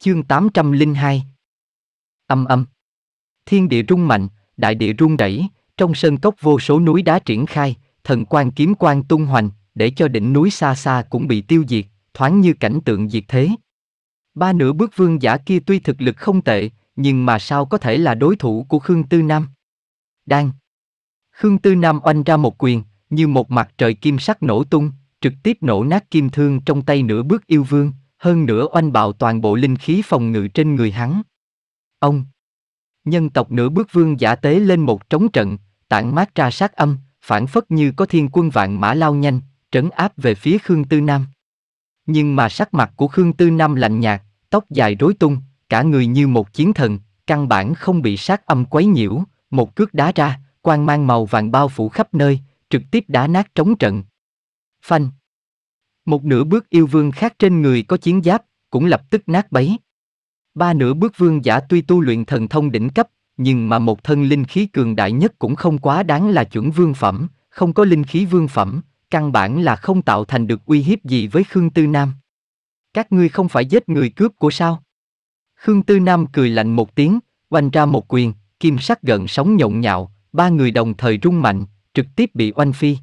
Chương 802 Âm âm Thiên địa rung mạnh, đại địa rung đẩy, trong sơn cốc vô số núi đá triển khai, thần quan kiếm quan tung hoành, để cho đỉnh núi xa xa cũng bị tiêu diệt, thoáng như cảnh tượng diệt thế. Ba nửa bước vương giả kia tuy thực lực không tệ, nhưng mà sao có thể là đối thủ của Khương Tư Nam? Đang Khương Tư Nam oanh ra một quyền, như một mặt trời kim sắc nổ tung, trực tiếp nổ nát kim thương trong tay nửa bước yêu vương, hơn nữa oanh bạo toàn bộ linh khí phòng ngự trên người hắn. Ông Nhân tộc nửa bước vương giả tế lên một trống trận, tản mát ra sát âm, phản phất như có thiên quân vạn mã lao nhanh, trấn áp về phía Khương Tư Nam. Nhưng mà sắc mặt của Khương Tư Nam lạnh nhạt, tóc dài rối tung, cả người như một chiến thần, căn bản không bị sát âm quấy nhiễu, một cước đá ra, quang mang màu vàng bao phủ khắp nơi, trực tiếp đá nát trống trận. Phanh! Một nửa bước yêu vương khác trên người có chiến giáp, cũng lập tức nát bấy. Ba nửa bước vương giả tuy tu luyện thần thông đỉnh cấp, nhưng mà một thân linh khí cường đại nhất cũng không quá đáng là chuẩn vương phẩm, không có linh khí vương phẩm, căn bản là không tạo thành được uy hiếp gì với Khương Tư Nam. Các ngươi không phải giết người cướp của sao? Khương Tư Nam cười lạnh một tiếng, oanh ra một quyền, kim sắc gần sóng nhộn nhạo, ba người đồng thời rung mạnh, trực tiếp bị oanh phi.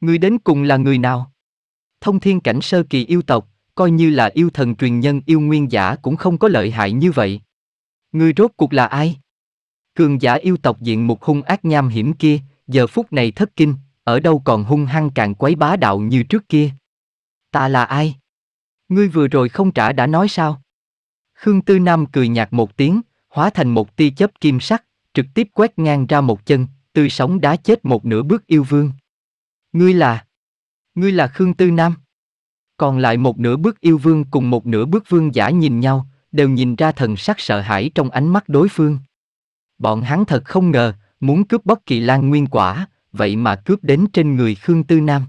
Người đến cùng là người nào? thông thiên cảnh sơ kỳ yêu tộc, coi như là yêu thần truyền nhân yêu nguyên giả cũng không có lợi hại như vậy. Người rốt cuộc là ai? Cường giả yêu tộc diện một hung ác nham hiểm kia, giờ phút này thất kinh, ở đâu còn hung hăng càng quấy bá đạo như trước kia. Ta là ai? Ngươi vừa rồi không trả đã nói sao? Khương Tư Nam cười nhạt một tiếng, hóa thành một tia chớp kim sắc, trực tiếp quét ngang ra một chân, tươi sống đá chết một nửa bước yêu vương. Ngươi là... Ngươi là Khương Tư Nam. Còn lại một nửa bước yêu vương cùng một nửa bước vương giả nhìn nhau, đều nhìn ra thần sắc sợ hãi trong ánh mắt đối phương. Bọn hắn thật không ngờ, muốn cướp bất kỳ lan nguyên quả, vậy mà cướp đến trên người Khương Tư Nam.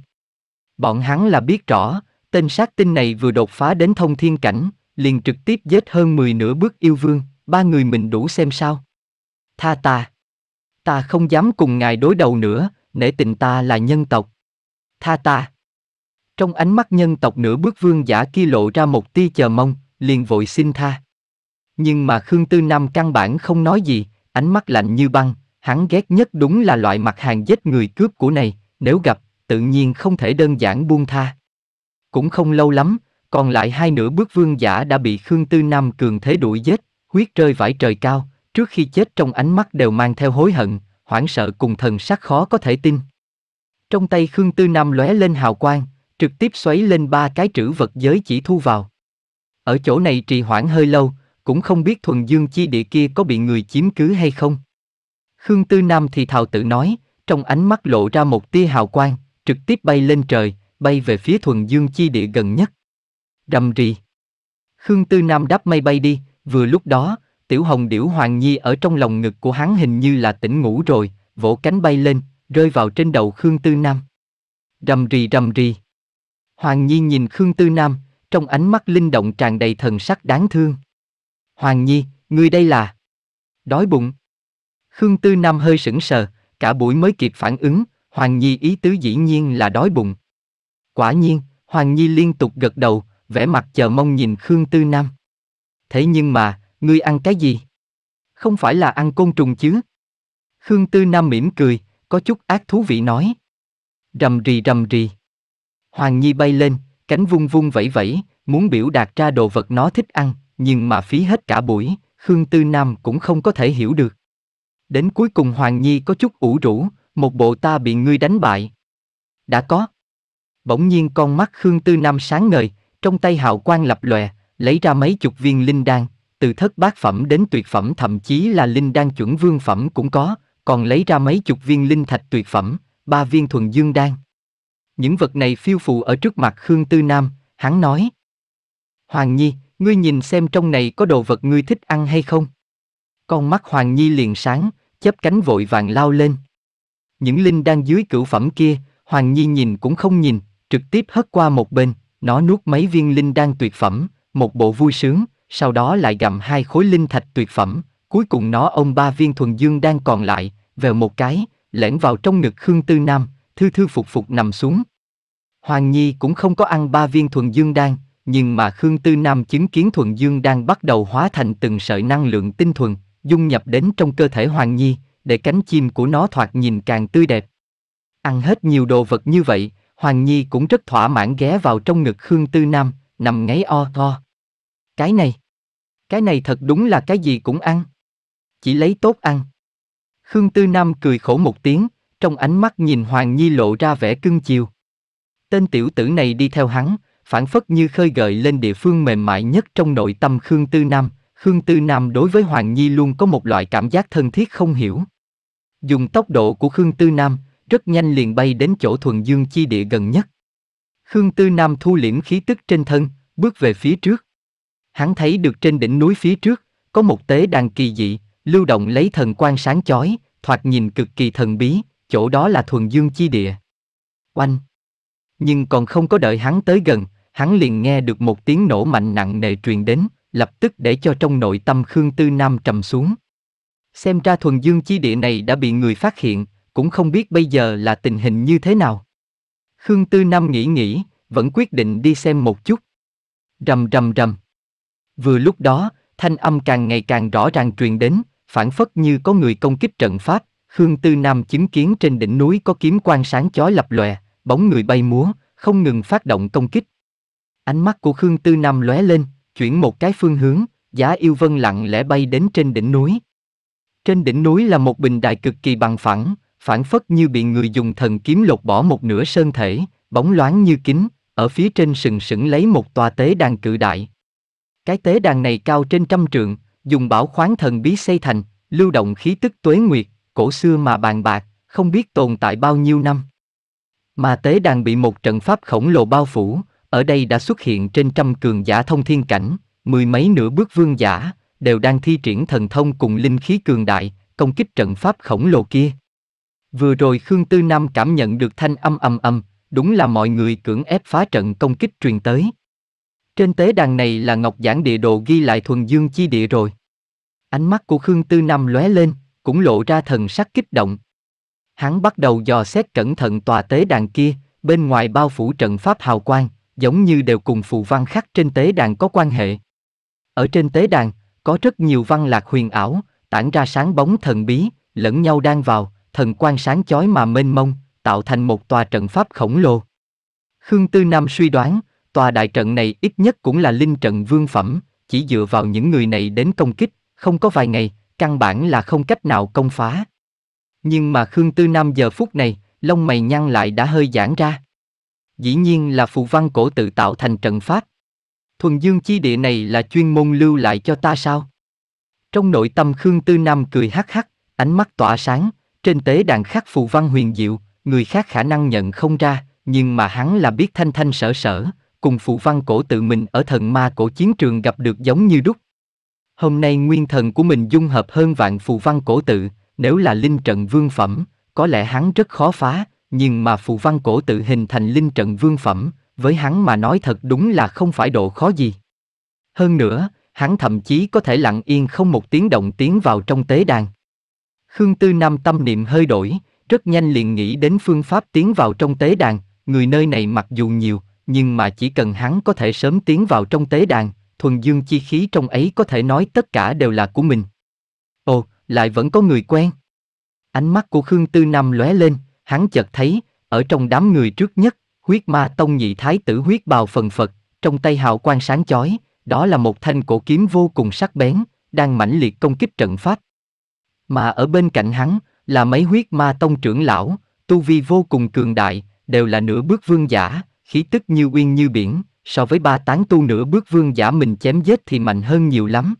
Bọn hắn là biết rõ, tên sát tinh này vừa đột phá đến thông thiên cảnh, liền trực tiếp giết hơn 10 nửa bước yêu vương, ba người mình đủ xem sao. Tha ta. Ta không dám cùng ngài đối đầu nữa, nể tình ta là nhân tộc. Tha ta. Trong ánh mắt nhân tộc nửa bước vương giả kia lộ ra một tia chờ mong, liền vội xin tha. Nhưng mà Khương Tư Nam căn bản không nói gì, ánh mắt lạnh như băng, hắn ghét nhất đúng là loại mặt hàng giết người cướp của này, nếu gặp, tự nhiên không thể đơn giản buông tha. Cũng không lâu lắm, còn lại hai nửa bước vương giả đã bị Khương Tư Nam cường thế đuổi giết, huyết rơi vải trời cao, trước khi chết trong ánh mắt đều mang theo hối hận, hoảng sợ cùng thần sắc khó có thể tin. Trong tay Khương Tư Nam lóe lên hào quang, trực tiếp xoáy lên ba cái trữ vật giới chỉ thu vào. Ở chỗ này trì hoãn hơi lâu, cũng không biết thuần dương chi địa kia có bị người chiếm cứ hay không. Khương Tư Nam thì thào tự nói, trong ánh mắt lộ ra một tia hào quang, trực tiếp bay lên trời, bay về phía thuần dương chi địa gần nhất. Rầm rì. Khương Tư Nam đáp mây bay đi, vừa lúc đó, tiểu hồng điểu Hoàng Nhi ở trong lòng ngực của hắn hình như là tỉnh ngủ rồi, vỗ cánh bay lên, rơi vào trên đầu Khương Tư Nam. Rầm rì rầm rì. Hoàng Nhi nhìn Khương Tư Nam, trong ánh mắt linh động tràn đầy thần sắc đáng thương. Hoàng Nhi, ngươi đây là... Đói bụng. Khương Tư Nam hơi sững sờ, cả buổi mới kịp phản ứng, Hoàng Nhi ý tứ dĩ nhiên là đói bụng. Quả nhiên, Hoàng Nhi liên tục gật đầu, vẻ mặt chờ mong nhìn Khương Tư Nam. Thế nhưng mà, ngươi ăn cái gì? Không phải là ăn côn trùng chứ? Khương Tư Nam mỉm cười, có chút ác thú vị nói. Rầm rì rầm rì. Hoàng Nhi bay lên, cánh vung vung vẫy vẫy, muốn biểu đạt ra đồ vật nó thích ăn, nhưng mà phí hết cả buổi, Khương Tư Nam cũng không có thể hiểu được. Đến cuối cùng Hoàng Nhi có chút ủ rũ, một bộ ta bị ngươi đánh bại. Đã có. Bỗng nhiên con mắt Khương Tư Nam sáng ngời, trong tay hào quang lập lòe, lấy ra mấy chục viên linh đan, từ thất bát phẩm đến tuyệt phẩm thậm chí là linh đan chuẩn vương phẩm cũng có, còn lấy ra mấy chục viên linh thạch tuyệt phẩm, ba viên thuần dương đan. Những vật này phiêu phù ở trước mặt Khương Tư Nam, hắn nói. Hoàng Nhi, ngươi nhìn xem trong này có đồ vật ngươi thích ăn hay không? Con mắt Hoàng Nhi liền sáng, chớp cánh vội vàng lao lên. Những linh đang dưới cửu phẩm kia, Hoàng Nhi nhìn cũng không nhìn, trực tiếp hất qua một bên, nó nuốt mấy viên linh đang tuyệt phẩm, một bộ vui sướng, sau đó lại gặm hai khối linh thạch tuyệt phẩm, cuối cùng nó ông ba viên thuần dương đang còn lại, vèo một cái, lẻn vào trong ngực Khương Tư Nam, thư thư phục phục nằm xuống. Hoàng Nhi cũng không có ăn ba viên thuần dương đan, nhưng mà Khương Tư Nam chứng kiến thuần dương đan bắt đầu hóa thành từng sợi năng lượng tinh thuần, dung nhập đến trong cơ thể Hoàng Nhi, để cánh chim của nó thoạt nhìn càng tươi đẹp. Ăn hết nhiều đồ vật như vậy, Hoàng Nhi cũng rất thỏa mãn ghé vào trong ngực Khương Tư Nam, nằm ngáy o o. Cái này, cái này thật đúng là cái gì cũng ăn. Chỉ lấy tốt ăn. Khương Tư Nam cười khổ một tiếng, trong ánh mắt nhìn Hoàng Nhi lộ ra vẻ cưng chiều. Tên tiểu tử này đi theo hắn, phản phất như khơi gợi lên địa phương mềm mại nhất trong nội tâm Khương Tư Nam, Khương Tư Nam đối với Hoàng Nhi luôn có một loại cảm giác thân thiết không hiểu. Dùng tốc độ của Khương Tư Nam, rất nhanh liền bay đến chỗ thuần dương chi địa gần nhất. Khương Tư Nam thu liễm khí tức trên thân, bước về phía trước. Hắn thấy được trên đỉnh núi phía trước, có một tế đàn kỳ dị, lưu động lấy thần quan sáng chói, thoạt nhìn cực kỳ thần bí, chỗ đó là thuần dương chi địa. Oanh! Nhưng còn không có đợi hắn tới gần, hắn liền nghe được một tiếng nổ mạnh nặng nề truyền đến, lập tức để cho trong nội tâm Khương Tư Nam trầm xuống. Xem ra thuần dương chi địa này đã bị người phát hiện, cũng không biết bây giờ là tình hình như thế nào. Khương Tư Nam nghĩ nghĩ, vẫn quyết định đi xem một chút. Rầm rầm rầm. Vừa lúc đó, thanh âm càng ngày càng rõ ràng truyền đến, phản phất như có người công kích trận pháp, Khương Tư Nam chứng kiến trên đỉnh núi có kiếm quang sáng chói lập lòe, bóng người bay múa, không ngừng phát động công kích. Ánh mắt của Khương Tư Nam lóe lên, chuyển một cái phương hướng, Giá Yêu Vân lặng lẽ bay đến trên đỉnh núi. Trên đỉnh núi là một bình đài cực kỳ bằng phẳng, phản phất như bị người dùng thần kiếm lột bỏ một nửa sơn thể, bóng loáng như kính, ở phía trên sừng sững lấy một tòa tế đàn cự đại. Cái tế đàn này cao trên trăm trượng, dùng bảo khoáng thần bí xây thành, lưu động khí tức tuế nguyệt, cổ xưa mà bàn bạc, không biết tồn tại bao nhiêu năm. Mà tế đàn bị một trận pháp khổng lồ bao phủ, ở đây đã xuất hiện trên trăm cường giả thông thiên cảnh, mười mấy nửa bước vương giả, đều đang thi triển thần thông cùng linh khí cường đại, công kích trận pháp khổng lồ kia. Vừa rồi Khương Tư Nam cảm nhận được thanh âm âm âm, đúng là mọi người cưỡng ép phá trận công kích truyền tới. Trên tế đàn này là ngọc giảng địa đồ ghi lại thuần dương chi địa rồi. Ánh mắt của Khương Tư Nam lóe lên, cũng lộ ra thần sắc kích động. Hắn bắt đầu dò xét cẩn thận tòa tế đàn kia, bên ngoài bao phủ trận pháp hào quang, giống như đều cùng phù văn khắc trên tế đàn có quan hệ. Ở trên tế đàn, có rất nhiều văn lạc huyền ảo, tản ra sáng bóng thần bí, lẫn nhau đang vào, thần quang sáng chói mà mênh mông, tạo thành một tòa trận pháp khổng lồ. Khương Tư Nam suy đoán, tòa đại trận này ít nhất cũng là linh trận vương phẩm, chỉ dựa vào những người này đến công kích, không có vài ngày, căn bản là không cách nào công phá. Nhưng mà Khương Tư Nam giờ phút này, lông mày nhăn lại đã hơi giãn ra. Dĩ nhiên là phù văn cổ tự tạo thành trận pháp. Thuần dương chi địa này là chuyên môn lưu lại cho ta sao? Trong nội tâm Khương Tư Nam cười hắc hắc, ánh mắt tỏa sáng, trên tế đàn khắc phù văn huyền diệu, người khác khả năng nhận không ra, nhưng mà hắn là biết thanh thanh sở sở, cùng phù văn cổ tự mình ở thần ma cổ chiến trường gặp được giống như đúc, Hôm nay nguyên thần của mình dung hợp hơn vạn phù văn cổ tự, nếu là linh trận vương phẩm, có lẽ hắn rất khó phá, nhưng mà phù văn cổ tự hình thành linh trận vương phẩm, với hắn mà nói thật đúng là không phải độ khó gì. Hơn nữa, hắn thậm chí có thể lặng yên không một tiếng động tiến vào trong tế đàn. Khương Tư Nam tâm niệm hơi đổi, rất nhanh liền nghĩ đến phương pháp tiến vào trong tế đàn, người nơi này mặc dù nhiều, nhưng mà chỉ cần hắn có thể sớm tiến vào trong tế đàn, thuần dương chi khí trong ấy có thể nói tất cả đều là của mình. Ồ, lại vẫn có người quen. Ánh mắt của Khương Tư Nam lóe lên, hắn chợt thấy, ở trong đám người trước nhất, huyết ma tông nhị thái tử huyết bào phần phật, trong tay hào quang sáng chói, đó là một thanh cổ kiếm vô cùng sắc bén, đang mãnh liệt công kích trận pháp. Mà ở bên cạnh hắn, là mấy huyết ma tông trưởng lão, tu vi vô cùng cường đại, đều là nửa bước vương giả, khí tức như uyên như biển, so với ba tán tu nửa bước vương giả mình chém giết thì mạnh hơn nhiều lắm.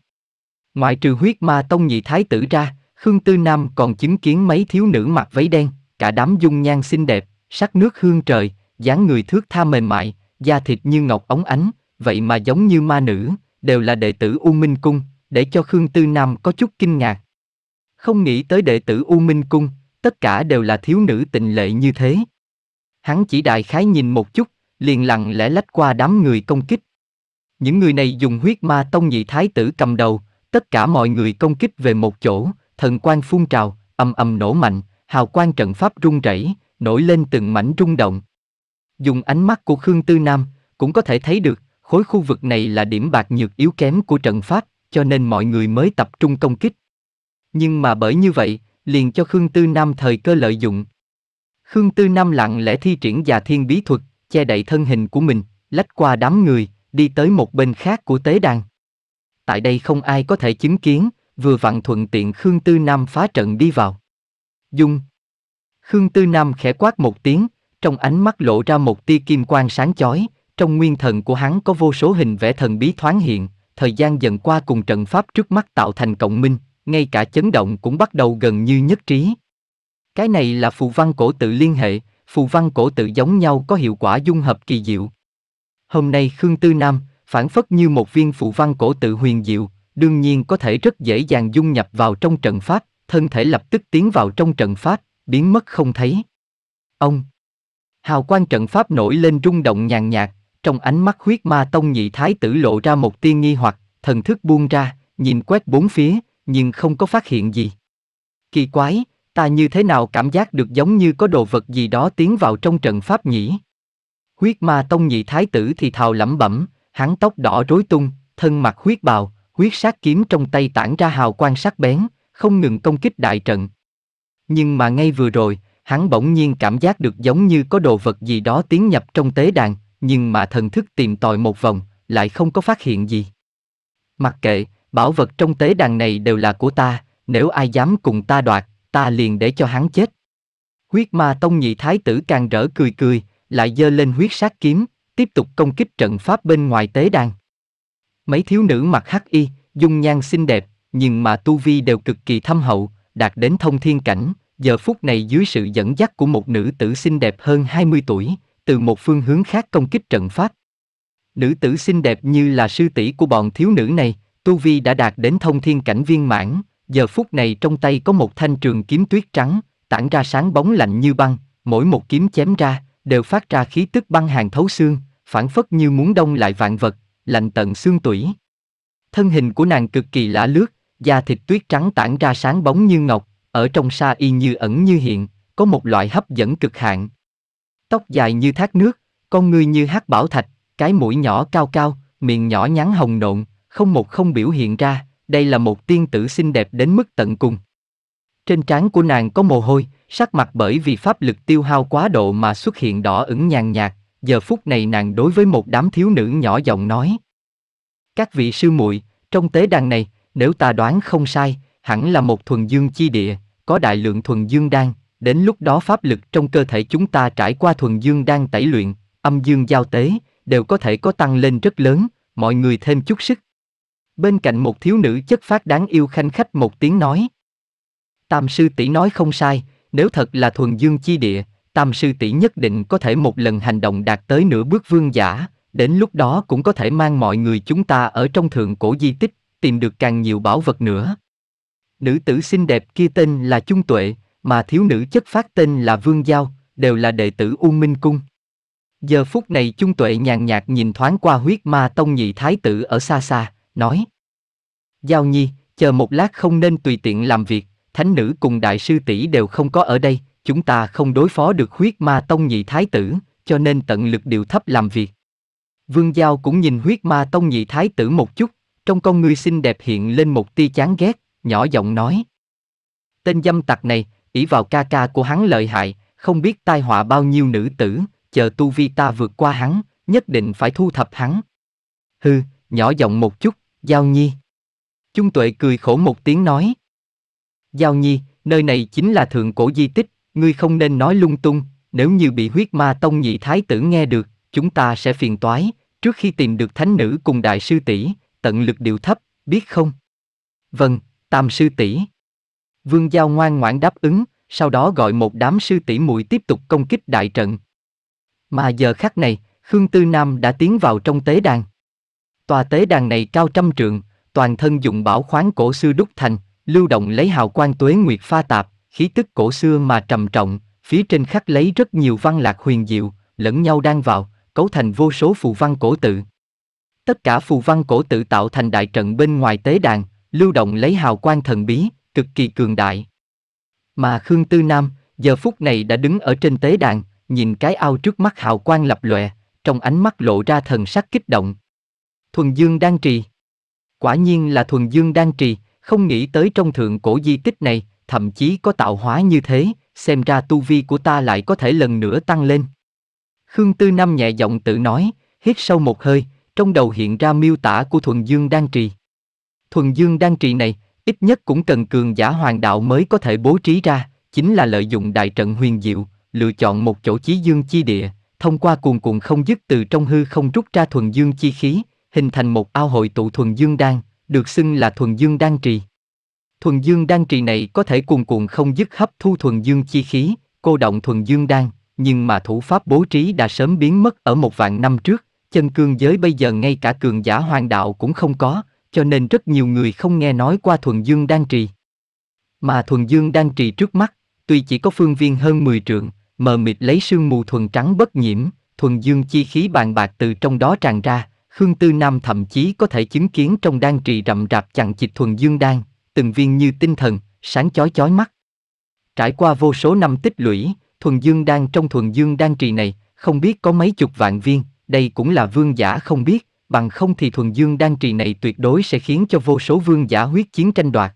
Ngoại trừ huyết ma tông nhị thái tử ra, Khương Tư Nam còn chứng kiến mấy thiếu nữ mặc váy đen, cả đám dung nhan xinh đẹp, sắc nước hương trời, dáng người thước tha mềm mại, da thịt như ngọc ống ánh, vậy mà giống như ma nữ, đều là đệ tử U Minh Cung, để cho Khương Tư Nam có chút kinh ngạc. Không nghĩ tới đệ tử U Minh Cung, tất cả đều là thiếu nữ tịnh lệ như thế. Hắn chỉ đại khái nhìn một chút liền lặng lẽ lách qua đám người công kích. Những người này dùng huyết ma tông nhị thái tử cầm đầu, tất cả mọi người công kích về một chỗ, thần quan phun trào, âm âm nổ mạnh, hào quang trận pháp rung rẩy, nổi lên từng mảnh rung động. Dùng ánh mắt của Khương Tư Nam, cũng có thể thấy được, khối khu vực này là điểm bạc nhược yếu kém của trận pháp, cho nên mọi người mới tập trung công kích. Nhưng mà bởi như vậy, liền cho Khương Tư Nam thời cơ lợi dụng. Khương Tư Nam lặng lẽ thi triển già thiên bí thuật, che đậy thân hình của mình, lách qua đám người, đi tới một bên khác của tế đàn. Tại đây không ai có thể chứng kiến, vừa vặn thuận tiện Khương Tư Nam phá trận đi vào. Dung Khương Tư Nam khẽ quát một tiếng, trong ánh mắt lộ ra một tia kim quang sáng chói, trong nguyên thần của hắn có vô số hình vẽ thần bí thoáng hiện, thời gian dần qua cùng trận pháp trước mắt tạo thành cộng minh, ngay cả chấn động cũng bắt đầu gần như nhất trí. Cái này là phù văn cổ tự liên hệ, phù văn cổ tự giống nhau có hiệu quả dung hợp kỳ diệu. Hôm nay Khương Tư Nam, phản phất như một viên phù văn cổ tự huyền diệu, đương nhiên có thể rất dễ dàng dung nhập vào trong trận pháp, thân thể lập tức tiến vào trong trận pháp, biến mất không thấy. Ông Hào quang trận pháp nổi lên rung động nhàn nhạt, trong ánh mắt huyết ma tông nhị thái tử lộ ra một tiên nghi hoặc, thần thức buông ra, nhìn quét bốn phía, nhưng không có phát hiện gì. Kỳ quái, ta như thế nào cảm giác được giống như có đồ vật gì đó tiến vào trong trận pháp nhỉ? Huyết ma tông nhị thái tử thì thào lẩm bẩm, hắn tóc đỏ rối tung, thân mặc huyết bào, huyết sát kiếm trong tay tản ra hào quang sắc bén, không ngừng công kích đại trận. Nhưng mà ngay vừa rồi, hắn bỗng nhiên cảm giác được giống như có đồ vật gì đó tiến nhập trong tế đàn, nhưng mà thần thức tìm tòi một vòng, lại không có phát hiện gì. Mặc kệ, bảo vật trong tế đàn này đều là của ta, nếu ai dám cùng ta đoạt, ta liền để cho hắn chết. Huyết ma tông nhị thái tử càng rỡ cười cười, lại giơ lên huyết sát kiếm, tiếp tục công kích trận pháp bên ngoài tế đàn. Mấy thiếu nữ mặc hắc y, dung nhan xinh đẹp, nhưng mà tu vi đều cực kỳ thâm hậu, đạt đến thông thiên cảnh, giờ phút này dưới sự dẫn dắt của một nữ tử xinh đẹp hơn 20 tuổi, từ một phương hướng khác công kích trận pháp. Nữ tử xinh đẹp như là sư tỷ của bọn thiếu nữ này, tu vi đã đạt đến thông thiên cảnh viên mãn, giờ phút này trong tay có một thanh trường kiếm tuyết trắng, tản ra sáng bóng lạnh như băng, mỗi một kiếm chém ra, đều phát ra khí tức băng hàng thấu xương, phản phất như muốn đông lại vạn vật, lạnh tận xương tủy. Thân hình của nàng cực kỳ lã lướt, da thịt tuyết trắng tản ra sáng bóng như ngọc, ở trong xa y như ẩn như hiện, có một loại hấp dẫn cực hạn. Tóc dài như thác nước, con ngươi như hát bảo thạch, cái mũi nhỏ cao cao, miệng nhỏ nhắn hồng nộn, không một không biểu hiện ra, đây là một tiên tử xinh đẹp đến mức tận cùng. Trên trán của nàng có mồ hôi, sắc mặt bởi vì pháp lực tiêu hao quá độ mà xuất hiện đỏ ửng nhàn nhạt, giờ phút này nàng đối với một đám thiếu nữ nhỏ giọng nói. Các vị sư muội, trong tế đàn này, nếu ta đoán không sai, hẳn là một thuần dương chi địa, có đại lượng thuần dương đan, đến lúc đó pháp lực trong cơ thể chúng ta trải qua thuần dương đan tẩy luyện, âm dương giao tế, đều có thể có tăng lên rất lớn, mọi người thêm chút sức, Bên cạnh một thiếu nữ chất phát đáng yêu khanh khách một tiếng nói. Tam sư tỷ nói không sai, nếu thật là thuần dương chi địa, tam sư tỷ nhất định có thể một lần hành động đạt tới nửa bước vương giả, đến lúc đó cũng có thể mang mọi người chúng ta ở trong thượng cổ di tích, tìm được càng nhiều bảo vật nữa. Nữ tử xinh đẹp kia tên là Trung Tuệ, mà thiếu nữ chất phát tên là Vương Giao, đều là đệ tử U Minh Cung. Giờ phút này Trung Tuệ nhàn nhạt nhìn thoáng qua huyết ma tông nhị thái tử ở xa xa, nói. Giao Nhi, chờ một lát không nên tùy tiện làm việc, thánh nữ cùng đại sư tỷ đều không có ở đây, chúng ta không đối phó được huyết ma tông nhị thái tử, cho nên tận lực điều thấp làm việc. Vương Giao cũng nhìn huyết ma tông nhị thái tử một chút, trong con ngươi xinh đẹp hiện lên một tia chán ghét, nhỏ giọng nói. Tên dâm tặc này, ỷ vào ca ca của hắn lợi hại, không biết tai họa bao nhiêu nữ tử, chờ tu vi ta vượt qua hắn, nhất định phải thu thập hắn. hư nhỏ giọng một chút, Giao Nhi. Chung Tuệ cười khổ một tiếng nói. Giao Nhi, nơi này chính là thượng cổ di tích, ngươi không nên nói lung tung, nếu như bị huyết ma tông nhị thái tử nghe được, chúng ta sẽ phiền toái, trước khi tìm được thánh nữ cùng đại sư tỷ, tận lực điều thấp, biết không? Vâng, tam sư tỷ. Vương Giao ngoan ngoãn đáp ứng, sau đó gọi một đám sư tỷ muội tiếp tục công kích đại trận. Mà giờ khắc này, Khương Tư Nam đã tiến vào trong tế đàn. Tòa tế đàn này cao trăm trượng, toàn thân dụng bảo khoáng cổ xưa đúc thành, lưu động lấy hào quang tuế nguyệt pha tạp, khí tức cổ xưa mà trầm trọng, phía trên khắc lấy rất nhiều văn lạc huyền diệu, lẫn nhau đang vào, cấu thành vô số phù văn cổ tự. Tất cả phù văn cổ tự tạo thành đại trận bên ngoài tế đàn, lưu động lấy hào quang thần bí, cực kỳ cường đại. Mà Khương Tư Nam, giờ phút này đã đứng ở trên tế đàn, nhìn cái ao trước mắt hào quang lập lòe, trong ánh mắt lộ ra thần sắc kích động thuần dương Đan trì. Quả nhiên là thuần dương Đan trì, không nghĩ tới trong thượng cổ di tích này, thậm chí có tạo hóa như thế, xem ra tu vi của ta lại có thể lần nữa tăng lên. Khương Tư Năm nhẹ giọng tự nói, hít sâu một hơi, trong đầu hiện ra miêu tả của thuần dương Đan trì. Thuần dương Đan trì này, ít nhất cũng cần cường giả hoàng đạo mới có thể bố trí ra, chính là lợi dụng đại trận huyền diệu, lựa chọn một chỗ chí dương chi địa, thông qua cuồn cuộn không dứt từ trong hư không rút ra thuần dương chi khí, hình thành một ao hội tụ thuần dương đan, được xưng là thuần dương đan trì. Thuần dương đan trì này có thể cuồn cuộn không dứt hấp thu thuần dương chi khí, cô động thuần dương đan, nhưng mà thủ pháp bố trí đã sớm biến mất ở một vạn năm trước, chân cương giới bây giờ ngay cả cường giả hoàng đạo cũng không có, cho nên rất nhiều người không nghe nói qua thuần dương đan trì. Mà thuần dương đan trì trước mắt, tuy chỉ có phương viên hơn 10 trượng, mờ mịt lấy sương mù thuần trắng bất nhiễm, thuần dương chi khí bàn bạc từ trong đó tràn ra, Khương Tư Nam thậm chí có thể chứng kiến trong đan trì rậm rạp chằng chịt thuần dương đan, từng viên như tinh thần, sáng chói chói mắt. Trải qua vô số năm tích lũy, thuần dương đan trong thuần dương đan trì này, không biết có mấy chục vạn viên, đây cũng là vương giả không biết, bằng không thì thuần dương đan trì này tuyệt đối sẽ khiến cho vô số vương giả huyết chiến tranh đoạt.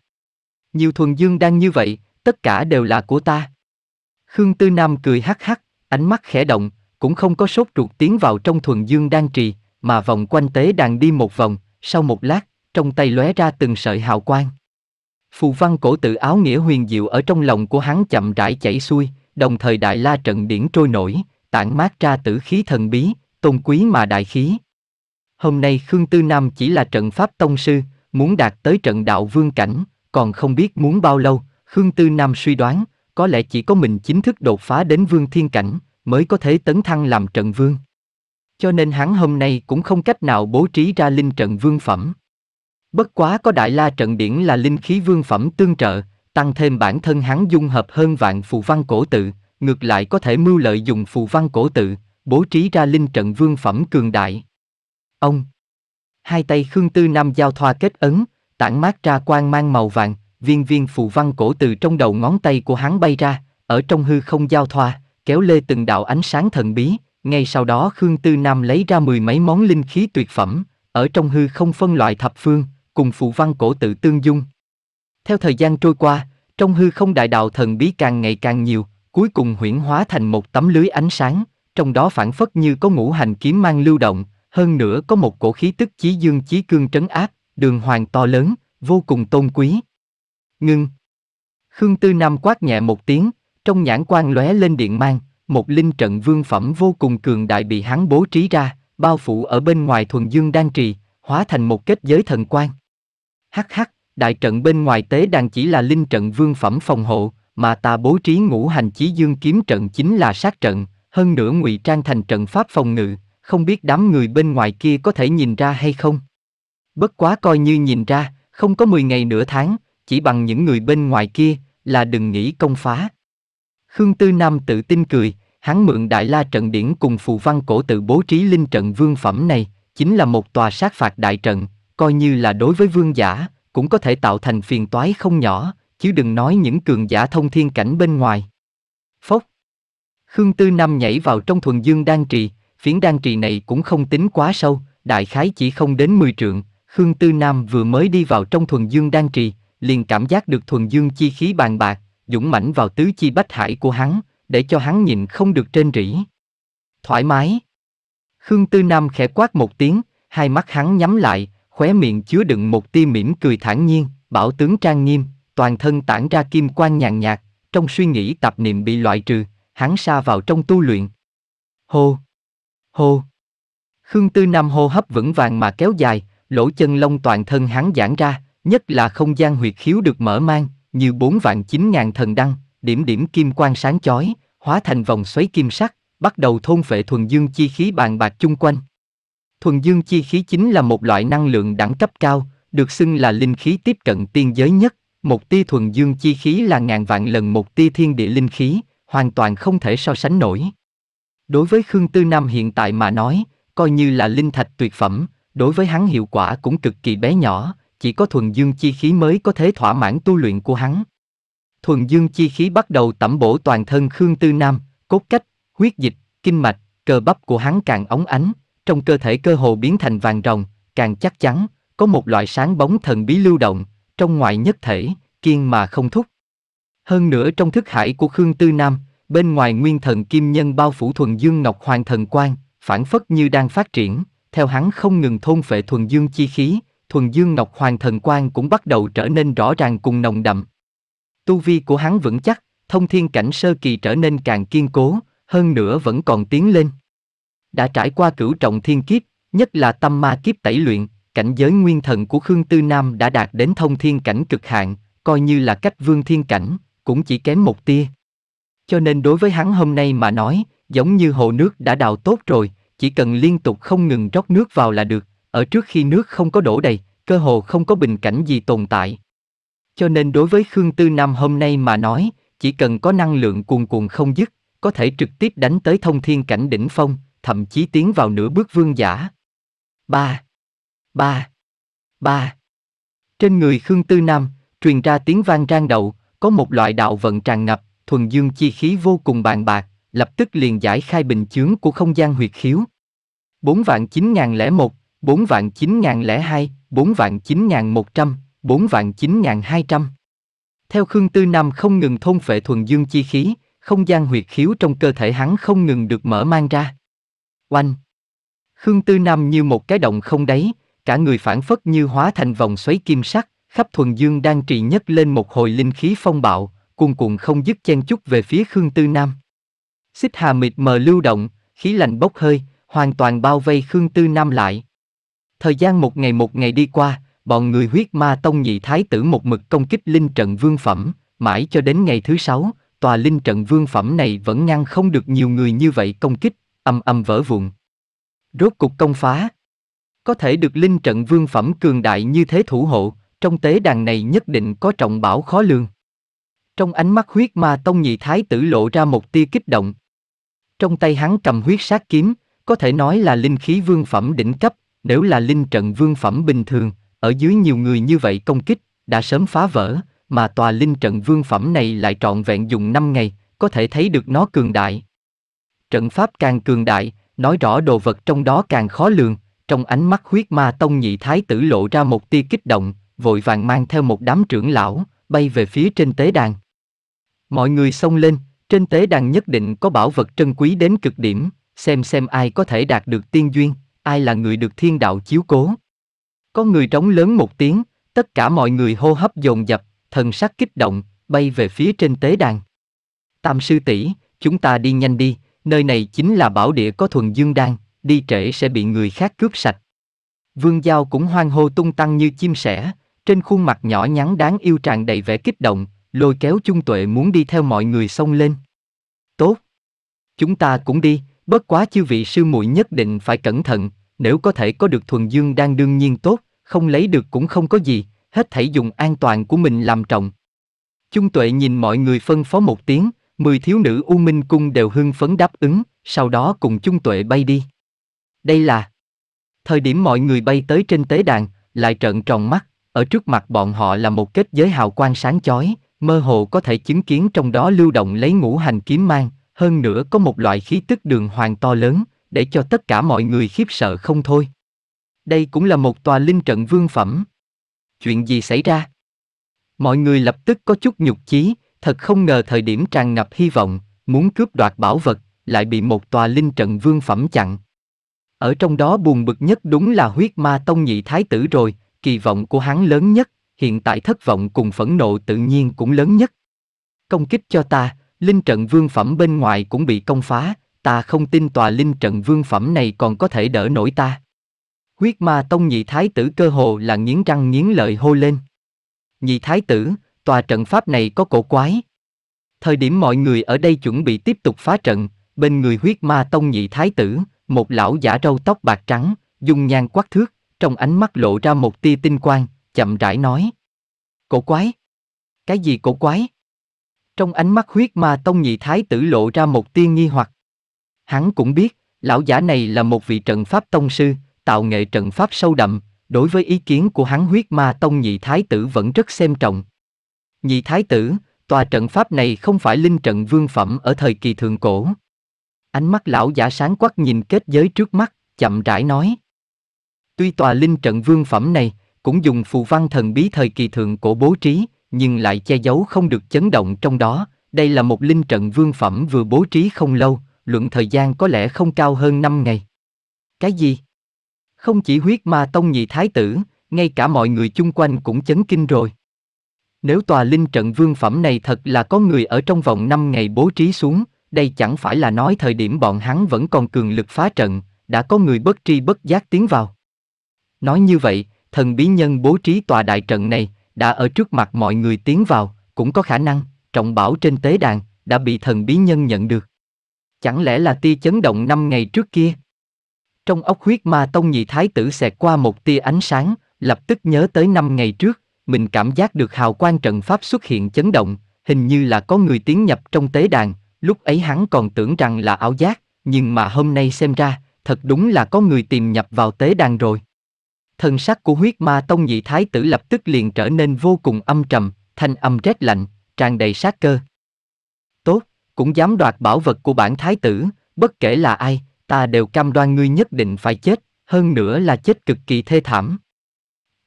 Nhiều thuần dương đan như vậy, tất cả đều là của ta. Khương Tư Nam cười hắc hắc, ánh mắt khẽ động, cũng không có sốt ruột tiến vào trong thuần dương đan trì, mà vòng quanh tế đàn đi một vòng, sau một lát, trong tay lóe ra từng sợi hào quang. Phù văn cổ tự áo nghĩa huyền diệu ở trong lòng của hắn chậm rãi chảy xuôi, đồng thời đại la trận điển trôi nổi, tản mát ra tử khí thần bí, tôn quý mà đại khí. Hôm nay Khương Tư Nam chỉ là trận pháp tông sư, muốn đạt tới trận đạo vương cảnh, còn không biết muốn bao lâu, Khương Tư Nam suy đoán, có lẽ chỉ có mình chính thức đột phá đến vương thiên cảnh, mới có thể tấn thăng làm trận vương. Cho nên hắn hôm nay cũng không cách nào bố trí ra linh trận vương phẩm. Bất quá có đại la trận điển là linh khí vương phẩm tương trợ, tăng thêm bản thân hắn dung hợp hơn vạn phù văn cổ tự, ngược lại có thể mưu lợi dùng phù văn cổ tự, bố trí ra linh trận vương phẩm cường đại. Ông Hai tay Khương Tư Nam giao thoa kết ấn, tản mát ra quang mang màu vàng, viên viên phù văn cổ tự trong đầu ngón tay của hắn bay ra, ở trong hư không giao thoa, kéo lê từng đạo ánh sáng thần bí, ngay sau đó Khương Tư Nam lấy ra mười mấy món linh khí tuyệt phẩm, ở trong hư không phân loại thập phương, cùng phụ văn cổ tự tương dung. Theo thời gian trôi qua, trong hư không đại đạo thần bí càng ngày càng nhiều, cuối cùng huyển hóa thành một tấm lưới ánh sáng, trong đó phản phất như có ngũ hành kiếm mang lưu động, hơn nữa có một cổ khí tức chí dương chí cương trấn áp, đường hoàng to lớn, vô cùng tôn quý. Ngưng. Khương Tư Nam quát nhẹ một tiếng, trong nhãn quan lóe lên điện mang, một linh trận vương phẩm vô cùng cường đại bị hắn bố trí ra, bao phủ ở bên ngoài thuần dương đan trì, hóa thành một kết giới thần quan. Hắc hắc, đại trận bên ngoài tế đàn chỉ là linh trận vương phẩm phòng hộ, mà ta bố trí ngũ hành chí dương kiếm trận chính là sát trận, hơn nữa ngụy trang thành trận pháp phòng ngự, không biết đám người bên ngoài kia có thể nhìn ra hay không. Bất quá coi như nhìn ra, không có 10 ngày nửa tháng, chỉ bằng những người bên ngoài kia, là đừng nghĩ công phá, Khương Tư Nam tự tin cười, hắn mượn Đại La trận điển cùng phù văn cổ tự bố trí linh trận vương phẩm này, chính là một tòa sát phạt đại trận, coi như là đối với vương giả, cũng có thể tạo thành phiền toái không nhỏ, chứ đừng nói những cường giả thông thiên cảnh bên ngoài. Phốc. Khương Tư Nam nhảy vào trong thuần dương đan trì, phiến đan trì này cũng không tính quá sâu, đại khái chỉ không đến 10 trượng, Khương Tư Nam vừa mới đi vào trong thuần dương đan trì, liền cảm giác được thuần dương chi khí bàn bạc, dũng mãnh vào tứ chi bách hải của hắn, để cho hắn nhìn không được trên rỉ. Thoải mái. Khương Tư Nam khẽ quát một tiếng, hai mắt hắn nhắm lại, khóe miệng chứa đựng một tia mỉm cười thản nhiên, bảo tướng trang nghiêm, toàn thân tản ra kim quang nhàn nhạt, trong suy nghĩ tạp niệm bị loại trừ, hắn xa vào trong tu luyện. Hô! Hô! Khương Tư Nam hô hấp vững vàng mà kéo dài, lỗ chân lông toàn thân hắn giãn ra, nhất là không gian huyệt khiếu được mở mang, như bốn vạn chín ngàn thần đăng, điểm điểm kim quang sáng chói, hóa thành vòng xoáy kim sắc, bắt đầu thôn phệ thuần dương chi khí bàn bạc chung quanh. Thuần dương chi khí chính là một loại năng lượng đẳng cấp cao, được xưng là linh khí tiếp cận tiên giới nhất, một tia thuần dương chi khí là ngàn vạn lần một tia thiên địa linh khí, hoàn toàn không thể so sánh nổi. Đối với Khương Tư Nam hiện tại mà nói, coi như là linh thạch tuyệt phẩm, đối với hắn hiệu quả cũng cực kỳ bé nhỏ, chỉ có thuần dương chi khí mới có thể thỏa mãn tu luyện của hắn. Thuần dương chi khí bắt đầu tẩm bổ toàn thân Khương Tư Nam, cốt cách, huyết dịch, kinh mạch, cơ bắp của hắn càng ống ánh, trong cơ thể cơ hồ biến thành vàng rồng, càng chắc chắn, có một loại sáng bóng thần bí lưu động, trong ngoại nhất thể, kiên mà không thúc. Hơn nữa trong thức hải của Khương Tư Nam, bên ngoài nguyên thần kim nhân bao phủ thuần dương ngọc hoàng thần quan phản phất như đang phát triển, theo hắn không ngừng thôn phệ thuần dương chi khí, thuần dương ngọc hoàng thần quang cũng bắt đầu trở nên rõ ràng cùng nồng đậm. Tu vi của hắn vững chắc, thông thiên cảnh sơ kỳ trở nên càng kiên cố, hơn nữa vẫn còn tiến lên. Đã trải qua cửu trọng thiên kiếp, nhất là tâm ma kiếp tẩy luyện, cảnh giới nguyên thần của Khương Tư Nam đã đạt đến thông thiên cảnh cực hạn, coi như là cách vương thiên cảnh, cũng chỉ kém một tia. Cho nên đối với hắn hôm nay mà nói, giống như hồ nước đã đào tốt rồi, chỉ cần liên tục không ngừng rót nước vào là được, ở trước khi nước không có đổ đầy, cơ hồ không có bình cảnh gì tồn tại. Cho nên đối với Khương Tư Nam hôm nay mà nói, chỉ cần có năng lượng cuồn cuộn không dứt, có thể trực tiếp đánh tới thông thiên cảnh đỉnh phong, thậm chí tiến vào nửa bước vương giả. 3. 3. 3. Trên người Khương Tư Nam, truyền ra tiếng vang rang đậu, có một loại đạo vận tràn ngập, thuần dương chi khí vô cùng bàn bạc, lập tức liền giải khai bình chướng của không gian huyệt khiếu. 4 vạn ngàn lẻ một bốn vạn chín ngàn lẻ hai, bốn vạn chín ngàn một trăm, bốn vạn chín ngàn hai trăm. Theo Khương Tư Nam không ngừng thôn phệ thuần dương chi khí, không gian huyệt khiếu trong cơ thể hắn không ngừng được mở mang ra. Oanh! Khương Tư Nam như một cái động không đáy, cả người phản phất như hóa thành vòng xoáy kim sắc, khắp thuần dương đang trì nhất lên một hồi linh khí phong bạo, cuồn cuộn không dứt chen chút về phía Khương Tư Nam. Xích hà mịt mờ lưu động, khí lạnh bốc hơi, hoàn toàn bao vây Khương Tư Nam lại, Thời gian một ngày một ngày đi qua, bọn người huyết ma tông nhị thái tử một mực công kích linh trận vương phẩm, mãi cho đến ngày thứ sáu, tòa linh trận vương phẩm này vẫn ngăn không được nhiều người như vậy công kích, âm âm vỡ vụn. Rốt cục công phá. Có thể được linh trận vương phẩm cường đại như thế thủ hộ, trong tế đàn này nhất định có trọng bảo khó lường. Trong ánh mắt huyết ma tông nhị thái tử lộ ra một tia kích động. Trong tay hắn cầm huyết sát kiếm, có thể nói là linh khí vương phẩm đỉnh cấp, nếu là linh trận vương phẩm bình thường, ở dưới nhiều người như vậy công kích, đã sớm phá vỡ, mà tòa linh trận vương phẩm này lại trọn vẹn dùng 5 ngày, có thể thấy được nó cường đại. Trận pháp càng cường đại, nói rõ đồ vật trong đó càng khó lường, trong ánh mắt huyết ma tông nhị thái tử lộ ra một tia kích động, vội vàng mang theo một đám trưởng lão, bay về phía trên tế đàn. Mọi người xông lên, trên tế đàn nhất định có bảo vật trân quý đến cực điểm, xem xem ai có thể đạt được tiên duyên, ai là người được thiên đạo chiếu cố. Có người trống lớn một tiếng, tất cả mọi người hô hấp dồn dập, thần sắc kích động, bay về phía trên tế đàn. Tam sư tỷ, chúng ta đi nhanh đi, nơi này chính là bảo địa có thuần dương đan, đi trễ sẽ bị người khác cướp sạch. Vương Giao cũng hoang hô tung tăng như chim sẻ, trên khuôn mặt nhỏ nhắn đáng yêu tràn đầy vẻ kích động, lôi kéo Chung Tuệ muốn đi theo mọi người xông lên. Tốt! Chúng ta cũng đi, bất quá chư vị sư muội nhất định phải cẩn thận, nếu có thể có được thuần dương đang đương nhiên tốt, không lấy được cũng không có gì, hết thảy dùng an toàn của mình làm trọng. Chung tuệ nhìn mọi người phân phó một tiếng, mười thiếu nữ U Minh Cung đều hưng phấn đáp ứng, sau đó cùng chung tuệ bay đi. Đây là thời điểm mọi người bay tới trên tế đàn, lại trợn tròn mắt, ở trước mặt bọn họ là một kết giới hào quang sáng chói, mơ hồ có thể chứng kiến trong đó lưu động lấy ngũ hành kiếm mang, hơn nữa có một loại khí tức đường hoàng to lớn, để cho tất cả mọi người khiếp sợ không thôi. Đây cũng là một tòa linh trận vương phẩm. Chuyện gì xảy ra? Mọi người lập tức có chút nhục chí, thật không ngờ thời điểm tràn ngập hy vọng, muốn cướp đoạt bảo vật, lại bị một tòa linh trận vương phẩm chặn. Ở trong đó buồn bực nhất đúng là huyết ma tông nhị thái tử rồi, kỳ vọng của hắn lớn nhất, hiện tại thất vọng cùng phẫn nộ tự nhiên cũng lớn nhất. Công kích cho ta, linh trận vương phẩm bên ngoài cũng bị công phá, ta không tin tòa linh trận vương phẩm này còn có thể đỡ nổi ta. Huyết ma tông nhị thái tử cơ hồ là nghiến răng nghiến lợi hô lên. Nhị thái tử, tòa trận pháp này có cổ quái. Thời điểm mọi người ở đây chuẩn bị tiếp tục phá trận, bên người huyết ma tông nhị thái tử, một lão giả râu tóc bạc trắng, dung nhan quắc thước, trong ánh mắt lộ ra một tia tinh quang, chậm rãi nói. Cổ quái? Cái gì cổ quái? Trong ánh mắt huyết ma tông nhị thái tử lộ ra một tia nghi hoặc. Hắn cũng biết, lão giả này là một vị trận pháp tông sư, tạo nghệ trận pháp sâu đậm, đối với ý kiến của hắn huyết ma tông nhị thái tử vẫn rất xem trọng. Nhị thái tử, tòa trận pháp này không phải linh trận vương phẩm ở thời kỳ thường cổ. Ánh mắt lão giả sáng quắc nhìn kết giới trước mắt, chậm rãi nói. Tuy tòa linh trận vương phẩm này cũng dùng phù văn thần bí thời kỳ thượng cổ bố trí, nhưng lại che giấu không được chấn động trong đó, đây là một linh trận vương phẩm vừa bố trí không lâu, luận thời gian có lẽ không cao hơn 5 ngày. Cái gì? Không chỉ huyết ma tông nhị thái tử, ngay cả mọi người chung quanh cũng chấn kinh rồi. Nếu tòa linh trận vương phẩm này thật là có người ở trong vòng 5 ngày bố trí xuống, đây chẳng phải là nói thời điểm bọn hắn vẫn còn cường lực phá trận, đã có người bất tri bất giác tiến vào. Nói như vậy, thần bí nhân bố trí tòa đại trận này, đã ở trước mặt mọi người tiến vào, cũng có khả năng, trọng bảo trên tế đàn, đã bị thần bí nhân nhận được. Chẳng lẽ là tia chấn động năm ngày trước kia? Trong ốc huyết ma tông nhị thái tử xẹt qua một tia ánh sáng, lập tức nhớ tới năm ngày trước, mình cảm giác được hào quang trận pháp xuất hiện chấn động, hình như là có người tiến nhập trong tế đàn, lúc ấy hắn còn tưởng rằng là ảo giác, nhưng mà hôm nay xem ra, thật đúng là có người tìm nhập vào tế đàn rồi. thân sắc của huyết ma tông nhị thái tử lập tức liền trở nên vô cùng âm trầm, thanh âm rét lạnh, tràn đầy sát cơ. Tốt, cũng dám đoạt bảo vật của bản thái tử, bất kể là ai, ta đều cam đoan ngươi nhất định phải chết, hơn nữa là chết cực kỳ thê thảm.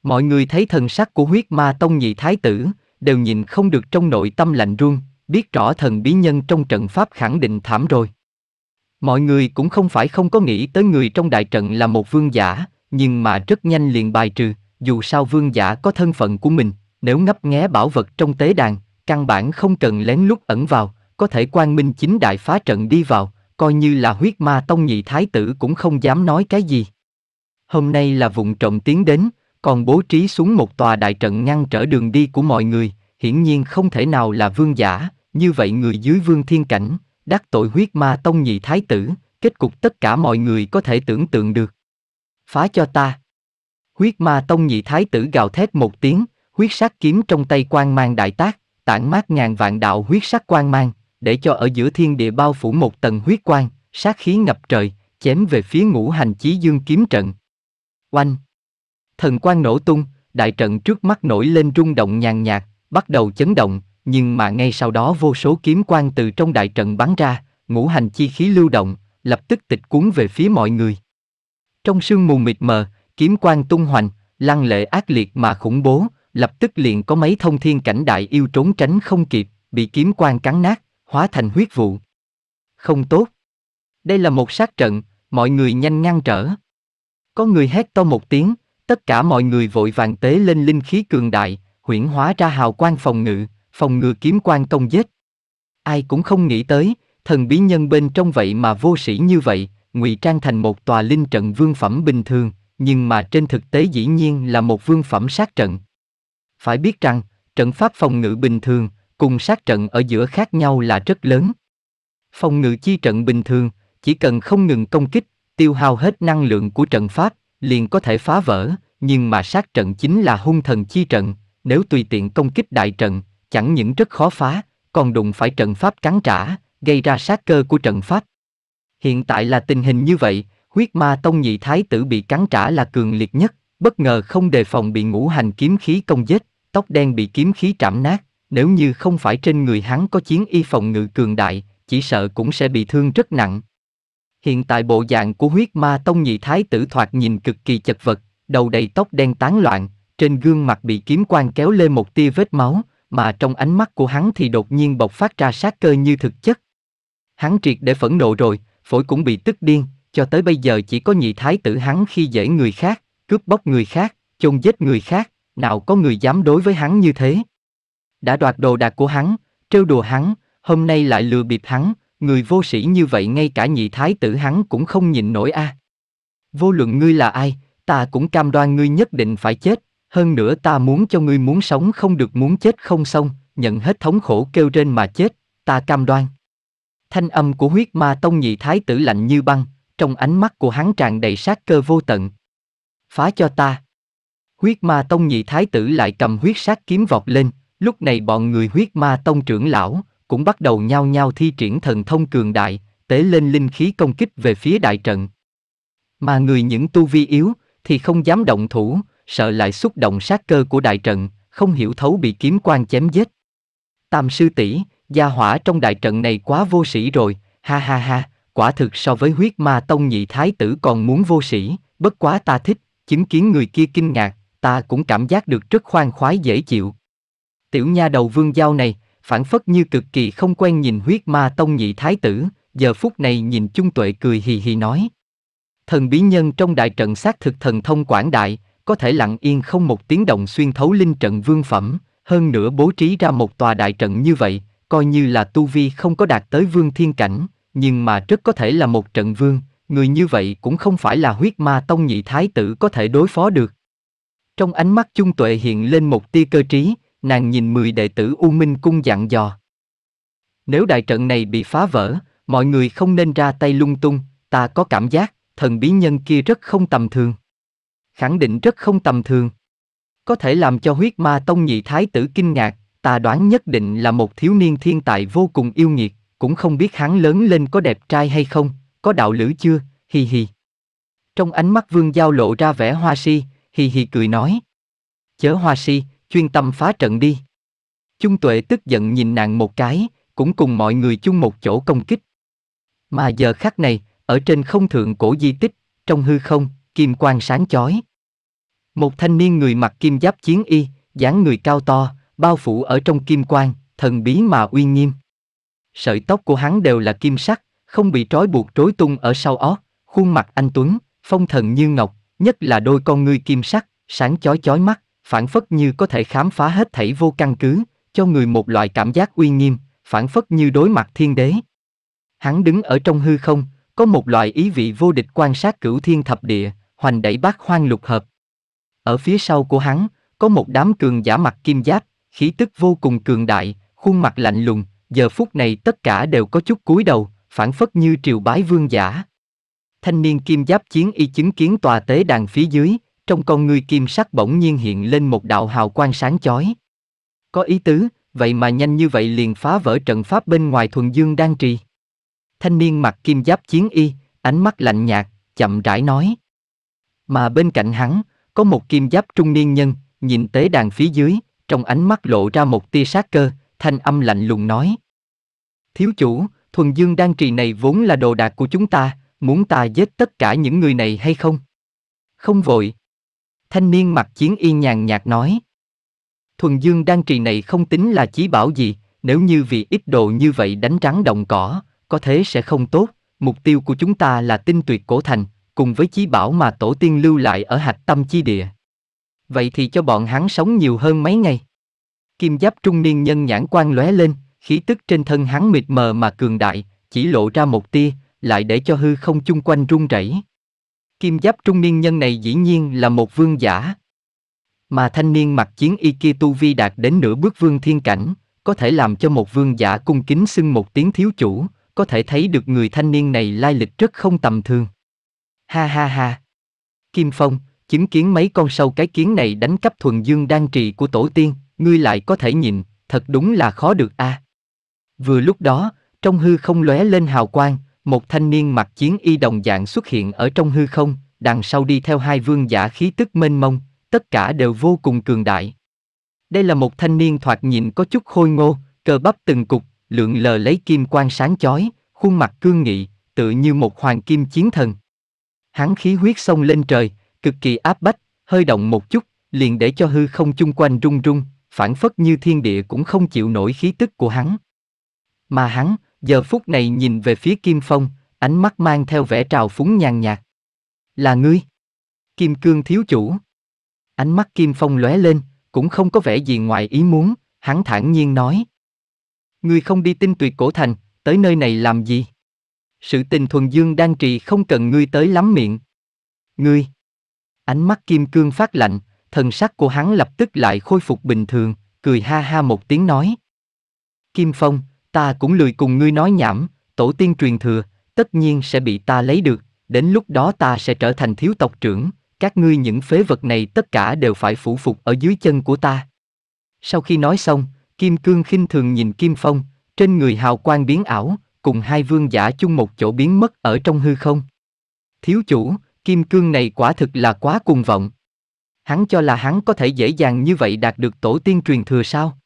Mọi người thấy thần sắc của huyết ma tông nhị thái tử, đều nhìn không được trong nội tâm lạnh run, biết rõ thần bí nhân trong trận pháp khẳng định thảm rồi. Mọi người cũng không phải không có nghĩ tới người trong đại trận là một vương giả, nhưng mà rất nhanh liền bài trừ, dù sao vương giả có thân phận của mình, nếu ngấp nghé bảo vật trong tế đàn, căn bản không cần lén lút ẩn vào, có thể quan minh chính đại phá trận đi vào, coi như là huyết ma tông nhị thái tử cũng không dám nói cái gì. Hôm nay là vùng trọng tiến đến, còn bố trí xuống một tòa đại trận ngăn trở đường đi của mọi người, hiển nhiên không thể nào là vương giả, như vậy người dưới vương thiên cảnh, đắc tội huyết ma tông nhị thái tử, kết cục tất cả mọi người có thể tưởng tượng được. Phá cho ta. Huyết ma tông nhị thái tử gào thét một tiếng, huyết sắc kiếm trong tay quan mang đại tác, tản mát ngàn vạn đạo huyết sắc quan mang, để cho ở giữa thiên địa bao phủ một tầng huyết quang, sát khí ngập trời, chém về phía ngũ hành chí dương kiếm trận. Oanh! Thần quang nổ tung, đại trận trước mắt nổi lên rung động nhàn nhạt, bắt đầu chấn động, nhưng mà ngay sau đó vô số kiếm quang từ trong đại trận bắn ra, ngũ hành chi khí lưu động, lập tức tịch cuốn về phía mọi người. Trong sương mù mịt mờ, kiếm quang tung hoành, lăng lệ ác liệt mà khủng bố, lập tức liền có mấy thông thiên cảnh đại yêu trốn tránh không kịp, bị kiếm quang cắn nát, hóa thành huyết vụ. Không tốt. Đây là một sát trận, mọi người nhanh ngăn trở. Có người hét to một tiếng, tất cả mọi người vội vàng tế lên linh khí cường đại, huyển hóa ra hào quang phòng ngự, phòng ngự kiếm quan công giết. Ai cũng không nghĩ tới, thần bí nhân bên trong vậy mà vô sĩ như vậy, ngụy trang thành một tòa linh trận vương phẩm bình thường, nhưng mà trên thực tế dĩ nhiên là một vương phẩm sát trận. Phải biết rằng, trận pháp phòng ngự bình thường, cùng sát trận ở giữa khác nhau là rất lớn. Phòng ngự chi trận bình thường, chỉ cần không ngừng công kích, tiêu hao hết năng lượng của trận pháp, liền có thể phá vỡ, nhưng mà sát trận chính là hung thần chi trận, nếu tùy tiện công kích đại trận, chẳng những rất khó phá, còn đụng phải trận pháp cắn trả, gây ra sát cơ của trận pháp. Hiện tại là tình hình như vậy, huyết ma tông nhị thái tử bị cắn trả là cường liệt nhất, bất ngờ không đề phòng bị ngũ hành kiếm khí công giết, tóc đen bị kiếm khí trảm nát, nếu như không phải trên người hắn có chiến y phòng ngự cường đại, chỉ sợ cũng sẽ bị thương rất nặng. Hiện tại bộ dạng của huyết ma tông nhị thái tử thoạt nhìn cực kỳ chật vật, đầu đầy tóc đen tán loạn, trên gương mặt bị kiếm quan kéo lên một tia vết máu, mà trong ánh mắt của hắn thì đột nhiên bộc phát ra sát cơ như thực chất. Hắn triệt để phẫn nộ rồi, phổi cũng bị tức điên, cho tới bây giờ chỉ có nhị thái tử hắn khi dễ người khác, cướp bóc người khác, chôn giết người khác, nào có người dám đối với hắn như thế đã đoạt đồ đạc của hắn, trêu đùa hắn, hôm nay lại lừa bịp hắn, người vô sĩ như vậy ngay cả nhị thái tử hắn cũng không nhịn nổi a. À. Vô luận ngươi là ai, ta cũng cam đoan ngươi nhất định phải chết, hơn nữa ta muốn cho ngươi muốn sống không được muốn chết không xong, nhận hết thống khổ kêu trên mà chết, ta cam đoan. Thanh âm của huyết ma tông nhị thái tử lạnh như băng, trong ánh mắt của hắn tràn đầy sát cơ vô tận. Phá cho ta. Huyết ma tông nhị thái tử lại cầm huyết sát kiếm vọt lên, Lúc này bọn người huyết ma tông trưởng lão cũng bắt đầu nhao nhao thi triển thần thông cường đại, tế lên linh khí công kích về phía đại trận. Mà người những tu vi yếu thì không dám động thủ, sợ lại xúc động sát cơ của đại trận, không hiểu thấu bị kiếm quan chém giết. Tam sư tỷ, gia hỏa trong đại trận này quá vô sĩ rồi, ha ha ha, quả thực so với huyết ma tông nhị thái tử còn muốn vô sĩ, bất quá ta thích, chứng kiến người kia kinh ngạc, ta cũng cảm giác được rất khoan khoái dễ chịu tiểu nha đầu vương giao này, phản phất như cực kỳ không quen nhìn huyết ma tông nhị thái tử, giờ phút này nhìn chung tuệ cười hì hì nói. Thần bí nhân trong đại trận sát thực thần thông quảng đại, có thể lặng yên không một tiếng động xuyên thấu linh trận vương phẩm, hơn nữa bố trí ra một tòa đại trận như vậy, coi như là tu vi không có đạt tới vương thiên cảnh, nhưng mà rất có thể là một trận vương, người như vậy cũng không phải là huyết ma tông nhị thái tử có thể đối phó được. Trong ánh mắt chung tuệ hiện lên một tia cơ trí, nàng nhìn 10 đệ tử U Minh Cung dặn dò. Nếu đại trận này bị phá vỡ, mọi người không nên ra tay lung tung, ta có cảm giác, thần bí nhân kia rất không tầm thường. Khẳng định rất không tầm thường. Có thể làm cho huyết ma tông nhị thái tử kinh ngạc, ta đoán nhất định là một thiếu niên thiên tài vô cùng yêu nghiệt, cũng không biết hắn lớn lên có đẹp trai hay không, có đạo lữ chưa, hì hì. Trong ánh mắt vương giao lộ ra vẻ hoa si, hì hì cười nói. Chớ hoa si, chuyên tâm phá trận đi. Chung Tuệ tức giận nhìn nàng một cái, cũng cùng mọi người chung một chỗ công kích. Mà giờ khắc này, ở trên không thượng cổ di tích, trong hư không, kim quang sáng chói. Một thanh niên người mặc kim giáp chiến y, dáng người cao to, bao phủ ở trong kim quang, thần bí mà uy nghiêm. Sợi tóc của hắn đều là kim sắc, không bị trói buộc trối tung ở sau ót, khuôn mặt anh tuấn, phong thần như ngọc, nhất là đôi con ngươi kim sắc, sáng chói chói mắt phản phất như có thể khám phá hết thảy vô căn cứ, cho người một loại cảm giác uy nghiêm, phản phất như đối mặt thiên đế. Hắn đứng ở trong hư không, có một loại ý vị vô địch quan sát cửu thiên thập địa, hoành đẩy bát hoang lục hợp. Ở phía sau của hắn, có một đám cường giả mặt kim giáp, khí tức vô cùng cường đại, khuôn mặt lạnh lùng, giờ phút này tất cả đều có chút cúi đầu, phản phất như triều bái vương giả. Thanh niên kim giáp chiến y chứng kiến tòa tế đàn phía dưới, trong con ngươi kim sắc bỗng nhiên hiện lên một đạo hào quang sáng chói. Có ý tứ, vậy mà nhanh như vậy liền phá vỡ trận pháp bên ngoài thuần dương đang trì. Thanh niên mặc kim giáp chiến y, ánh mắt lạnh nhạt, chậm rãi nói. Mà bên cạnh hắn, có một kim giáp trung niên nhân, nhìn tế đàn phía dưới, trong ánh mắt lộ ra một tia sát cơ, thanh âm lạnh lùng nói. Thiếu chủ, thuần dương đang trì này vốn là đồ đạc của chúng ta, muốn ta giết tất cả những người này hay không? Không vội, Thanh niên mặc chiến y nhàn nhạt nói. Thuần dương đan trì này không tính là chí bảo gì, nếu như vì ít đồ như vậy đánh trắng đồng cỏ, có thế sẽ không tốt. Mục tiêu của chúng ta là tinh tuyệt cổ thành, cùng với chí bảo mà tổ tiên lưu lại ở hạch tâm chi địa. Vậy thì cho bọn hắn sống nhiều hơn mấy ngày. Kim giáp trung niên nhân nhãn quan lóe lên, khí tức trên thân hắn mịt mờ mà cường đại, chỉ lộ ra một tia, lại để cho hư không chung quanh rung rẩy kim giáp trung niên nhân này dĩ nhiên là một vương giả. Mà thanh niên mặc chiến y kia tu vi đạt đến nửa bước vương thiên cảnh, có thể làm cho một vương giả cung kính xưng một tiếng thiếu chủ, có thể thấy được người thanh niên này lai lịch rất không tầm thường. Ha ha ha. Kim Phong, chứng kiến mấy con sâu cái kiến này đánh cắp thuần dương đan trì của tổ tiên, ngươi lại có thể nhìn, thật đúng là khó được a. À. Vừa lúc đó, trong hư không lóe lên hào quang, một thanh niên mặc chiến y đồng dạng xuất hiện ở trong hư không, đằng sau đi theo hai vương giả khí tức mênh mông, tất cả đều vô cùng cường đại. Đây là một thanh niên thoạt nhìn có chút khôi ngô, cơ bắp từng cục, lượng lờ lấy kim quang sáng chói, khuôn mặt cương nghị, tự như một hoàng kim chiến thần. Hắn khí huyết sông lên trời, cực kỳ áp bách, hơi động một chút, liền để cho hư không chung quanh rung rung, phản phất như thiên địa cũng không chịu nổi khí tức của hắn. Mà hắn, giờ phút này nhìn về phía Kim Phong, ánh mắt mang theo vẻ trào phúng nhàn nhạt. Là ngươi? Kim Cương thiếu chủ. Ánh mắt Kim Phong lóe lên, cũng không có vẻ gì ngoài ý muốn, hắn thản nhiên nói. Ngươi không đi tinh tuyệt cổ thành, tới nơi này làm gì? Sự tình thuần dương đang trì không cần ngươi tới lắm miệng. Ngươi! Ánh mắt Kim Cương phát lạnh, thần sắc của hắn lập tức lại khôi phục bình thường, cười ha ha một tiếng nói. Kim Phong, Ta cũng lười cùng ngươi nói nhảm, tổ tiên truyền thừa, tất nhiên sẽ bị ta lấy được, đến lúc đó ta sẽ trở thành thiếu tộc trưởng, các ngươi những phế vật này tất cả đều phải phủ phục ở dưới chân của ta. Sau khi nói xong, Kim Cương khinh thường nhìn Kim Phong, trên người hào quang biến ảo, cùng hai vương giả chung một chỗ biến mất ở trong hư không. Thiếu chủ, Kim Cương này quả thực là quá cuồng vọng. Hắn cho là hắn có thể dễ dàng như vậy đạt được tổ tiên truyền thừa sao?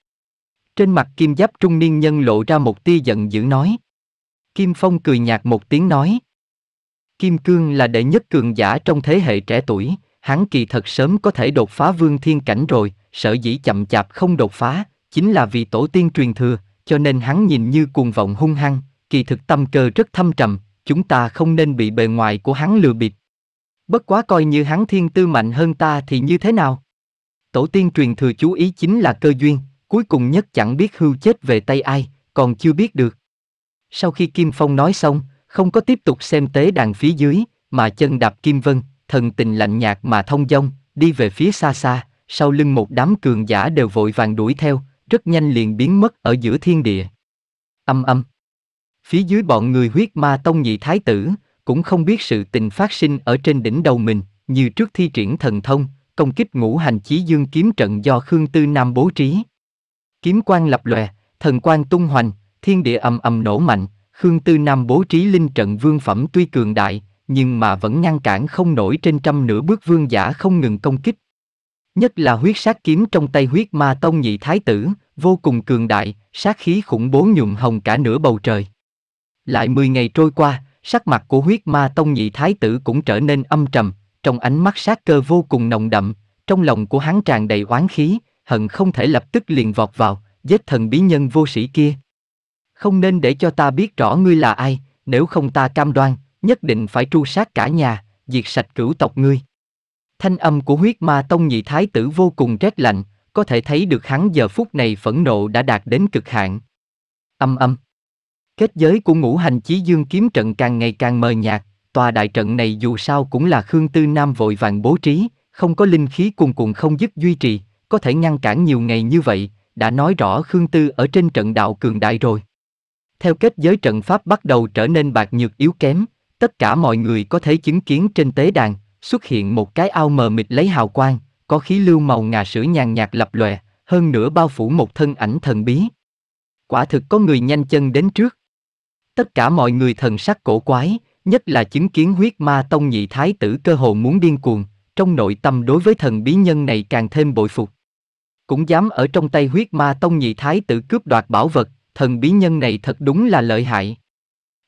Trên mặt kim giáp trung niên nhân lộ ra một tia giận dữ nói. Kim Phong cười nhạt một tiếng nói. Kim Cương là đệ nhất cường giả trong thế hệ trẻ tuổi, hắn kỳ thật sớm có thể đột phá vương thiên cảnh rồi, sở dĩ chậm chạp không đột phá, chính là vì tổ tiên truyền thừa, cho nên hắn nhìn như cuồng vọng hung hăng, kỳ thực tâm cơ rất thâm trầm, chúng ta không nên bị bề ngoài của hắn lừa bịp. Bất quá coi như hắn thiên tư mạnh hơn ta thì như thế nào? Tổ tiên truyền thừa chú ý chính là cơ duyên, cuối cùng nhất chẳng biết hưu chết về tay ai, còn chưa biết được. Sau khi Kim Phong nói xong, không có tiếp tục xem tế đàn phía dưới, mà chân đạp Kim Vân, thần tình lạnh nhạt mà thông dong, đi về phía xa xa, sau lưng một đám cường giả đều vội vàng đuổi theo, rất nhanh liền biến mất ở giữa thiên địa. Âm âm. Phía dưới bọn người huyết ma tông nhị thái tử, cũng không biết sự tình phát sinh ở trên đỉnh đầu mình, như trước thi triển thần thông, công kích ngũ hành chí dương kiếm trận do Khương Tư Nam bố trí kiếm quan lập lòe, thần quan tung hoành, thiên địa ầm ầm nổ mạnh, Khương Tư Nam bố trí linh trận vương phẩm tuy cường đại, nhưng mà vẫn ngăn cản không nổi trên trăm nửa bước vương giả không ngừng công kích. Nhất là huyết sát kiếm trong tay huyết ma tông nhị thái tử, vô cùng cường đại, sát khí khủng bố nhuộm hồng cả nửa bầu trời. Lại 10 ngày trôi qua, sắc mặt của huyết ma tông nhị thái tử cũng trở nên âm trầm, trong ánh mắt sát cơ vô cùng nồng đậm, trong lòng của hắn tràn đầy oán khí, hận không thể lập tức liền vọt vào, giết thần bí nhân vô sĩ kia. Không nên để cho ta biết rõ ngươi là ai, nếu không ta cam đoan, nhất định phải tru sát cả nhà, diệt sạch cửu tộc ngươi. Thanh âm của huyết ma tông nhị thái tử vô cùng rét lạnh, có thể thấy được hắn giờ phút này phẫn nộ đã đạt đến cực hạn. Âm âm. Kết giới của ngũ hành chí dương kiếm trận càng ngày càng mờ nhạt, tòa đại trận này dù sao cũng là Khương Tư Nam vội vàng bố trí, không có linh khí cuồn cuộn không dứt duy trì, có thể ngăn cản nhiều ngày như vậy, đã nói rõ Khương Tư ở trên trận đạo cường đại rồi. Theo kết giới trận pháp bắt đầu trở nên bạc nhược yếu kém, tất cả mọi người có thể chứng kiến trên tế đàn, xuất hiện một cái ao mờ mịt lấy hào quang, có khí lưu màu ngà sữa nhàn nhạt lập lòe, hơn nữa bao phủ một thân ảnh thần bí. Quả thực có người nhanh chân đến trước. Tất cả mọi người thần sắc cổ quái, nhất là chứng kiến huyết ma tông nhị thái tử cơ hồ muốn điên cuồng, trong nội tâm đối với thần bí nhân này càng thêm bội phục cũng dám ở trong tay huyết ma tông nhị thái tử cướp đoạt bảo vật, thần bí nhân này thật đúng là lợi hại.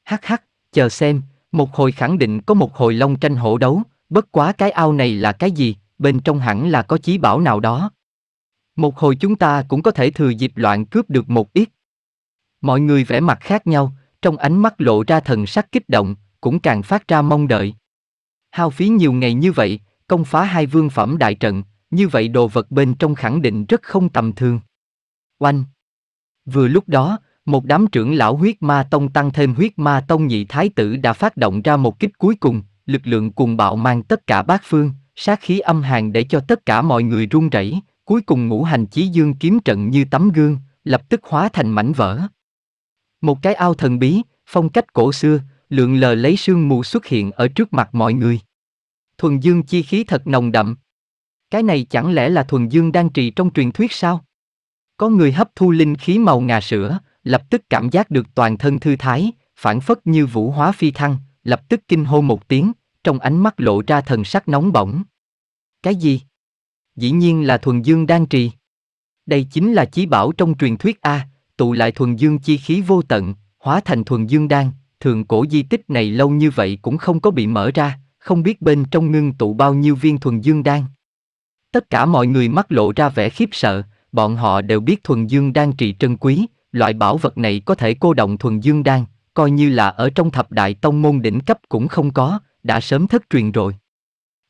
Hắc hắc, chờ xem, một hồi khẳng định có một hồi long tranh hổ đấu, bất quá cái ao này là cái gì, bên trong hẳn là có chí bảo nào đó. Một hồi chúng ta cũng có thể thừa dịp loạn cướp được một ít. Mọi người vẻ mặt khác nhau, trong ánh mắt lộ ra thần sắc kích động, cũng càng phát ra mong đợi. Hao phí nhiều ngày như vậy, công phá hai vương phẩm đại trận, như vậy đồ vật bên trong khẳng định rất không tầm thường. Oanh! Vừa lúc đó, một đám trưởng lão huyết ma tông tăng thêm huyết ma tông nhị thái tử đã phát động ra một kích cuối cùng, lực lượng cùng bạo mang tất cả bát phương, sát khí âm hàn để cho tất cả mọi người run rẩy, cuối cùng ngũ hành chí dương kiếm trận như tấm gương, lập tức hóa thành mảnh vỡ. Một cái ao thần bí, phong cách cổ xưa, lượng lờ lấy sương mù xuất hiện ở trước mặt mọi người. Thuần dương chi khí thật nồng đậm, cái này chẳng lẽ là thuần dương đang trì trong truyền thuyết sao? Có người hấp thu linh khí màu ngà sữa, lập tức cảm giác được toàn thân thư thái, phản phất như vũ hóa phi thăng, lập tức kinh hô một tiếng, trong ánh mắt lộ ra thần sắc nóng bỏng. Cái gì? Dĩ nhiên là thuần dương đang trì. Đây chính là chí bảo trong truyền thuyết A, tụ lại thuần dương chi khí vô tận, hóa thành thuần dương đan, thường cổ di tích này lâu như vậy cũng không có bị mở ra, không biết bên trong ngưng tụ bao nhiêu viên thuần dương đan. Tất cả mọi người mắt lộ ra vẻ khiếp sợ, bọn họ đều biết thuần dương đan trị trân quý, loại bảo vật này có thể cô động thuần dương đan, coi như là ở trong thập đại tông môn đỉnh cấp cũng không có, đã sớm thất truyền rồi.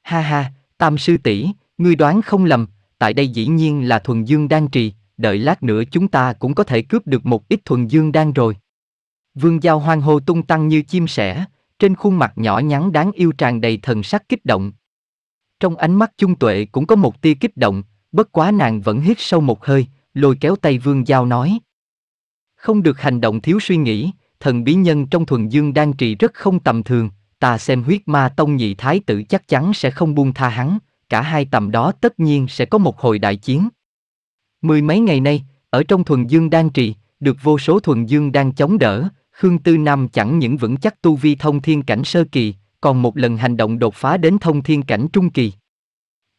Ha ha, tam sư tỷ, ngươi đoán không lầm, tại đây dĩ nhiên là thuần dương đan trì, đợi lát nữa chúng ta cũng có thể cướp được một ít thuần dương đan rồi. Vương Giao hoang hô tung tăng như chim sẻ, trên khuôn mặt nhỏ nhắn đáng yêu tràn đầy thần sắc kích động, trong ánh mắt chung tuệ cũng có một tia kích động, bất quá nàng vẫn hít sâu một hơi, lôi kéo tay vương giao nói. Không được hành động thiếu suy nghĩ, thần bí nhân trong thuần dương đang trì rất không tầm thường, ta xem huyết ma tông nhị thái tử chắc chắn sẽ không buông tha hắn, cả hai tầm đó tất nhiên sẽ có một hồi đại chiến. Mười mấy ngày nay, ở trong thuần dương đang trì, được vô số thuần dương đang chống đỡ, Khương Tư Nam chẳng những vững chắc tu vi thông thiên cảnh sơ kỳ, còn một lần hành động đột phá đến thông thiên cảnh trung kỳ.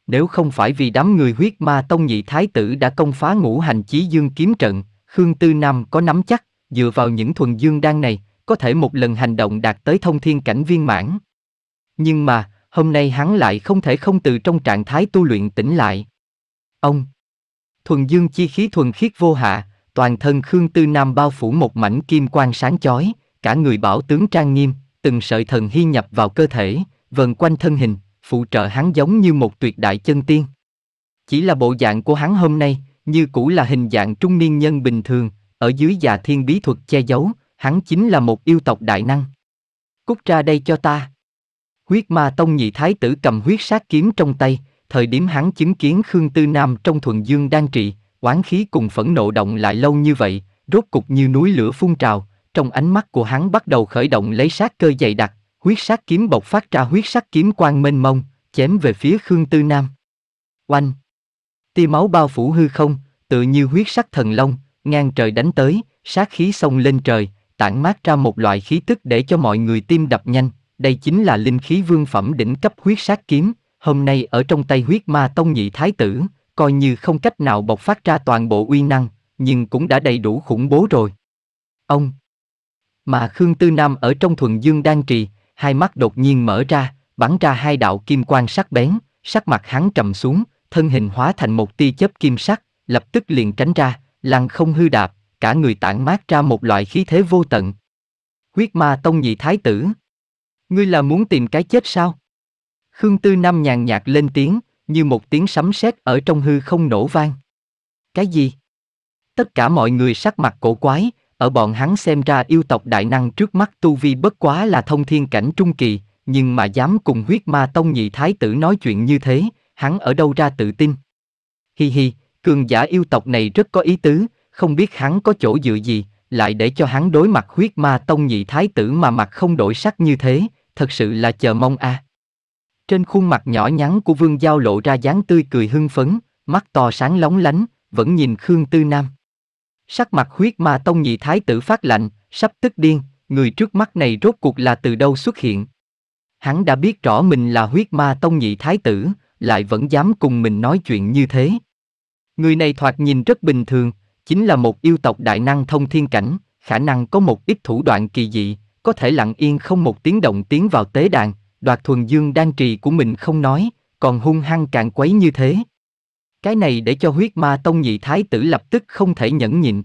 Nếu không phải vì đám người huyết ma tông nhị thái tử đã công phá ngũ hành chí dương kiếm trận, Khương Tư Nam có nắm chắc, dựa vào những thuần dương đan này, có thể một lần hành động đạt tới thông thiên cảnh viên mãn. Nhưng mà, hôm nay hắn lại không thể không từ trong trạng thái tu luyện tỉnh lại. Ông Thuần dương chi khí thuần khiết vô hạ, toàn thân Khương Tư Nam bao phủ một mảnh kim quang sáng chói, cả người bảo tướng trang nghiêm, từng sợi thần hy nhập vào cơ thể, vần quanh thân hình, phụ trợ hắn giống như một tuyệt đại chân tiên. Chỉ là bộ dạng của hắn hôm nay, như cũ là hình dạng trung niên nhân bình thường, ở dưới già thiên bí thuật che giấu, hắn chính là một yêu tộc đại năng. Cút ra đây cho ta. Huyết ma tông nhị thái tử cầm huyết sát kiếm trong tay, thời điểm hắn chứng kiến Khương Tư Nam trong thuần dương đang trị, oán khí cùng phẫn nộ động lại lâu như vậy, rốt cục như núi lửa phun trào, trong ánh mắt của hắn bắt đầu khởi động lấy sát cơ dày đặc, huyết sát kiếm bộc phát ra huyết sắc kiếm quang mênh mông, chém về phía Khương Tư Nam. Oanh! Tia máu bao phủ hư không, tự như huyết sắc thần long, ngang trời đánh tới, sát khí sông lên trời, tản mát ra một loại khí tức để cho mọi người tim đập nhanh, đây chính là linh khí vương phẩm đỉnh cấp huyết sát kiếm, hôm nay ở trong tay huyết ma tông nhị thái tử, coi như không cách nào bộc phát ra toàn bộ uy năng, nhưng cũng đã đầy đủ khủng bố rồi. Ông! mà Khương Tư Nam ở trong thuần dương đang trì, hai mắt đột nhiên mở ra, bắn ra hai đạo kim quang sắc bén, sắc mặt hắn trầm xuống, thân hình hóa thành một tia chớp kim sắc, lập tức liền tránh ra, lăng không hư đạp, cả người tản mát ra một loại khí thế vô tận. Huyết ma tông nhị thái tử. Ngươi là muốn tìm cái chết sao? Khương Tư Nam nhàn nhạt lên tiếng, như một tiếng sấm sét ở trong hư không nổ vang. Cái gì? Tất cả mọi người sắc mặt cổ quái, ở bọn hắn xem ra yêu tộc đại năng trước mắt tu vi bất quá là thông thiên cảnh trung kỳ, nhưng mà dám cùng huyết ma tông nhị thái tử nói chuyện như thế, hắn ở đâu ra tự tin. Hi hi, cường giả yêu tộc này rất có ý tứ, không biết hắn có chỗ dựa gì, lại để cho hắn đối mặt huyết ma tông nhị thái tử mà mặt không đổi sắc như thế, thật sự là chờ mong a. À. Trên khuôn mặt nhỏ nhắn của Vương Giao lộ ra dáng tươi cười hưng phấn, mắt to sáng lóng lánh, vẫn nhìn Khương Tư Nam. Sắc mặt huyết ma tông nhị thái tử phát lạnh, sắp tức điên, người trước mắt này rốt cuộc là từ đâu xuất hiện. Hắn đã biết rõ mình là huyết ma tông nhị thái tử, lại vẫn dám cùng mình nói chuyện như thế. Người này thoạt nhìn rất bình thường, chính là một yêu tộc đại năng thông thiên cảnh, khả năng có một ít thủ đoạn kỳ dị, có thể lặng yên không một tiếng động tiến vào tế đàn, đoạt thuần dương đan trì của mình không nói, còn hung hăng cạn quấy như thế. Cái này để cho huyết ma tông nhị thái tử lập tức không thể nhẫn nhịn.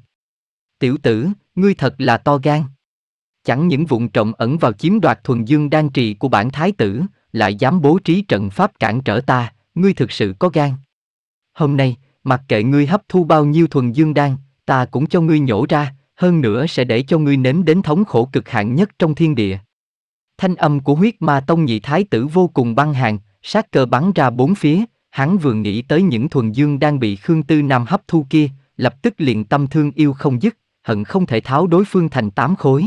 Tiểu tử, ngươi thật là to gan. Chẳng những vụn trộm ẩn vào chiếm đoạt thuần dương đan trì của bản thái tử, lại dám bố trí trận pháp cản trở ta, ngươi thực sự có gan. Hôm nay, mặc kệ ngươi hấp thu bao nhiêu thuần dương đan, ta cũng cho ngươi nhổ ra, hơn nữa sẽ để cho ngươi nếm đến thống khổ cực hạn nhất trong thiên địa. Thanh âm của huyết ma tông nhị thái tử vô cùng băng hàng, sát cơ bắn ra bốn phía, Hắn vừa nghĩ tới những thuần dương đang bị Khương Tư Nam hấp thu kia, lập tức liền tâm thương yêu không dứt, hận không thể tháo đối phương thành tám khối.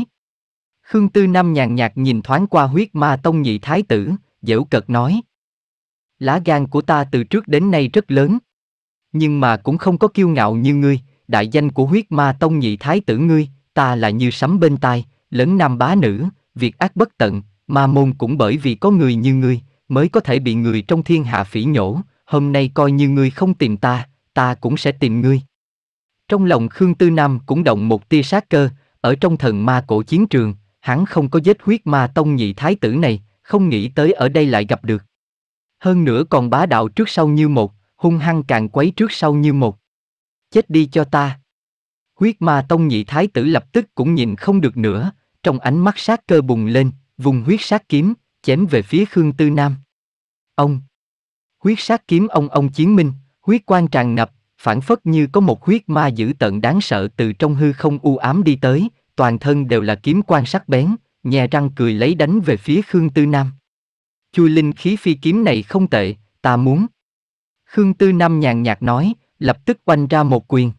Khương Tư Nam nhàn nhạt nhìn thoáng qua huyết ma tông nhị thái tử, dễu cợt nói. Lá gan của ta từ trước đến nay rất lớn. Nhưng mà cũng không có kiêu ngạo như ngươi, đại danh của huyết ma tông nhị thái tử ngươi, ta là như sắm bên tai, lớn nam bá nữ, việc ác bất tận, ma môn cũng bởi vì có người như ngươi, mới có thể bị người trong thiên hạ phỉ nhổ, hôm nay coi như ngươi không tìm ta, ta cũng sẽ tìm ngươi. Trong lòng Khương Tư Nam cũng động một tia sát cơ, ở trong thần ma cổ chiến trường, hắn không có giết huyết ma tông nhị thái tử này, không nghĩ tới ở đây lại gặp được. Hơn nữa còn bá đạo trước sau như một, hung hăng càng quấy trước sau như một. Chết đi cho ta. Huyết ma tông nhị thái tử lập tức cũng nhìn không được nữa, trong ánh mắt sát cơ bùng lên, vùng huyết sát kiếm, chém về phía Khương Tư Nam. Ông, Huyết sát kiếm ông ông chiến minh, huyết quang tràn ngập, phản phất như có một huyết ma dữ tận đáng sợ từ trong hư không u ám đi tới, toàn thân đều là kiếm quan sắc bén, nhè răng cười lấy đánh về phía Khương Tư Nam. Chui linh khí phi kiếm này không tệ, ta muốn. Khương Tư Nam nhàn nhạt nói, lập tức quanh ra một quyền.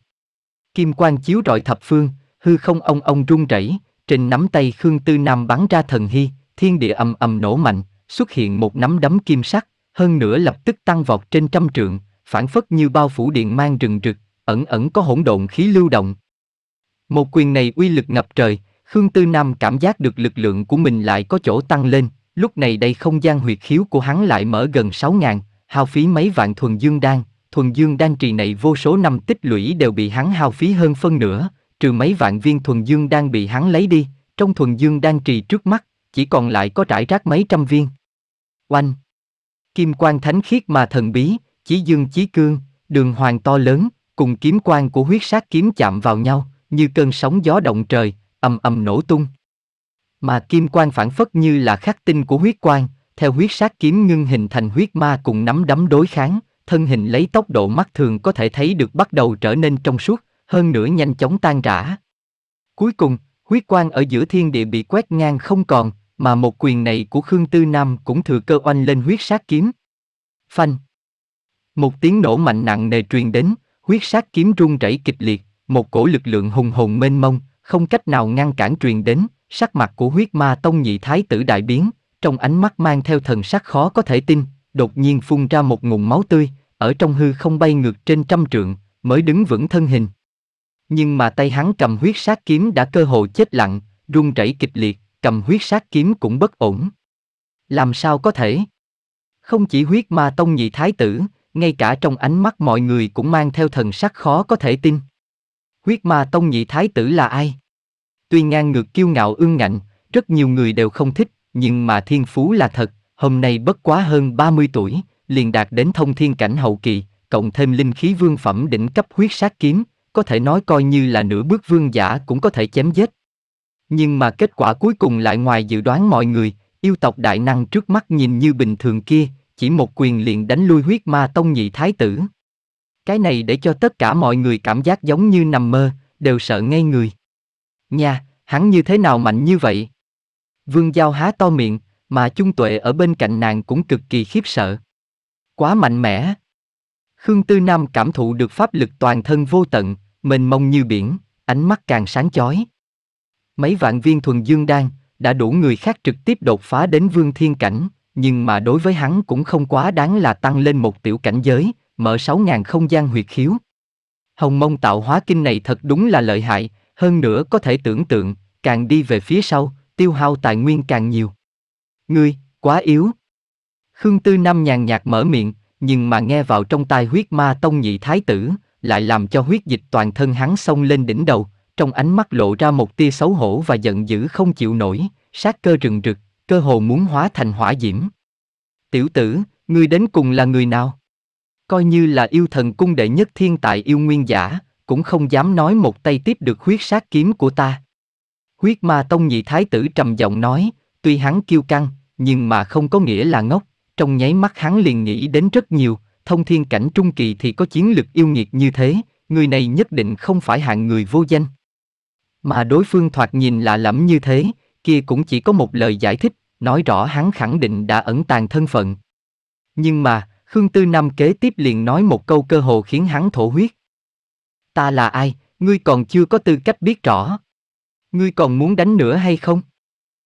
Kim quang chiếu rọi thập phương, hư không ông ông rung rẩy, Trình nắm tay Khương Tư Nam bắn ra thần hy, thiên địa ầm ầm nổ mạnh, xuất hiện một nắm đấm kim sắc, hơn nữa lập tức tăng vọt trên trăm trượng, phản phất như bao phủ điện mang rừng rực, ẩn ẩn có hỗn độn khí lưu động. Một quyền này uy lực ngập trời, Khương Tư Nam cảm giác được lực lượng của mình lại có chỗ tăng lên, lúc này đây không gian huyệt khiếu của hắn lại mở gần 6 ngàn, hao phí mấy vạn thuần dương đan, thuần dương đan trì này vô số năm tích lũy đều bị hắn hao phí hơn phân nửa, trừ mấy vạn viên thuần dương đan bị hắn lấy đi, trong thuần dương đan trì trước mắt, chỉ còn lại có trải rác mấy trăm viên. Oanh! kim quan thánh khiết mà thần bí, chí dương chí cương, đường hoàng to lớn, cùng kiếm quan của huyết sát kiếm chạm vào nhau, như cơn sóng gió động trời, ầm ầm nổ tung. Mà kim quan phản phất như là khắc tinh của huyết quan, theo huyết sát kiếm ngưng hình thành huyết ma cùng nắm đấm đối kháng, thân hình lấy tốc độ mắt thường có thể thấy được bắt đầu trở nên trong suốt, hơn nữa nhanh chóng tan rã. Cuối cùng, huyết quan ở giữa thiên địa bị quét ngang không còn, mà một quyền này của Khương Tư Nam cũng thừa cơ oanh lên huyết sát kiếm. Phanh. Một tiếng nổ mạnh nặng nề truyền đến, huyết sát kiếm rung rẩy kịch liệt, một cổ lực lượng hùng hồn mênh mông, không cách nào ngăn cản truyền đến, sắc mặt của huyết ma tông nhị thái tử đại biến, trong ánh mắt mang theo thần sắc khó có thể tin, đột nhiên phun ra một ngụm máu tươi, ở trong hư không bay ngược trên trăm trượng, mới đứng vững thân hình. Nhưng mà tay hắn cầm huyết sát kiếm đã cơ hồ chết lặng, run rẩy kịch liệt, cầm huyết sát kiếm cũng bất ổn. Làm sao có thể? Không chỉ huyết ma tông nhị thái tử, ngay cả trong ánh mắt mọi người cũng mang theo thần sắc khó có thể tin. Huyết ma tông nhị thái tử là ai? Tuy ngang ngược kiêu ngạo ương ngạnh, rất nhiều người đều không thích, nhưng mà thiên phú là thật, hôm nay bất quá hơn 30 tuổi, liền đạt đến thông thiên cảnh hậu kỳ, cộng thêm linh khí vương phẩm đỉnh cấp huyết sát kiếm, có thể nói coi như là nửa bước vương giả cũng có thể chém giết. Nhưng mà kết quả cuối cùng lại ngoài dự đoán mọi người, yêu tộc đại năng trước mắt nhìn như bình thường kia, chỉ một quyền liền đánh lui huyết ma tông nhị thái tử. Cái này để cho tất cả mọi người cảm giác giống như nằm mơ, đều sợ ngây người. Nha, hắn như thế nào mạnh như vậy? Vương Giao há to miệng, mà Chung Tuệ ở bên cạnh nàng cũng cực kỳ khiếp sợ. Quá mạnh mẽ. Khương Tư Nam cảm thụ được pháp lực toàn thân vô tận, mình mông như biển, ánh mắt càng sáng chói mấy vạn viên thuần dương đan, đã đủ người khác trực tiếp đột phá đến vương thiên cảnh, nhưng mà đối với hắn cũng không quá đáng là tăng lên một tiểu cảnh giới, mở sáu ngàn không gian huyệt khiếu. Hồng mông tạo hóa kinh này thật đúng là lợi hại, hơn nữa có thể tưởng tượng, càng đi về phía sau, tiêu hao tài nguyên càng nhiều. Ngươi, quá yếu. Khương Tư Năm nhàn nhạt mở miệng, nhưng mà nghe vào trong tai huyết ma tông nhị thái tử, lại làm cho huyết dịch toàn thân hắn xông lên đỉnh đầu, trong ánh mắt lộ ra một tia xấu hổ và giận dữ không chịu nổi, sát cơ rừng rực, cơ hồ muốn hóa thành hỏa diễm. Tiểu tử, ngươi đến cùng là người nào? Coi như là yêu thần cung đệ nhất thiên tại yêu nguyên giả, cũng không dám nói một tay tiếp được huyết sát kiếm của ta. Huyết ma tông nhị thái tử trầm giọng nói, tuy hắn kiêu căng, nhưng mà không có nghĩa là ngốc, trong nháy mắt hắn liền nghĩ đến rất nhiều, thông thiên cảnh trung kỳ thì có chiến lực yêu nghiệt như thế, người này nhất định không phải hạng người vô danh. Mà đối phương thoạt nhìn lạ lẫm như thế, kia cũng chỉ có một lời giải thích, nói rõ hắn khẳng định đã ẩn tàng thân phận. Nhưng mà, Khương Tư Năm kế tiếp liền nói một câu cơ hồ khiến hắn thổ huyết. Ta là ai, ngươi còn chưa có tư cách biết rõ. Ngươi còn muốn đánh nữa hay không?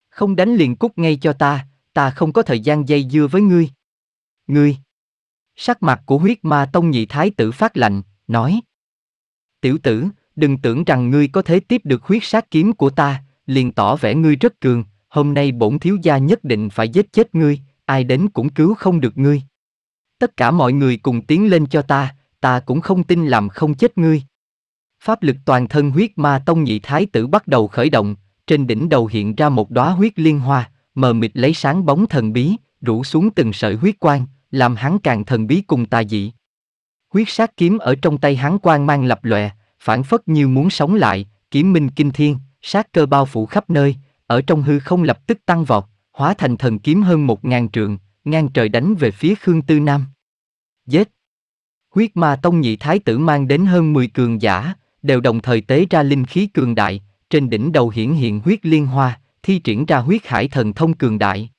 Không đánh liền cút ngay cho ta, ta không có thời gian dây dưa với ngươi. Ngươi! Sắc mặt của huyết ma tông nhị thái tử phát lạnh, nói. Tiểu tử, đừng tưởng rằng ngươi có thể tiếp được huyết sát kiếm của ta, liền tỏ vẻ ngươi rất cường, hôm nay bổn thiếu gia nhất định phải giết chết ngươi, ai đến cũng cứu không được ngươi. Tất cả mọi người cùng tiến lên cho ta, ta cũng không tin làm không chết ngươi. Pháp lực toàn thân huyết ma tông nhị thái tử bắt đầu khởi động, trên đỉnh đầu hiện ra một đóa huyết liên hoa, mờ mịt lấy sáng bóng thần bí, rủ xuống từng sợi huyết quang, làm hắn càng thần bí cùng tà dị. Huyết sát kiếm ở trong tay hắn quang mang lập lòe, phản phất như muốn sống lại, kiếm minh kinh thiên, sát cơ bao phủ khắp nơi, ở trong hư không lập tức tăng vọt, hóa thành thần kiếm hơn một ngàn trượng, ngang trời đánh về phía Khương Tư Nam. Giết! Huyết ma tông nhị thái tử mang đến hơn 10 cường giả, đều đồng thời tế ra linh khí cường đại, trên đỉnh đầu hiển hiện huyết liên hoa, thi triển ra huyết hải thần thông cường đại.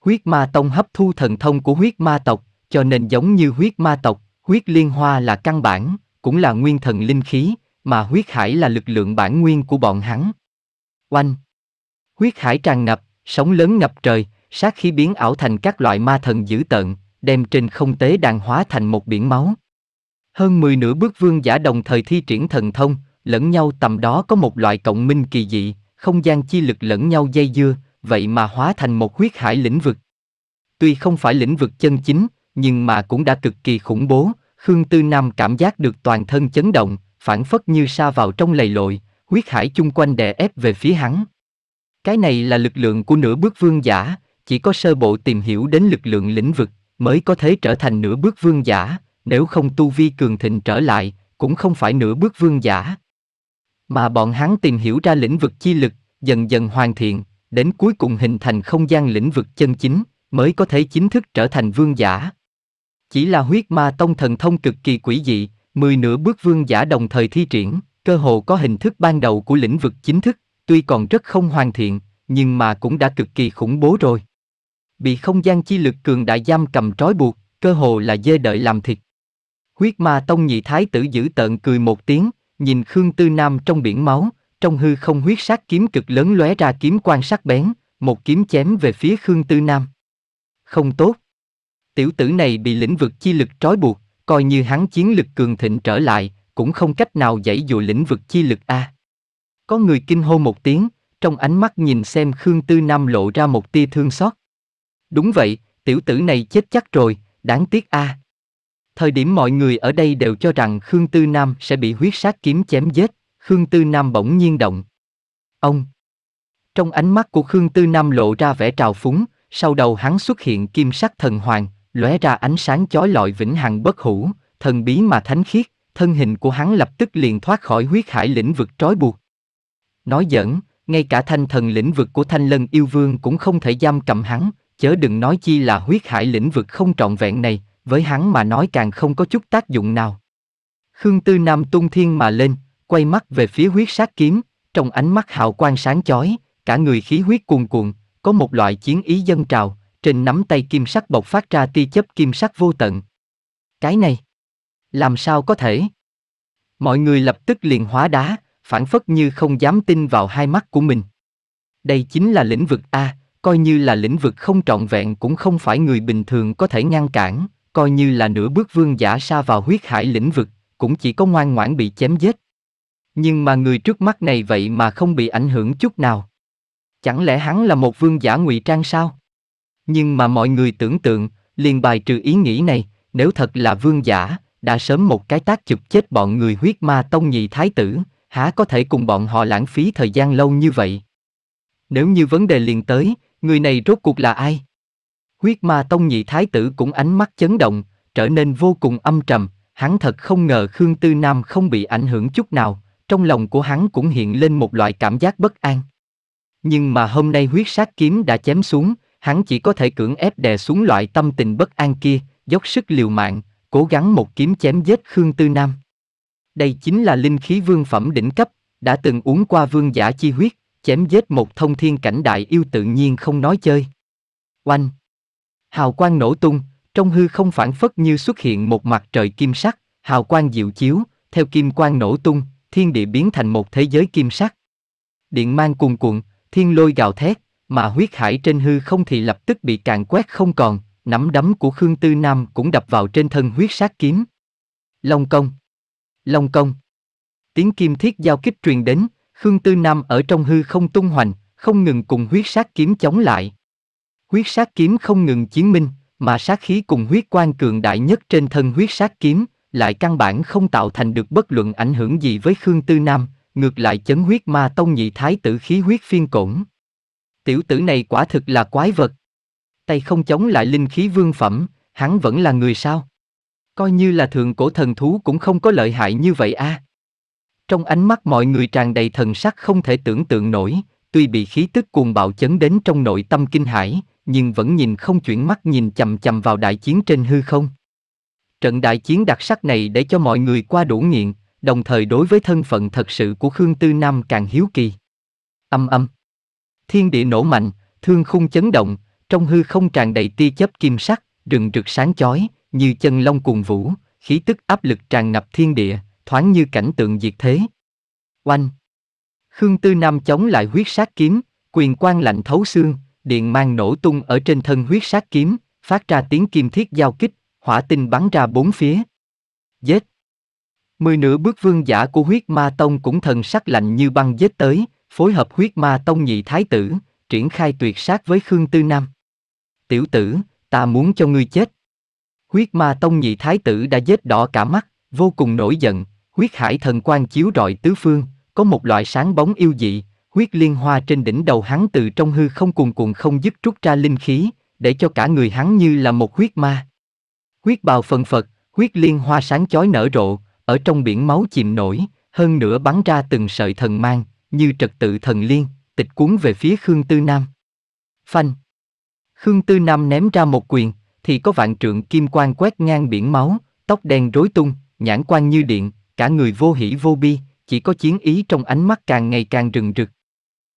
Huyết ma tông hấp thu thần thông của huyết ma tộc, cho nên giống như huyết ma tộc, huyết liên hoa là căn bản, cũng là nguyên thần linh khí, mà huyết hải là lực lượng bản nguyên của bọn hắn. Oanh! Huyết hải tràn ngập, sóng lớn ngập trời, sát khí biến ảo thành các loại ma thần dữ tợn, đem trên không tế đàn hóa thành một biển máu. Hơn 10 nửa bước vương giả đồng thời thi triển thần thông, lẫn nhau tầm đó có một loại cộng minh kỳ dị, không gian chi lực lẫn nhau dây dưa, vậy mà hóa thành một huyết hải lĩnh vực. Tuy không phải lĩnh vực chân chính, nhưng mà cũng đã cực kỳ khủng bố, Khương Tư Nam cảm giác được toàn thân chấn động, phản phất như sa vào trong lầy lội, huyết hải chung quanh đè ép về phía hắn. Cái này là lực lượng của nửa bước vương giả, chỉ có sơ bộ tìm hiểu đến lực lượng lĩnh vực mới có thể trở thành nửa bước vương giả, nếu không tu vi cường thịnh trở lại, cũng không phải nửa bước vương giả. Mà bọn hắn tìm hiểu ra lĩnh vực chi lực, dần dần hoàn thiện, đến cuối cùng hình thành không gian lĩnh vực chân chính, mới có thể chính thức trở thành vương giả, chỉ là huyết ma tông thần thông cực kỳ quỷ dị, mười nửa bước vương giả đồng thời thi triển, cơ hồ có hình thức ban đầu của lĩnh vực chính thức, tuy còn rất không hoàn thiện, nhưng mà cũng đã cực kỳ khủng bố rồi. Bị không gian chi lực cường đại giam cầm trói buộc, cơ hồ là dê đợi làm thịt. Huyết ma tông nhị thái tử giữ tợn cười một tiếng, nhìn Khương Tư Nam trong biển máu, trong hư không huyết sát kiếm cực lớn lóe ra kiếm quan sắc bén, một kiếm chém về phía Khương Tư Nam. Không tốt tiểu tử này bị lĩnh vực chi lực trói buộc, coi như hắn chiến lực cường thịnh trở lại, cũng không cách nào dãy dụ lĩnh vực chi lực a. Có người kinh hô một tiếng, trong ánh mắt nhìn xem Khương Tư Nam lộ ra một tia thương xót. Đúng vậy, tiểu tử này chết chắc rồi, đáng tiếc a. Thời điểm mọi người ở đây đều cho rằng Khương Tư Nam sẽ bị huyết sát kiếm chém giết, Khương Tư Nam bỗng nhiên động. Ông! Trong ánh mắt của Khương Tư Nam lộ ra vẻ trào phúng, sau đầu hắn xuất hiện kim sắc thần hoàng, lóe ra ánh sáng chói lọi vĩnh hằng bất hủ, thần bí mà thánh khiết, thân hình của hắn lập tức liền thoát khỏi huyết hải lĩnh vực trói buộc. Nói giỡn, ngay cả thanh thần lĩnh vực của thanh lân yêu vương cũng không thể giam cầm hắn, chớ đừng nói chi là huyết hải lĩnh vực không trọn vẹn này, với hắn mà nói càng không có chút tác dụng nào. Khương Tư Nam tung thiên mà lên, quay mắt về phía huyết sát kiếm, trong ánh mắt hào quang sáng chói, cả người khí huyết cuồn cuộn, có một loại chiến ý dân trào, trên nắm tay kim sắc bộc phát ra tia chớp kim sắc vô tận. Cái này, làm sao có thể? Mọi người lập tức liền hóa đá, phản phất như không dám tin vào hai mắt của mình. Đây chính là lĩnh vực A, coi như là lĩnh vực không trọn vẹn cũng không phải người bình thường có thể ngăn cản, coi như là nửa bước vương giả xa vào huyết hải lĩnh vực, cũng chỉ có ngoan ngoãn bị chém giết. Nhưng mà người trước mắt này vậy mà không bị ảnh hưởng chút nào. Chẳng lẽ hắn là một vương giả ngụy trang sao? Nhưng mà mọi người tưởng tượng, liền bài trừ ý nghĩ này, nếu thật là vương giả, đã sớm một cái tác chụp chết bọn người huyết ma tông nhị thái tử, há có thể cùng bọn họ lãng phí thời gian lâu như vậy. Nếu như vấn đề liền tới, người này rốt cuộc là ai? Huyết ma tông nhị thái tử cũng ánh mắt chấn động, trở nên vô cùng âm trầm, hắn thật không ngờ Khương Tư Nam không bị ảnh hưởng chút nào, trong lòng của hắn cũng hiện lên một loại cảm giác bất an. Nhưng mà hôm nay huyết sát kiếm đã chém xuống, hắn chỉ có thể cưỡng ép đè xuống loại tâm tình bất an kia, dốc sức liều mạng, cố gắng một kiếm chém giết Khương Tư Nam. Đây chính là linh khí vương phẩm đỉnh cấp, đã từng uống qua vương giả chi huyết, chém giết một thông thiên cảnh đại yêu tự nhiên không nói chơi. Oanh! Hào quang nổ tung, trong hư không phản phất như xuất hiện một mặt trời kim sắc, hào quang diệu chiếu, theo kim quang nổ tung, thiên địa biến thành một thế giới kim sắc. Điện mang cuồn cuộn, thiên lôi gào thét, mà huyết hải trên hư không thì lập tức bị càn quét không còn, nắm đấm của Khương Tư Nam cũng đập vào trên thân huyết sát kiếm. Long công! Long công! Tiếng kim thiết giao kích truyền đến, Khương Tư Nam ở trong hư không tung hoành, không ngừng cùng huyết sát kiếm chống lại. Huyết sát kiếm không ngừng chiến minh, mà sát khí cùng huyết quan cường đại nhất trên thân huyết sát kiếm, lại căn bản không tạo thành được bất luận ảnh hưởng gì với Khương Tư Nam, ngược lại chấn huyết ma tông nhị thái tử khí huyết phiên cổn tiểu tử này quả thực là quái vật. Tay không chống lại linh khí vương phẩm, hắn vẫn là người sao? Coi như là thượng cổ thần thú cũng không có lợi hại như vậy a. Trong ánh mắt mọi người tràn đầy thần sắc không thể tưởng tượng nổi, tuy bị khí tức cuồng bạo chấn đến trong nội tâm kinh hãi, nhưng vẫn nhìn không chuyển mắt nhìn chầm chầm vào đại chiến trên hư không. Trận đại chiến đặc sắc này để cho mọi người qua đủ nghiện, đồng thời đối với thân phận thật sự của Khương Tư Nam càng hiếu kỳ. Âm âm thiên địa nổ mạnh, thương khung chấn động, trong hư không tràn đầy tia chớp kim sắc, rừng rực sáng chói, như chân long cuồng vũ, khí tức áp lực tràn ngập thiên địa, thoáng như cảnh tượng diệt thế. Oanh! Khương Tư Nam chống lại huyết sát kiếm, quyền quang lạnh thấu xương, điện mang nổ tung ở trên thân huyết sát kiếm, phát ra tiếng kim thiết giao kích, hỏa tinh bắn ra bốn phía. Giết! Mười nửa bước vương giả của huyết ma tông cũng thần sắc lạnh như băng giết tới, phối hợp huyết ma tông nhị thái tử, triển khai tuyệt sát với Khương Tư Nam. Tiểu tử, ta muốn cho ngươi chết. Huyết ma tông nhị thái tử đã vết đỏ cả mắt, vô cùng nổi giận, huyết hải thần quang chiếu rọi tứ phương, có một loại sáng bóng yêu dị, huyết liên hoa trên đỉnh đầu hắn từ trong hư không cuồn cuộn không dứt trút ra linh khí, để cho cả người hắn như là một huyết ma. Huyết bào phần phật, huyết liên hoa sáng chói nở rộ, ở trong biển máu chìm nổi, hơn nữa bắn ra từng sợi thần mang, như trật tự thần liên, tịch cuốn về phía Khương Tư Nam. Phanh! Khương Tư Nam ném ra một quyền, thì có vạn trượng kim quang quét ngang biển máu, tóc đen rối tung, nhãn quan như điện, cả người vô hỉ vô bi, chỉ có chiến ý trong ánh mắt càng ngày càng rừng rực.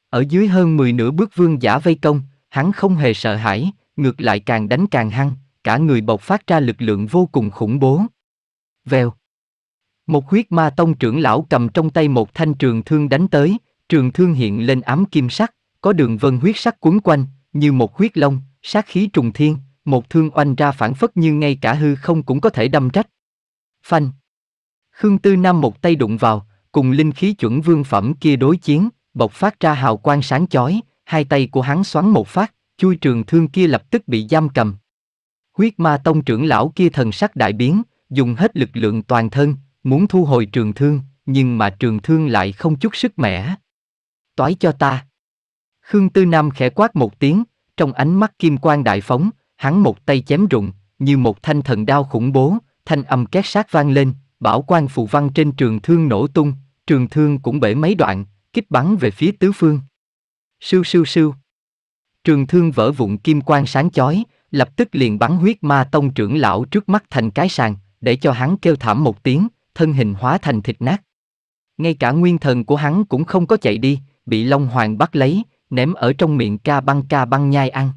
Ở dưới hơn 10 nửa bước vương giả vây công, hắn không hề sợ hãi, ngược lại càng đánh càng hăng, cả người bộc phát ra lực lượng vô cùng khủng bố. Vèo. Một huyết ma tông trưởng lão cầm trong tay một thanh trường thương đánh tới, trường thương hiện lên ám kim sắc, có đường vân huyết sắc cuốn quanh, như một huyết long, sát khí trùng thiên, một thương oanh ra phản phất như ngay cả hư không cũng có thể đâm rách. Phanh. Khương Tư Nam một tay đụng vào, cùng linh khí chuẩn vương phẩm kia đối chiến, bộc phát ra hào quang sáng chói, hai tay của hắn xoắn một phát, chui trường thương kia lập tức bị giam cầm. Huyết ma tông trưởng lão kia thần sắc đại biến, dùng hết lực lượng toàn thân, muốn thu hồi trường thương, nhưng mà trường thương lại không chút sức mẻ. Toái cho ta. Khương Tư Nam khẽ quát một tiếng, trong ánh mắt kim quang đại phóng, hắn một tay chém rụng, như một thanh thần đao khủng bố, thanh âm két sát vang lên, bảo quang phù văn trên trường thương nổ tung, trường thương cũng bể mấy đoạn, kích bắn về phía tứ phương. Sưu sưu sưu. Trường thương vỡ vụn kim quang sáng chói, lập tức liền bắn huyết ma tông trưởng lão trước mắt thành cái sàn, để cho hắn kêu thảm một tiếng, thân hình hóa thành thịt nát. Ngay cả nguyên thần của hắn cũng không có chạy đi, bị Long Hoàng bắt lấy, ném ở trong miệng ca băng ca băng nhai ăn.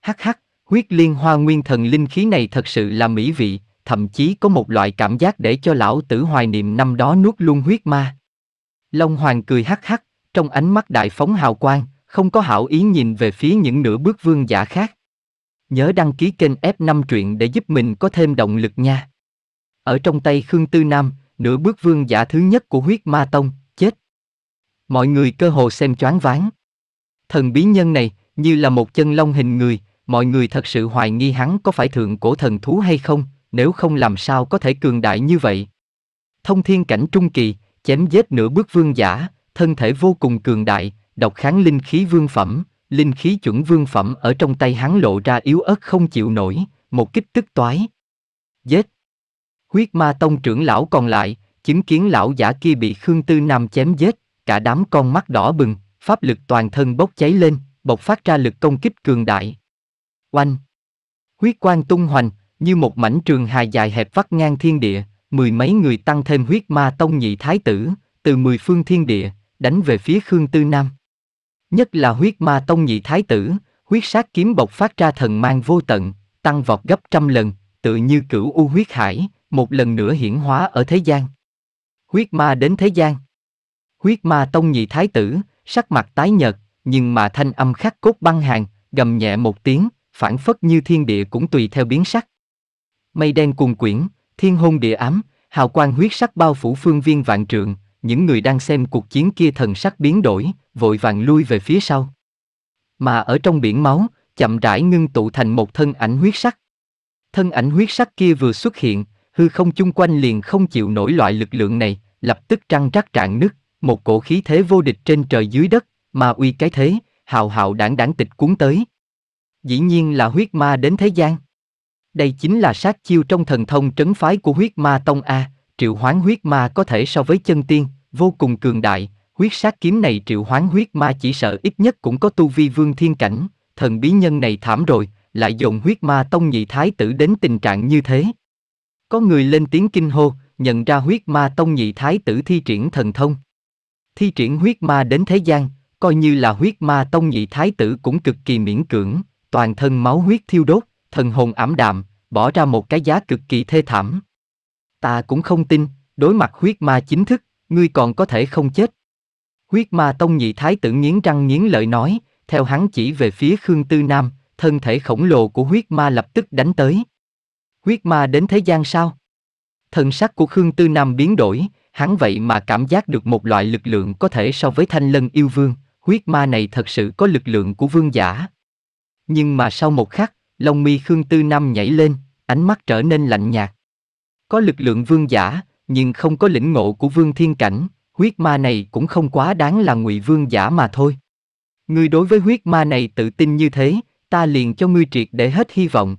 Hắc hắc, huyết liên hoa nguyên thần linh khí này thật sự là mỹ vị, thậm chí có một loại cảm giác để cho lão tử hoài niệm năm đó nuốt luôn huyết ma. Long Hoàng cười hắc hắc, trong ánh mắt đại phóng hào quang, không có hảo ý nhìn về phía những nửa bước vương giả khác. Nhớ đăng ký kênh F5 truyện để giúp mình có thêm động lực nha. Ở trong tay Khương Tư Nam, nửa bước vương giả thứ nhất của huyết ma tông, chết. Mọi người cơ hồ xem choáng váng. Thần bí nhân này, như là một chân long hình người, mọi người thật sự hoài nghi hắn có phải thượng cổ thần thú hay không, nếu không làm sao có thể cường đại như vậy. Thông thiên cảnh trung kỳ, chém giết nửa bước vương giả, thân thể vô cùng cường đại, độc kháng linh khí vương phẩm, linh khí chuẩn vương phẩm ở trong tay hắn lộ ra yếu ớt không chịu nổi, một kích tức toái. Giết! Huyết ma tông trưởng lão còn lại, chứng kiến lão giả kia bị Khương Tư Nam chém giết, cả đám con mắt đỏ bừng, pháp lực toàn thân bốc cháy lên, bộc phát ra lực công kích cường đại. Oanh! Huyết quang tung hoành, như một mảnh trường hài dài hẹp vắt ngang thiên địa, mười mấy người tăng thêm huyết ma tông nhị thái tử, từ mười phương thiên địa, đánh về phía Khương Tư Nam. Nhất là huyết ma tông nhị thái tử, huyết sát kiếm bộc phát ra thần mang vô tận, tăng vọt gấp trăm lần, tự như cửu u huyết hải, một lần nữa hiển hóa ở thế gian. Huyết ma đến thế gian. Huyết ma tông nhị thái tử, sắc mặt tái nhợt, nhưng mà thanh âm khắc cốt băng hàng, gầm nhẹ một tiếng, phản phất như thiên địa cũng tùy theo biến sắc. Mây đen cuồn quyển, thiên hôn địa ám, hào quang huyết sắc bao phủ phương viên vạn trượng, những người đang xem cuộc chiến kia thần sắc biến đổi, vội vàng lui về phía sau. Mà ở trong biển máu, chậm rãi ngưng tụ thành một thân ảnh huyết sắc. Thân ảnh huyết sắc kia vừa xuất hiện, hư không chung quanh liền không chịu nổi loại lực lượng này, lập tức trăng rắc trạng nứt, một cổ khí thế vô địch trên trời dưới đất, mà uy cái thế, hào hào đảng đảng tịch cuốn tới. Dĩ nhiên là huyết ma đến thế gian. Đây chính là sát chiêu trong thần thông trấn phái của huyết ma tông A, triệu hoán huyết ma có thể so với chân tiên, vô cùng cường đại, huyết sát kiếm này triệu hoán huyết ma chỉ sợ ít nhất cũng có tu vi vương thiên cảnh, thần bí nhân này thảm rồi, lại dồn huyết ma tông nhị thái tử đến tình trạng như thế, có người lên tiếng kinh hô, nhận ra huyết ma tông nhị thái tử thi triển thần thông. Thi triển huyết ma đến thế gian, coi như là huyết ma tông nhị thái tử cũng cực kỳ miễn cưỡng, toàn thân máu huyết thiêu đốt, thần hồn ảm đạm, bỏ ra một cái giá cực kỳ thê thảm. Ta cũng không tin, đối mặt huyết ma chính thức, ngươi còn có thể không chết. Huyết ma tông nhị thái tử nghiến răng nghiến lợi nói, theo hắn chỉ về phía Khương Tư Nam, thân thể khổng lồ của huyết ma lập tức đánh tới, Huyết ma đến thế gian sao? Thần sắc của Khương Tư Nam biến đổi, hắn vậy mà cảm giác được một loại lực lượng có thể so với thanh lân yêu vương, huyết ma này thật sự có lực lượng của vương giả. Nhưng mà sau một khắc, lông mi Khương Tư Nam nhảy lên, ánh mắt trở nên lạnh nhạt. Có lực lượng vương giả, nhưng không có lĩnh ngộ của vương thiên cảnh, huyết ma này cũng không quá đáng là ngụy vương giả mà thôi. Ngươi đối với huyết ma này tự tin như thế, ta liền cho ngươi triệt để hết hy vọng.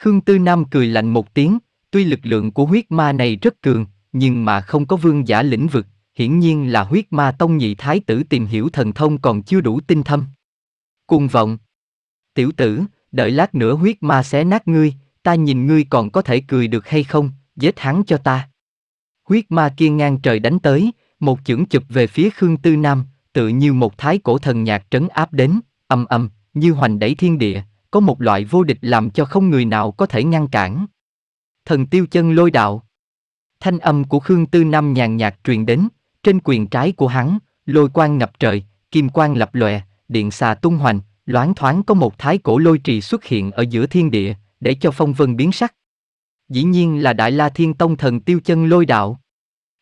Khương Tư Nam cười lạnh một tiếng, tuy lực lượng của huyết ma này rất cường, nhưng mà không có vương giả lĩnh vực, hiển nhiên là huyết ma tông nhị thái tử tìm hiểu thần thông còn chưa đủ tinh thâm. Cuồng vọng. Tiểu tử, đợi lát nữa huyết ma xé nát ngươi, ta nhìn ngươi còn có thể cười được hay không, giết hắn cho ta. Huyết ma kia ngang trời đánh tới, một chưởng chụp về phía Khương Tư Nam, tự như một thái cổ thần nhạc trấn áp đến, âm âm, như hoành đẩy thiên địa, có một loại vô địch làm cho không người nào có thể ngăn cản. Thần tiêu chân lôi đạo. Thanh âm của Khương Tư Nam nhàn nhạt truyền đến, trên quyền trái của hắn, lôi quang ngập trời, kim quang lập lòe, điện xà tung hoành, loáng thoáng có một thái cổ lôi trì xuất hiện ở giữa thiên địa, để cho phong vân biến sắc. Dĩ nhiên là Đại La Thiên Tông thần tiêu chân lôi đạo.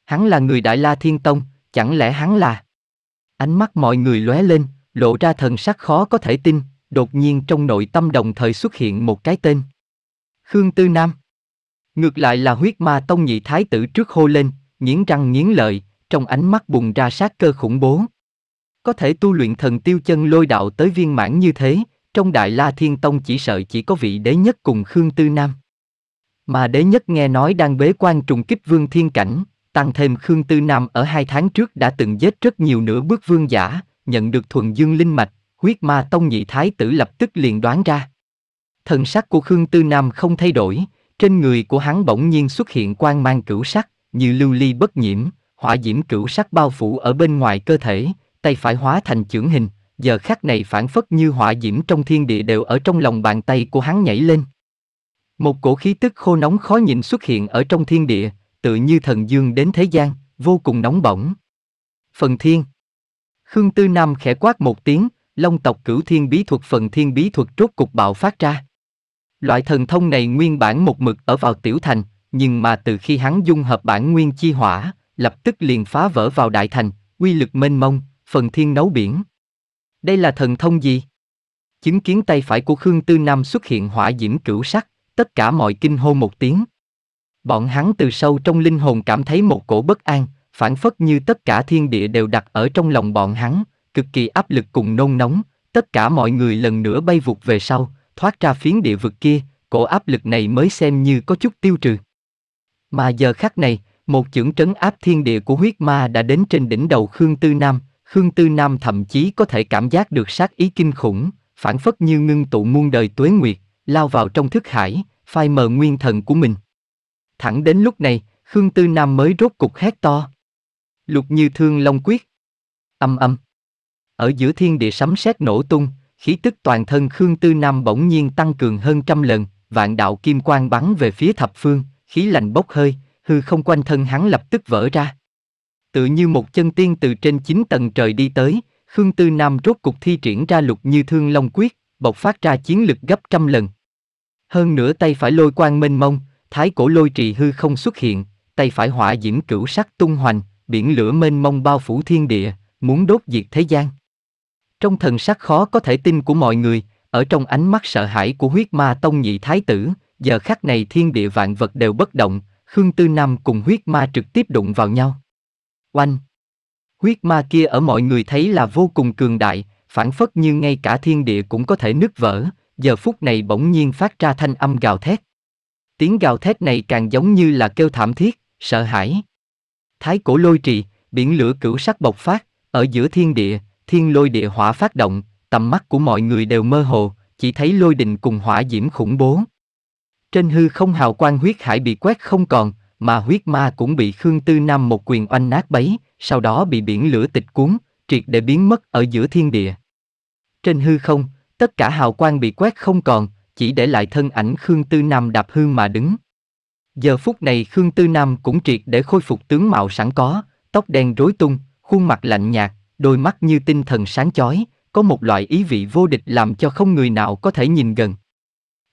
Hắn là người Đại La Thiên Tông, chẳng lẽ hắn là... Ánh mắt mọi người lóe lên, lộ ra thần sắc khó có thể tin, đột nhiên trong nội tâm đồng thời xuất hiện một cái tên. Khương Tư Nam. Ngược lại là huyết ma tông nhị thái tử trước hô lên, nghiến răng nghiến lợi, trong ánh mắt bùng ra sát cơ khủng bố. Có thể tu luyện thần tiêu chân lôi đạo tới viên mãn như thế, trong Đại La Thiên Tông chỉ sợ chỉ có vị đế nhất cùng Khương Tư Nam. Mà đế nhất nghe nói đang bế quan trùng kích vương thiên cảnh, tăng thêm Khương Tư Nam ở hai tháng trước đã từng giết rất nhiều nửa bước vương giả, nhận được thuần dương linh mạch, huyết ma tông nhị thái tử lập tức liền đoán ra. Thần sắc của Khương Tư Nam không thay đổi, trên người của hắn bỗng nhiên xuất hiện quang mang cửu sắc, như lưu ly bất nhiễm, hỏa diễm cửu sắc bao phủ ở bên ngoài cơ thể, tay phải hóa thành trưởng hình, giờ khắc này phản phất như hỏa diễm trong thiên địa đều ở trong lòng bàn tay của hắn nhảy lên. Một cổ khí tức khô nóng khó nhìn xuất hiện ở trong thiên địa, tự như thần dương đến thế gian, vô cùng nóng bỏng. Phần thiên Khương Tư Nam khẽ quát một tiếng, Long tộc cửu thiên bí thuật phần thiên bí thuật rốt cục bạo phát ra. Loại thần thông này nguyên bản một mực ở vào tiểu thành, nhưng mà từ khi hắn dung hợp bản nguyên chi hỏa, lập tức liền phá vỡ vào đại thành, quy lực mênh mông, phần thiên nấu biển. Đây là thần thông gì? Chứng kiến tay phải của Khương Tư Nam xuất hiện hỏa diễm cửu sắc, tất cả mọi kinh hô một tiếng. Bọn hắn từ sâu trong linh hồn cảm thấy một cổ bất an, phản phất như tất cả thiên địa đều đặt ở trong lòng bọn hắn, cực kỳ áp lực cùng nôn nóng, tất cả mọi người lần nữa bay vụt về sau, thoát ra phiến địa vực kia, cổ áp lực này mới xem như có chút tiêu trừ. Mà giờ khắc này, một chưởng trấn áp thiên địa của huyết ma đã đến trên đỉnh đầu Khương Tư Nam, Khương Tư Nam thậm chí có thể cảm giác được sát ý kinh khủng, phản phất như ngưng tụ muôn đời tuế nguyệt, lao vào trong thức hải, phai mờ nguyên thần của mình. Thẳng đến lúc này, Khương Tư Nam mới rốt cục hét to. Lục như thương long quyết. Âm âm. Ở giữa thiên địa sấm sét nổ tung, khí tức toàn thân Khương Tư Nam bỗng nhiên tăng cường hơn trăm lần, vạn đạo kim quang bắn về phía thập phương, khí lạnh bốc hơi, hư không quanh thân hắn lập tức vỡ ra. Tự như một chân tiên từ trên chín tầng trời đi tới, Khương Tư Nam rốt cục thi triển ra lục như thương long quyết, bộc phát ra chiến lực gấp trăm lần. Hơn nữa tay phải lôi quang mênh mông, thái cổ lôi trì hư không xuất hiện, tay phải hỏa diễm cửu sắc tung hoành, biển lửa mênh mông bao phủ thiên địa, muốn đốt diệt thế gian. Trong thần sắc khó có thể tin của mọi người, ở trong ánh mắt sợ hãi của huyết ma tông nhị thái tử, giờ khắc này thiên địa vạn vật đều bất động, Khương Tư Nam cùng huyết ma trực tiếp đụng vào nhau. Oanh! Huyết ma kia ở mọi người thấy là vô cùng cường đại, phản phất như ngay cả thiên địa cũng có thể nứt vỡ, giờ phút này bỗng nhiên phát ra thanh âm gào thét. Tiếng gào thét này càng giống như là kêu thảm thiết, sợ hãi. Thái cổ lôi trì, biển lửa cửu sắc bộc phát, ở giữa thiên địa, thiên lôi địa hỏa phát động, tầm mắt của mọi người đều mơ hồ, chỉ thấy lôi đình cùng hỏa diễm khủng bố. Trên hư không hào quang huyết hải bị quét không còn, mà huyết ma cũng bị Khương Tư Nam một quyền oanh nát bấy, sau đó bị biển lửa tịch cuốn, triệt để biến mất ở giữa thiên địa. Trên hư không, tất cả hào quang bị quét không còn, chỉ để lại thân ảnh Khương Tư Nam đạp hư mà đứng. Giờ phút này Khương Tư Nam cũng triệt để khôi phục tướng mạo sẵn có, tóc đen rối tung, khuôn mặt lạnh nhạt, đôi mắt như tinh thần sáng chói, có một loại ý vị vô địch làm cho không người nào có thể nhìn gần.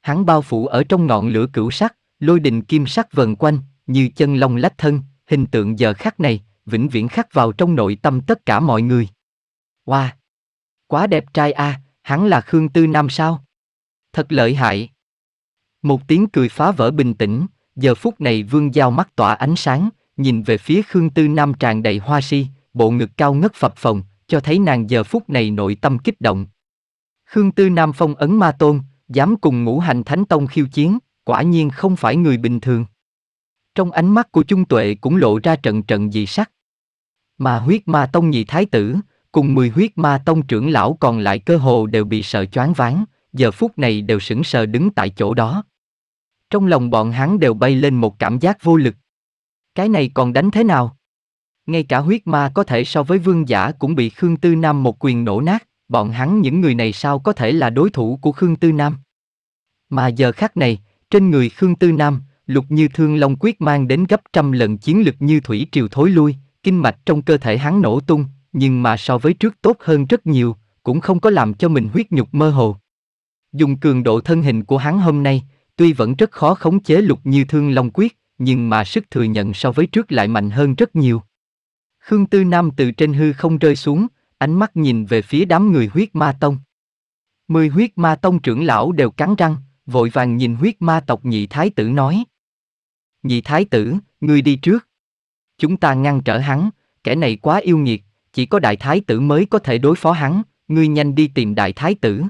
Hắn bao phủ ở trong ngọn lửa cửu sắc, lôi đình kim sắc vần quanh, như chân long lách thân, hình tượng giờ khắc này, vĩnh viễn khắc vào trong nội tâm tất cả mọi người. Wow! Quá đẹp trai a, à, hắn là Khương Tư Nam sao? Thật lợi hại! Một tiếng cười phá vỡ bình tĩnh, giờ phút này vương giao mắt tỏa ánh sáng, nhìn về phía Khương Tư Nam tràn đầy hoa si, bộ ngực cao ngất phập phồng, cho thấy nàng giờ phút này nội tâm kích động. Khương Tư Nam phong ấn ma tôn, dám cùng ngũ hành thánh tông khiêu chiến, quả nhiên không phải người bình thường. Trong ánh mắt của Trung Tuệ cũng lộ ra trận trận dị sắc. Mà huyết ma tông nhị thái tử, cùng mười huyết ma tông trưởng lão còn lại cơ hồ đều bị sợ choáng váng, giờ phút này đều sững sờ đứng tại chỗ đó. Trong lòng bọn hắn đều bay lên một cảm giác vô lực. Cái này còn đánh thế nào? Ngay cả huyết ma có thể so với vương giả cũng bị Khương Tư Nam một quyền nổ nát, bọn hắn những người này sao có thể là đối thủ của Khương Tư Nam. Mà giờ khắc này, trên người Khương Tư Nam, lục như thương long quyết mang đến gấp trăm lần chiến lực như thủy triều thối lui, kinh mạch trong cơ thể hắn nổ tung, nhưng mà so với trước tốt hơn rất nhiều, cũng không có làm cho mình huyết nhục mơ hồ. Dùng cường độ thân hình của hắn hôm nay, tuy vẫn rất khó khống chế lục như thương long quyết, nhưng mà sức thừa nhận so với trước lại mạnh hơn rất nhiều. Khương Tư Nam từ trên hư không rơi xuống, ánh mắt nhìn về phía đám người huyết ma tông. Mười huyết ma tông trưởng lão đều cắn răng, vội vàng nhìn huyết ma tộc nhị thái tử nói. Nhị thái tử, ngươi đi trước. Chúng ta ngăn trở hắn, kẻ này quá yêu nghiệt, chỉ có đại thái tử mới có thể đối phó hắn, ngươi nhanh đi tìm đại thái tử.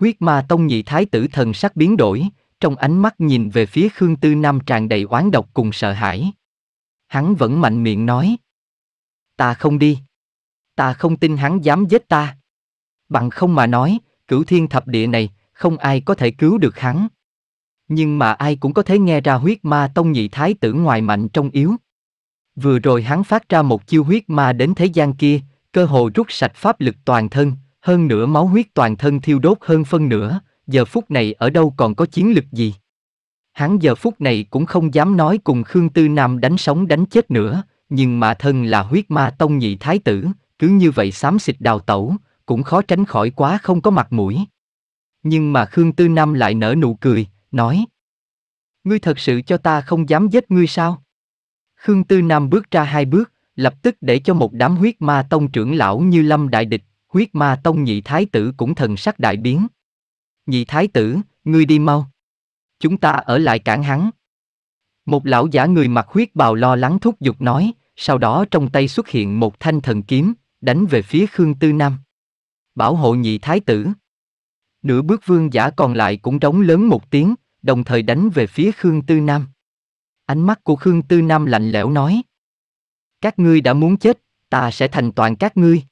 Huyết ma tông nhị thái tử thần sắc biến đổi, trong ánh mắt nhìn về phía Khương Tư Nam tràn đầy oán độc cùng sợ hãi. Hắn vẫn mạnh miệng nói, Ta không đi. Ta không tin hắn dám giết ta. Bằng không mà nói, cửu thiên thập địa này, không ai có thể cứu được hắn. Nhưng mà ai cũng có thể nghe ra huyết ma tông nhị thái tử ngoài mạnh trong yếu. Vừa rồi hắn phát ra một chiêu huyết ma đến thế gian kia, cơ hồ rút sạch pháp lực toàn thân, hơn nửa máu huyết toàn thân thiêu đốt hơn phân nửa, giờ phút này ở đâu còn có chiến lực gì. Hắn giờ phút này cũng không dám nói cùng Khương Tư Nam đánh sống đánh chết nữa, nhưng mà thân là huyết ma tông nhị thái tử, cứ như vậy xám xịt đào tẩu, cũng khó tránh khỏi quá không có mặt mũi. Nhưng mà Khương Tư Nam lại nở nụ cười, nói Ngươi thật sự cho ta không dám giết ngươi sao? Khương Tư Nam bước ra hai bước, lập tức để cho một đám huyết ma tông trưởng lão như lâm đại địch, huyết ma tông nhị thái tử cũng thần sắc đại biến. Nhị thái tử, ngươi đi mau. Chúng ta ở lại cản hắn. Một lão giả người mặc huyết bào lo lắng thúc giục nói, sau đó trong tay xuất hiện một thanh thần kiếm, đánh về phía Khương Tư Nam. Bảo hộ nhị thái tử. Nửa bước vương giả còn lại cũng trống lớn một tiếng, đồng thời đánh về phía Khương Tư Nam. Ánh mắt của Khương Tư Nam lạnh lẽo nói. Các ngươi đã muốn chết, ta sẽ thành toàn các ngươi.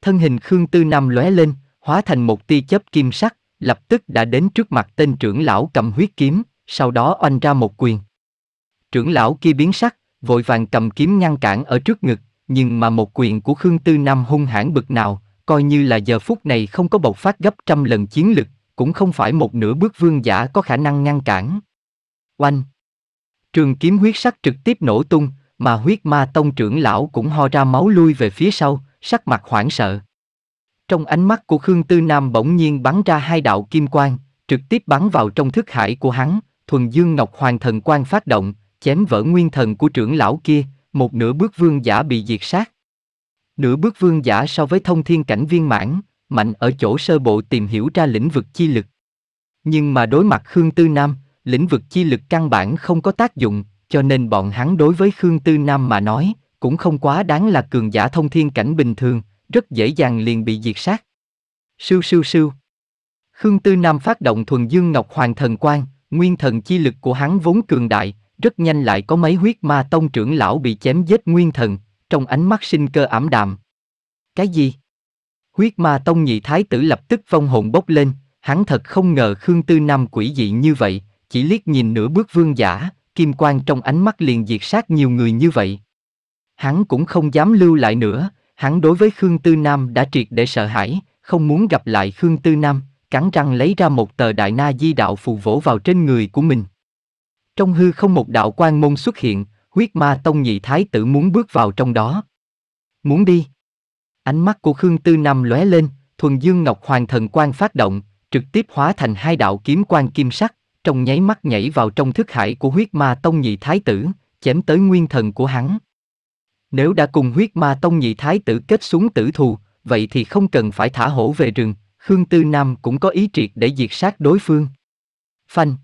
Thân hình Khương Tư Nam lóe lên, hóa thành một tia chớp kim sắc, lập tức đã đến trước mặt tên trưởng lão cầm huyết kiếm, sau đó oanh ra một quyền. Trưởng lão kia biến sắc, vội vàng cầm kiếm ngăn cản ở trước ngực, nhưng mà một quyền của Khương Tư Nam hung hãn bực nào, coi như là giờ phút này không có bộc phát gấp trăm lần chiến lực, cũng không phải một nửa bước vương giả có khả năng ngăn cản. Oanh! Trường kiếm huyết sắc trực tiếp nổ tung, mà huyết ma tông trưởng lão cũng ho ra máu lui về phía sau, sắc mặt hoảng sợ. Trong ánh mắt của Khương Tư Nam bỗng nhiên bắn ra hai đạo kim quang, trực tiếp bắn vào trong thức hải của hắn, thuần dương ngọc hoàng thần quang phát động, chém vỡ nguyên thần của trưởng lão kia, một nửa bước vương giả bị diệt sát. Nửa bước vương giả so với thông thiên cảnh viên mãn, mạnh ở chỗ sơ bộ tìm hiểu ra lĩnh vực chi lực. Nhưng mà đối mặt Khương Tư Nam, lĩnh vực chi lực căn bản không có tác dụng, cho nên bọn hắn đối với Khương Tư Nam mà nói, cũng không quá đáng là cường giả thông thiên cảnh bình thường, rất dễ dàng liền bị diệt sát. Sưu sưu sưu. Khương Tư Nam phát động thuần dương ngọc hoàng thần quang, nguyên thần chi lực của hắn vốn cường đại, rất nhanh lại có mấy huyết ma tông trưởng lão bị chém giết nguyên thần, trong ánh mắt sinh cơ ảm đạm. Cái gì? Huyết ma tông nhị thái tử lập tức vong hồn bốc lên, hắn thật không ngờ Khương Tư Nam quỷ dị như vậy, chỉ liếc nhìn nửa bước vương giả, kim quang trong ánh mắt liền diệt sát nhiều người như vậy. Hắn cũng không dám lưu lại nữa, hắn đối với Khương Tư Nam đã triệt để sợ hãi, không muốn gặp lại Khương Tư Nam, cắn răng lấy ra một tờ đại na di đạo phù vỗ vào trên người của mình. Trong hư không một đạo quan môn xuất hiện, huyết ma tông nhị thái tử muốn bước vào trong đó. Muốn đi. Ánh mắt của Khương Tư năm lóe lên, thuần dương ngọc hoàng thần quan phát động, trực tiếp hóa thành hai đạo kiếm quan kim sắc, trong nháy mắt nhảy vào trong thức hải của huyết ma tông nhị thái tử, chém tới nguyên thần của hắn. Nếu đã cùng huyết ma tông nhị thái tử kết xuống tử thù, vậy thì không cần phải thả hổ về rừng, Khương Tư Nam cũng có ý triệt để diệt sát đối phương. Phanh.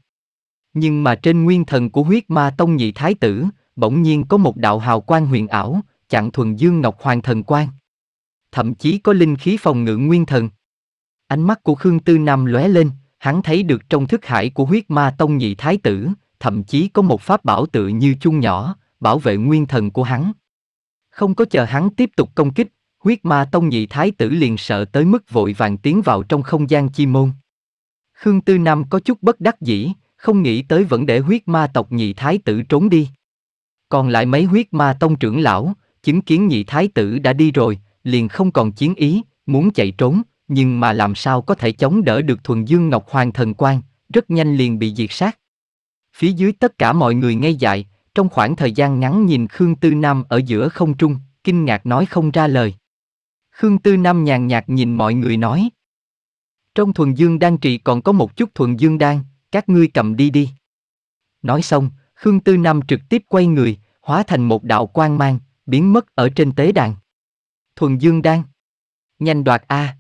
Nhưng mà trên nguyên thần của huyết ma tông nhị thái tử, bỗng nhiên có một đạo hào quang huyền ảo, chặn thuần dương ngọc hoàng thần quang. Thậm chí có linh khí phòng ngự nguyên thần. Ánh mắt của Khương Tư Nam lóe lên, hắn thấy được trong thức hải của huyết ma tông nhị thái tử, thậm chí có một pháp bảo tự như chung nhỏ, bảo vệ nguyên thần của hắn. Không có chờ hắn tiếp tục công kích, huyết ma tông nhị thái tử liền sợ tới mức vội vàng tiến vào trong không gian chi môn. Khương Tư Nam có chút bất đắc dĩ, không nghĩ tới vẫn để huyết ma tộc nhị thái tử trốn đi. Còn lại mấy huyết ma tông trưởng lão, chứng kiến nhị thái tử đã đi rồi, liền không còn chiến ý, muốn chạy trốn, nhưng mà làm sao có thể chống đỡ được thuần dương ngọc hoàng thần quan, rất nhanh liền bị diệt sát. Phía dưới tất cả mọi người ngây dại, trong khoảng thời gian ngắn nhìn Khương Tư Nam ở giữa không trung, kinh ngạc nói không ra lời. Khương Tư Nam nhàn nhạt nhìn mọi người nói. Trong thuần dương đan trị còn có một chút thuần dương đan, các ngươi cầm đi đi. Nói xong, Khương Tư Nam trực tiếp quay người, hóa thành một đạo quang mang, biến mất ở trên tế đàn. Thuần Dương Đan. Nhanh đoạt A.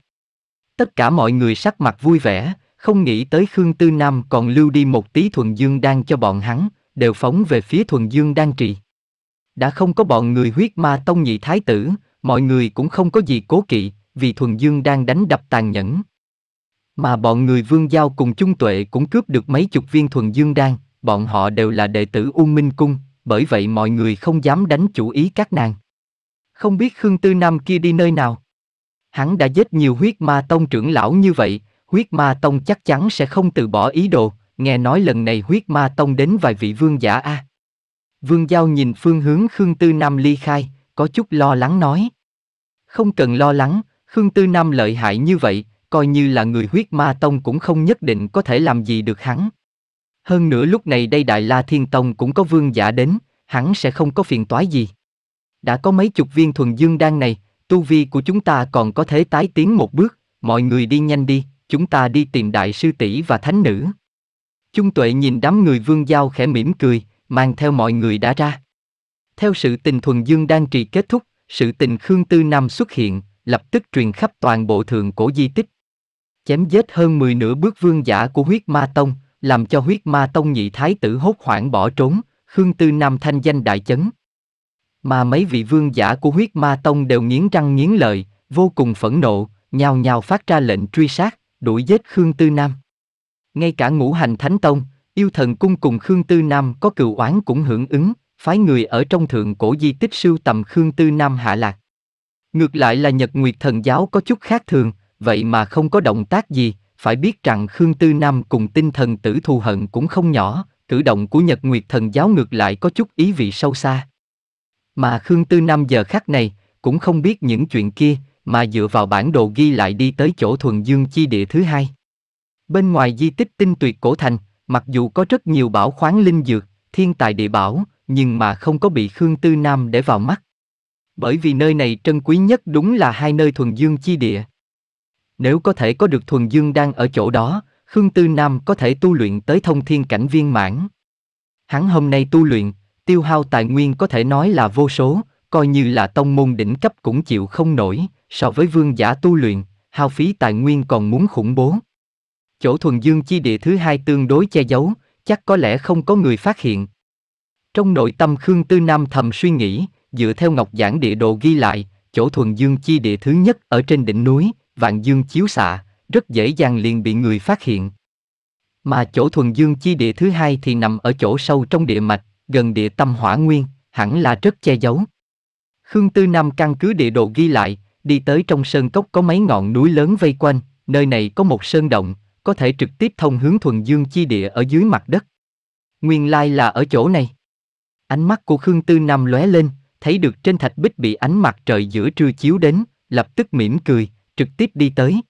Tất cả mọi người sắc mặt vui vẻ, không nghĩ tới Khương Tư Nam còn lưu đi một tí Thuần Dương Đan cho bọn hắn, đều phóng về phía Thuần Dương Đan trị. Đã không có bọn người huyết ma tông nhị thái tử, mọi người cũng không có gì cố kỵ, vì Thuần Dương đang đánh đập tàn nhẫn. Mà bọn người vương giao cùng chung tuệ cũng cướp được mấy chục viên thuần dương đan, bọn họ đều là đệ tử U Minh Cung, bởi vậy mọi người không dám đánh chủ ý các nàng. Không biết Khương Tư Nam kia đi nơi nào? Hắn đã giết nhiều huyết ma tông trưởng lão như vậy, huyết ma tông chắc chắn sẽ không từ bỏ ý đồ, nghe nói lần này huyết ma tông đến vài vị vương giả a. À. Vương Giao nhìn phương hướng Khương Tư Nam ly khai, có chút lo lắng nói. Không cần lo lắng, Khương Tư Nam lợi hại như vậy, coi như là người huyết ma tông cũng không nhất định có thể làm gì được hắn. Hơn nữa lúc này đây Đại La Thiên Tông cũng có vương giả đến, hắn sẽ không có phiền toái gì. Đã có mấy chục viên thuần dương đan này, tu vi của chúng ta còn có thể tái tiến một bước, mọi người đi nhanh đi, chúng ta đi tìm đại sư tỷ và thánh nữ. Chung tuệ nhìn đám người vương giao khẽ mỉm cười, mang theo mọi người đã ra. Theo sự tình thuần dương đang trì kết thúc, sự tình Khương Tư Nam xuất hiện, lập tức truyền khắp toàn bộ thượng cổ di tích chém giết hơn 10 nửa bước vương giả của huyết ma tông, làm cho huyết ma tông nhị thái tử hốt hoảng bỏ trốn, Khương Tư Nam thanh danh đại chấn. Mà mấy vị vương giả của huyết ma tông đều nghiến răng nghiến lợi, vô cùng phẫn nộ, nhào nhào phát ra lệnh truy sát, đuổi giết Khương Tư Nam. Ngay cả ngũ hành thánh tông, yêu thần cung cùng Khương Tư Nam có cựu oán cũng hưởng ứng, phái người ở trong thượng cổ di tích sưu tầm Khương Tư Nam hạ lạc. Ngược lại là Nhật Nguyệt Thần Giáo có chút khác thường, vậy mà không có động tác gì, phải biết rằng Khương Tư Nam cùng tinh thần tử thù hận cũng không nhỏ, cử động của Nhật Nguyệt Thần Giáo ngược lại có chút ý vị sâu xa. Mà Khương Tư Nam giờ khắc này, cũng không biết những chuyện kia, mà dựa vào bản đồ ghi lại đi tới chỗ thuần dương chi địa thứ hai. Bên ngoài di tích tinh tuyệt cổ thành, mặc dù có rất nhiều bảo khoáng linh dược, thiên tài địa bảo, nhưng mà không có bị Khương Tư Nam để vào mắt. Bởi vì nơi này trân quý nhất đúng là hai nơi thuần dương chi địa. Nếu có thể có được thuần dương đang ở chỗ đó, Khương Tư Nam có thể tu luyện tới thông thiên cảnh viên mãn. Hắn hôm nay tu luyện, tiêu hao tài nguyên có thể nói là vô số, coi như là tông môn đỉnh cấp cũng chịu không nổi, so với vương giả tu luyện, hao phí tài nguyên còn muốn khủng bố. Chỗ thuần dương chi địa thứ hai tương đối che giấu, chắc có lẽ không có người phát hiện. Trong nội tâm Khương Tư Nam thầm suy nghĩ, dựa theo ngọc giảng địa đồ ghi lại, chỗ thuần dương chi địa thứ nhất ở trên đỉnh núi, vạn dương chiếu xạ, rất dễ dàng liền bị người phát hiện. Mà chỗ thuần dương chi địa thứ hai thì nằm ở chỗ sâu trong địa mạch, gần địa tâm hỏa nguyên, hẳn là rất che giấu. Khương Tư Nam căn cứ địa đồ ghi lại, đi tới trong sơn cốc có mấy ngọn núi lớn vây quanh, nơi này có một sơn động, có thể trực tiếp thông hướng thuần dương chi địa ở dưới mặt đất. Nguyên lai là ở chỗ này. Ánh mắt của Khương Tư Nam lóe lên, thấy được trên thạch bích bị ánh mặt trời giữa trưa chiếu đến, lập tức mỉm cười, trực tiếp đi tới.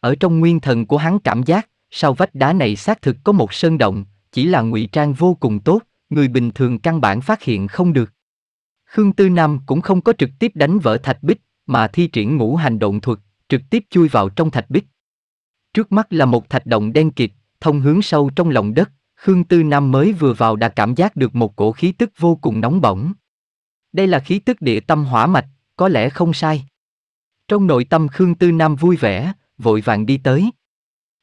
Ở trong nguyên thần của hắn cảm giác, sau vách đá này xác thực có một sơn động, chỉ là ngụy trang vô cùng tốt, người bình thường căn bản phát hiện không được. Khương Tư Nam cũng không có trực tiếp đánh vỡ thạch bích, mà thi triển ngũ hành động thuật, trực tiếp chui vào trong thạch bích. Trước mắt là một thạch động đen kịt, thông hướng sâu trong lòng đất, Khương Tư Nam mới vừa vào đã cảm giác được một cổ khí tức vô cùng nóng bỏng. Đây là khí tức địa tâm hỏa mạch, có lẽ không sai. Trong nội tâm Khương Tư Nam vui vẻ, vội vàng đi tới.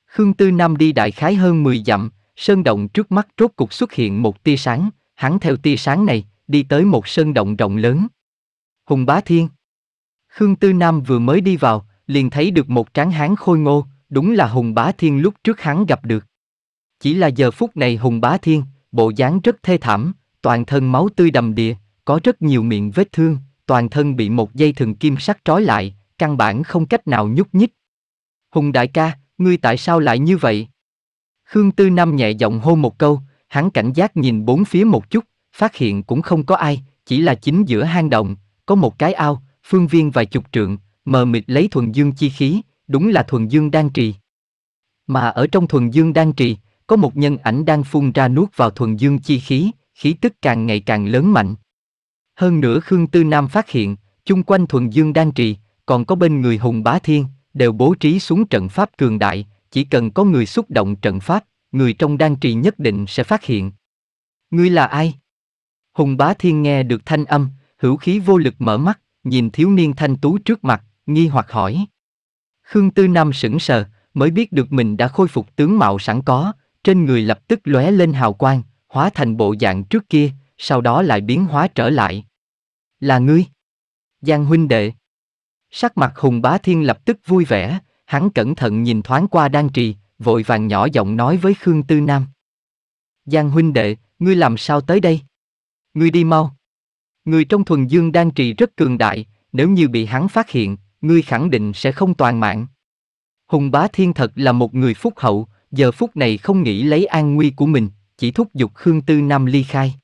Khương Tư Nam đi đại khái hơn 10 dặm, sơn động trước mắt rốt cục xuất hiện một tia sáng, hắn theo tia sáng này, đi tới một sơn động rộng lớn. Hùng Bá Thiên Khương Tư Nam vừa mới đi vào, liền thấy được một tráng hán khôi ngô, đúng là Hùng Bá Thiên lúc trước hắn gặp được. Chỉ là giờ phút này Hùng Bá Thiên, bộ dáng rất thê thảm, toàn thân máu tươi đầm đìa, có rất nhiều miệng vết thương, toàn thân bị một dây thừng kim sắt trói lại, căn bản không cách nào nhúc nhích. Hùng đại ca, ngươi tại sao lại như vậy? Khương Tư Nam nhẹ giọng hô một câu, hắn cảnh giác nhìn bốn phía một chút, phát hiện cũng không có ai, chỉ là chính giữa hang động, có một cái ao, phương viên vài chục trượng, mờ mịt lấy thuần dương chi khí, đúng là thuần dương đang trì. Mà ở trong thuần dương đang trì, có một nhân ảnh đang phun ra nuốt vào thuần dương chi khí, khí tức càng ngày càng lớn mạnh. Hơn nữa Khương Tư Nam phát hiện, chung quanh thuần dương đang trì, còn có bên người Hùng Bá Thiên, đều bố trí xuống trận pháp cường đại, chỉ cần có người xúc động trận pháp, người trong đan trì nhất định sẽ phát hiện. Ngươi là ai? Hùng Bá Thiên nghe được thanh âm, hữu khí vô lực mở mắt, nhìn thiếu niên thanh tú trước mặt, nghi hoặc hỏi. Khương Tư Nam sững sờ, mới biết được mình đã khôi phục tướng mạo sẵn có, trên người lập tức lóe lên hào quang, hóa thành bộ dạng trước kia, sau đó lại biến hóa trở lại. Là ngươi? Giang huynh đệ. Sắc mặt Hùng Bá Thiên lập tức vui vẻ, hắn cẩn thận nhìn thoáng qua Đan Trì, vội vàng nhỏ giọng nói với Khương Tư Nam. Giang huynh đệ, ngươi làm sao tới đây? Ngươi đi mau. Người trong thuần dương Đan Trì rất cường đại, nếu như bị hắn phát hiện, ngươi khẳng định sẽ không toàn mạng. Hùng Bá Thiên thật là một người phúc hậu, giờ phút này không nghĩ lấy an nguy của mình, chỉ thúc giục Khương Tư Nam ly khai.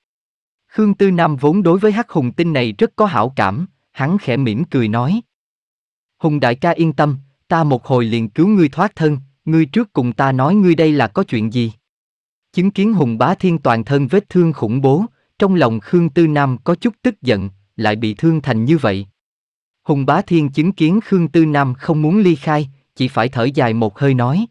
Khương Tư Nam vốn đối với Hắc Hùng Tinh này rất có hảo cảm, hắn khẽ mỉm cười nói. Hùng đại ca yên tâm, ta một hồi liền cứu ngươi thoát thân, ngươi trước cùng ta nói ngươi đây là có chuyện gì. Chứng kiến Hùng bá thiên toàn thân vết thương khủng bố, trong lòng Khương Tư Nam có chút tức giận, lại bị thương thành như vậy. Hùng bá thiên chứng kiến Khương Tư Nam không muốn ly khai, chỉ phải thở dài một hơi nói.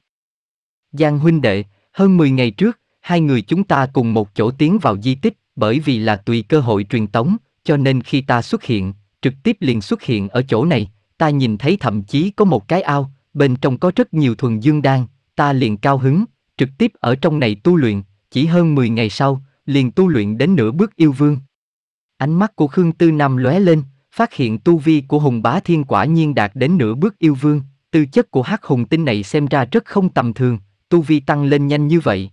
Giang huynh đệ, hơn 10 ngày trước, hai người chúng ta cùng một chỗ tiến vào di tích, bởi vì là tùy cơ hội truyền tống, cho nên khi ta xuất hiện, trực tiếp liền xuất hiện ở chỗ này, ta nhìn thấy thậm chí có một cái ao, bên trong có rất nhiều thuần dương đan, ta liền cao hứng, trực tiếp ở trong này tu luyện, chỉ hơn 10 ngày sau, liền tu luyện đến nửa bước yêu vương. Ánh mắt của Khương Tư Nam lóe lên, phát hiện tu vi của Hùng Bá Thiên quả nhiên đạt đến nửa bước yêu vương, tư chất của hắc hùng tinh này xem ra rất không tầm thường, tu vi tăng lên nhanh như vậy.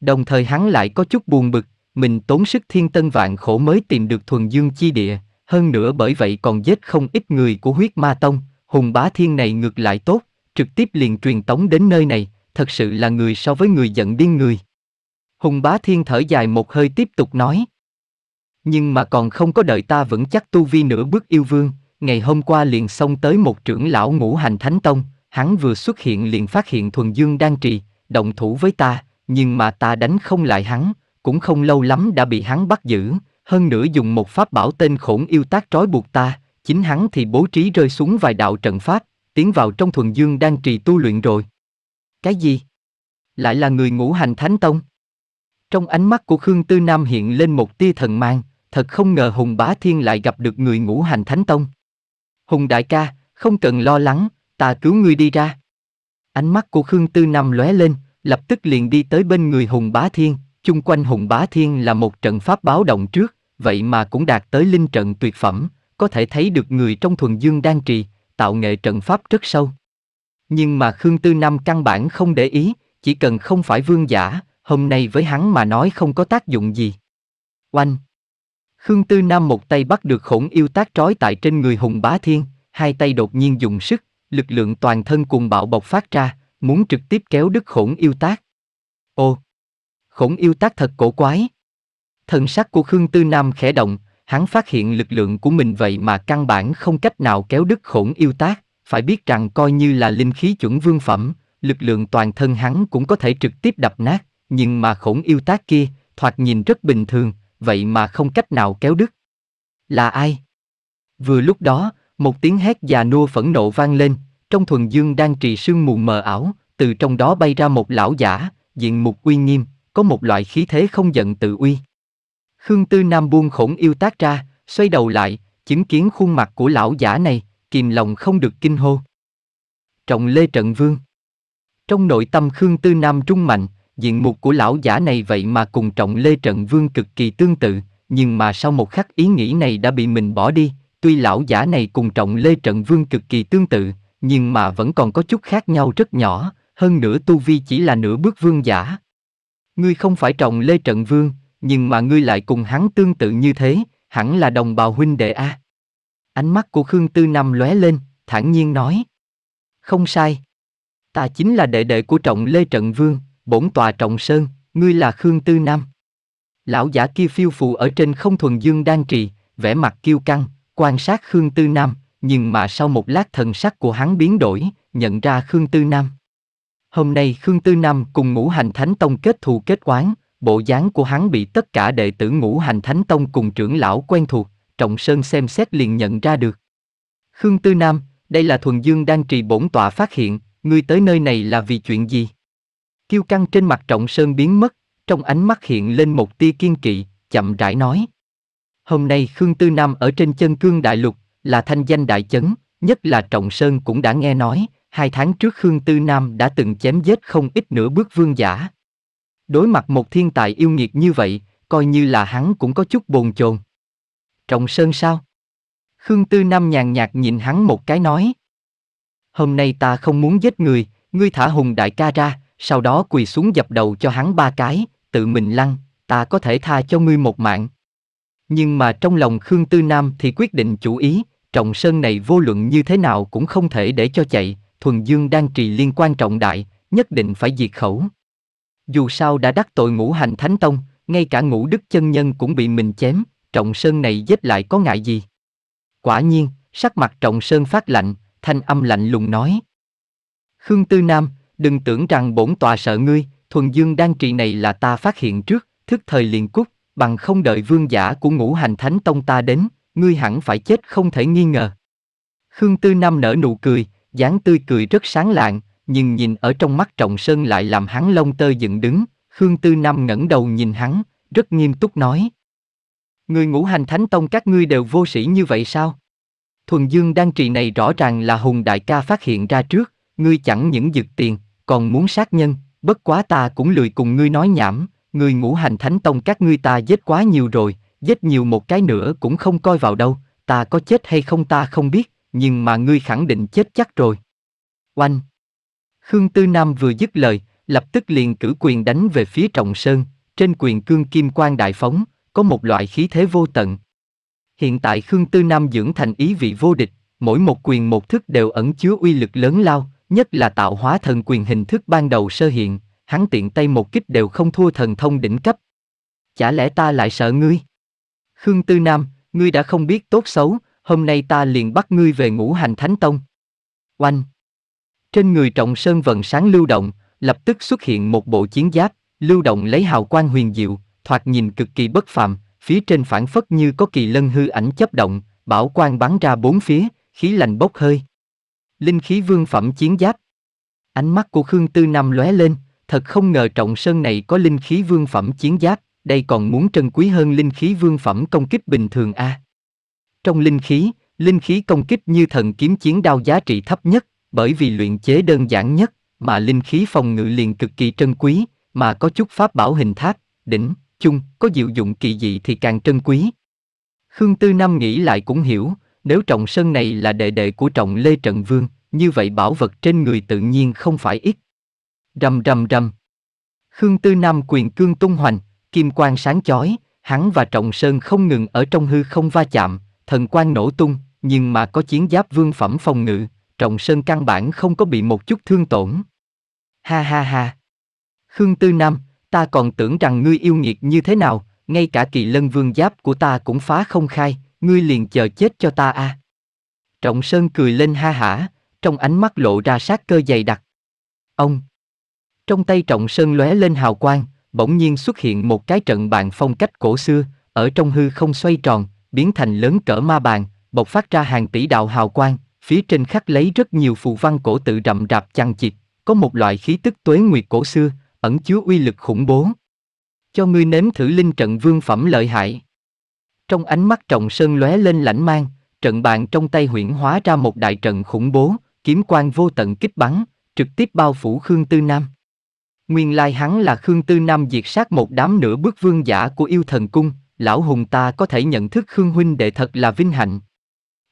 Đồng thời hắn lại có chút buồn bực, mình tốn sức thiên tân vạn khổ mới tìm được thuần dương chi địa, hơn nữa bởi vậy còn giết không ít người của huyết ma tông, hùng bá thiên này ngược lại tốt, trực tiếp liền truyền tống đến nơi này, thật sự là người so với người giận điên người. Hùng bá thiên thở dài một hơi tiếp tục nói. Nhưng mà còn không có đợi ta vẫn chắc tu vi nửa bước yêu vương, ngày hôm qua liền xông tới một trưởng lão ngũ hành thánh tông, hắn vừa xuất hiện liền phát hiện thuần dương đang trì, động thủ với ta, nhưng mà ta đánh không lại hắn, cũng không lâu lắm đã bị hắn bắt giữ, hơn nữa dùng một pháp bảo tên khổng yêu tác trói buộc ta, chính hắn thì bố trí rơi xuống vài đạo trận pháp, tiến vào trong thuần dương đang trì tu luyện rồi. Cái gì? Lại là người ngũ hành thánh tông? Trong ánh mắt của Khương Tư Nam hiện lên một tia thần mang, thật không ngờ Hùng Bá Thiên lại gặp được người ngũ hành thánh tông. Hùng đại ca, không cần lo lắng, ta cứu ngươi đi ra. Ánh mắt của Khương Tư Nam lóe lên, lập tức liền đi tới bên người Hùng Bá Thiên, Chung quanh Hùng Bá Thiên là một trận pháp báo động trước, vậy mà cũng đạt tới linh trận tuyệt phẩm, có thể thấy được người trong thuần dương đang trì, tạo nghệ trận pháp rất sâu. Nhưng mà Khương Tư Nam căn bản không để ý, chỉ cần không phải vương giả, hôm nay với hắn mà nói không có tác dụng gì. Oanh! Khương Tư Nam một tay bắt được khổng yêu tác trói tại trên người Hùng Bá Thiên, hai tay đột nhiên dùng sức, lực lượng toàn thân cùng bạo bộc phát ra, muốn trực tiếp kéo đứt khổng yêu tác. Ô! khổng yêu tác thật cổ quái. Thần sắc của Khương Tư Nam khẽ động, hắn phát hiện lực lượng của mình vậy mà căn bản không cách nào kéo đứt khổng yêu tác, phải biết rằng coi như là linh khí chuẩn vương phẩm, lực lượng toàn thân hắn cũng có thể trực tiếp đập nát, nhưng mà khổng yêu tác kia, thoạt nhìn rất bình thường, vậy mà không cách nào kéo đứt. Là ai? Vừa lúc đó, một tiếng hét già nua phẫn nộ vang lên, trong thuần dương đang trì sương mù mờ ảo, từ trong đó bay ra một lão giả, diện mục uy nghiêm, có một loại khí thế không giận tự uy. Khương Tư Nam buông khổng yêu tác ra, xoay đầu lại, chứng kiến khuôn mặt của lão giả này, kìm lòng không được kinh hô. Trọng Lê Trận Vương Trong nội tâm Khương Tư Nam trung mạnh, diện mục của lão giả này vậy mà cùng Trọng Lê Trận Vương cực kỳ tương tự, nhưng mà sau một khắc ý nghĩ này đã bị mình bỏ đi, tuy lão giả này cùng Trọng Lê Trận Vương cực kỳ tương tự, nhưng mà vẫn còn có chút khác nhau rất nhỏ, hơn nữa tu vi chỉ là nửa bước vương giả, Ngươi không phải trọng Lê Trận Vương, nhưng mà ngươi lại cùng hắn tương tự như thế, hẳn là đồng bào huynh đệ a. Ánh mắt của Khương Tư Nam lóe lên, thản nhiên nói. Không sai. Ta chính là đệ đệ của trọng Lê Trận Vương, bổn tòa trọng Sơn, ngươi là Khương Tư Nam. Lão giả kia phiêu phù ở trên không thuần dương đang trì, vẻ mặt kiêu căng, quan sát Khương Tư Nam, nhưng mà sau một lát thần sắc của hắn biến đổi, nhận ra Khương Tư Nam. Hôm nay Khương Tư Nam cùng ngũ hành thánh tông kết thù kết quán, bộ dáng của hắn bị tất cả đệ tử ngũ hành thánh tông cùng trưởng lão quen thuộc, Trọng Sơn xem xét liền nhận ra được. Khương Tư Nam, đây là thuần dương đang trì bổn tọa phát hiện, ngươi tới nơi này là vì chuyện gì? Kiêu căng trên mặt Trọng Sơn biến mất, trong ánh mắt hiện lên một tia kiên kỵ, chậm rãi nói. Hôm nay Khương Tư Nam ở trên chân cương đại lục, là thanh danh đại chấn, nhất là Trọng Sơn cũng đã nghe nói, Hai tháng trước Khương Tư Nam đã từng chém giết không ít nửa bước vương giả. Đối mặt một thiên tài yêu nghiệt như vậy, coi như là hắn cũng có chút bồn chồn. Trọng Sơn sao? Khương Tư Nam nhàn nhạt nhìn hắn một cái nói. Hôm nay ta không muốn giết người, ngươi thả Hùng đại ca ra, sau đó quỳ xuống dập đầu cho hắn ba cái, tự mình lăn, ta có thể tha cho ngươi một mạng. Nhưng mà trong lòng Khương Tư Nam thì quyết định chủ ý, Trọng Sơn này vô luận như thế nào cũng không thể để cho chạy, thuần dương đang trì liên quan trọng đại, nhất định phải diệt khẩu. Dù sao đã đắc tội ngũ hành thánh tông, ngay cả ngũ đức chân nhân cũng bị mình chém, trọng sơn này giết lại có ngại gì. Quả nhiên, sắc mặt trọng sơn phát lạnh, thanh âm lạnh lùng nói. Khương Tư Nam, đừng tưởng rằng bổn tòa sợ ngươi, thuần dương đang trì này là ta phát hiện trước, thức thời liền cúc, bằng không đợi vương giả của ngũ hành thánh tông ta đến, ngươi hẳn phải chết không thể nghi ngờ. Khương Tư Nam nở nụ cười, dáng tươi cười rất sáng lạng, nhưng nhìn ở trong mắt Trọng Sơn lại làm hắn lông tơ dựng đứng, Khương Tư Nam ngẩng đầu nhìn hắn, rất nghiêm túc nói. Người ngũ hành thánh tông các ngươi đều vô sĩ như vậy sao? Thuần Dương đan trì này rõ ràng là Hùng Đại ca phát hiện ra trước, ngươi chẳng những giựt tiền, còn muốn sát nhân, bất quá ta cũng lười cùng ngươi nói nhảm, người ngũ hành thánh tông các ngươi ta giết quá nhiều rồi, giết nhiều một cái nữa cũng không coi vào đâu, ta có chết hay không ta không biết, nhưng mà ngươi khẳng định chết chắc rồi. Oanh! Khương Tư Nam vừa dứt lời, lập tức liền cử quyền đánh về phía Trọng Sơn, trên quyền cương kim quan đại phóng, có một loại khí thế vô tận. Hiện tại Khương Tư Nam dưỡng thành ý vị vô địch, mỗi một quyền một thức đều ẩn chứa uy lực lớn lao, nhất là tạo hóa thần quyền hình thức ban đầu sơ hiện, hắn tiện tay một kích đều không thua thần thông đỉnh cấp. Chả lẽ ta lại sợ ngươi? Khương Tư Nam, ngươi đã không biết tốt xấu, hôm nay ta liền bắt ngươi về ngũ hành thánh tông. Oanh! Trên người trọng sơn vận sáng lưu động, lập tức xuất hiện một bộ chiến giáp, lưu động lấy hào quang huyền diệu, thoạt nhìn cực kỳ bất phàm, phía trên phản phất như có kỳ lân hư ảnh chấp động, bảo quang bắn ra bốn phía, khí lạnh bốc hơi. Linh khí vương phẩm chiến giáp. Ánh mắt của Khương Tư Nam lóe lên, thật không ngờ trọng sơn này có linh khí vương phẩm chiến giáp, đây còn muốn trân quý hơn linh khí vương phẩm công kích bình thường a. À. Trong linh khí, linh khí công kích như thần kiếm chiến đao giá trị thấp nhất, bởi vì luyện chế đơn giản nhất, mà linh khí phòng ngự liền cực kỳ trân quý, mà có chút pháp bảo hình tháp, đỉnh, chung, có diệu dụng kỳ dị thì càng trân quý. Khương Tư Nam nghĩ lại cũng hiểu, nếu trọng sơn này là đệ đệ của trọng Lê Trận Vương, như vậy bảo vật trên người tự nhiên không phải ít. Rầm rầm rầm. Khương Tư Nam quyền cương tung hoành, kim quang sáng chói, hắn và trọng sơn không ngừng ở trong hư không va chạm, thần quan nổ tung, nhưng mà có chiến giáp vương phẩm phòng ngự, trọng sơn căn bản không có bị một chút thương tổn. Ha ha ha. Khương Tư Nam, ta còn tưởng rằng ngươi yêu nghiệt như thế nào, ngay cả kỳ lân vương giáp của ta cũng phá không khai, ngươi liền chờ chết cho ta a. À. Trọng Sơn cười lên ha hả, trong ánh mắt lộ ra sát cơ dày đặc. Ông. Trong tay Trọng Sơn lóe lên hào quang, bỗng nhiên xuất hiện một cái trận bàn phong cách cổ xưa, ở trong hư không xoay tròn, biến thành lớn cỡ ma bàn, bộc phát ra hàng tỷ đạo hào quang, phía trên khắc lấy rất nhiều phù văn cổ tự rậm rạp chằng chịt, có một loại khí tức tuế nguyệt cổ xưa, ẩn chứa uy lực khủng bố. Cho ngươi nếm thử linh trận vương phẩm lợi hại. Trong ánh mắt Trọng Sơn lóe lên lãnh mang, trận bàn trong tay huyển hóa ra một đại trận khủng bố, kiếm quang vô tận kích bắn, trực tiếp bao phủ Khương Tư Nam. Nguyên lai hắn là Khương Tư Nam diệt sát một đám nửa bước vương giả của yêu thần cung, lão hùng ta có thể nhận thức Khương huynh đệ thật là vinh hạnh.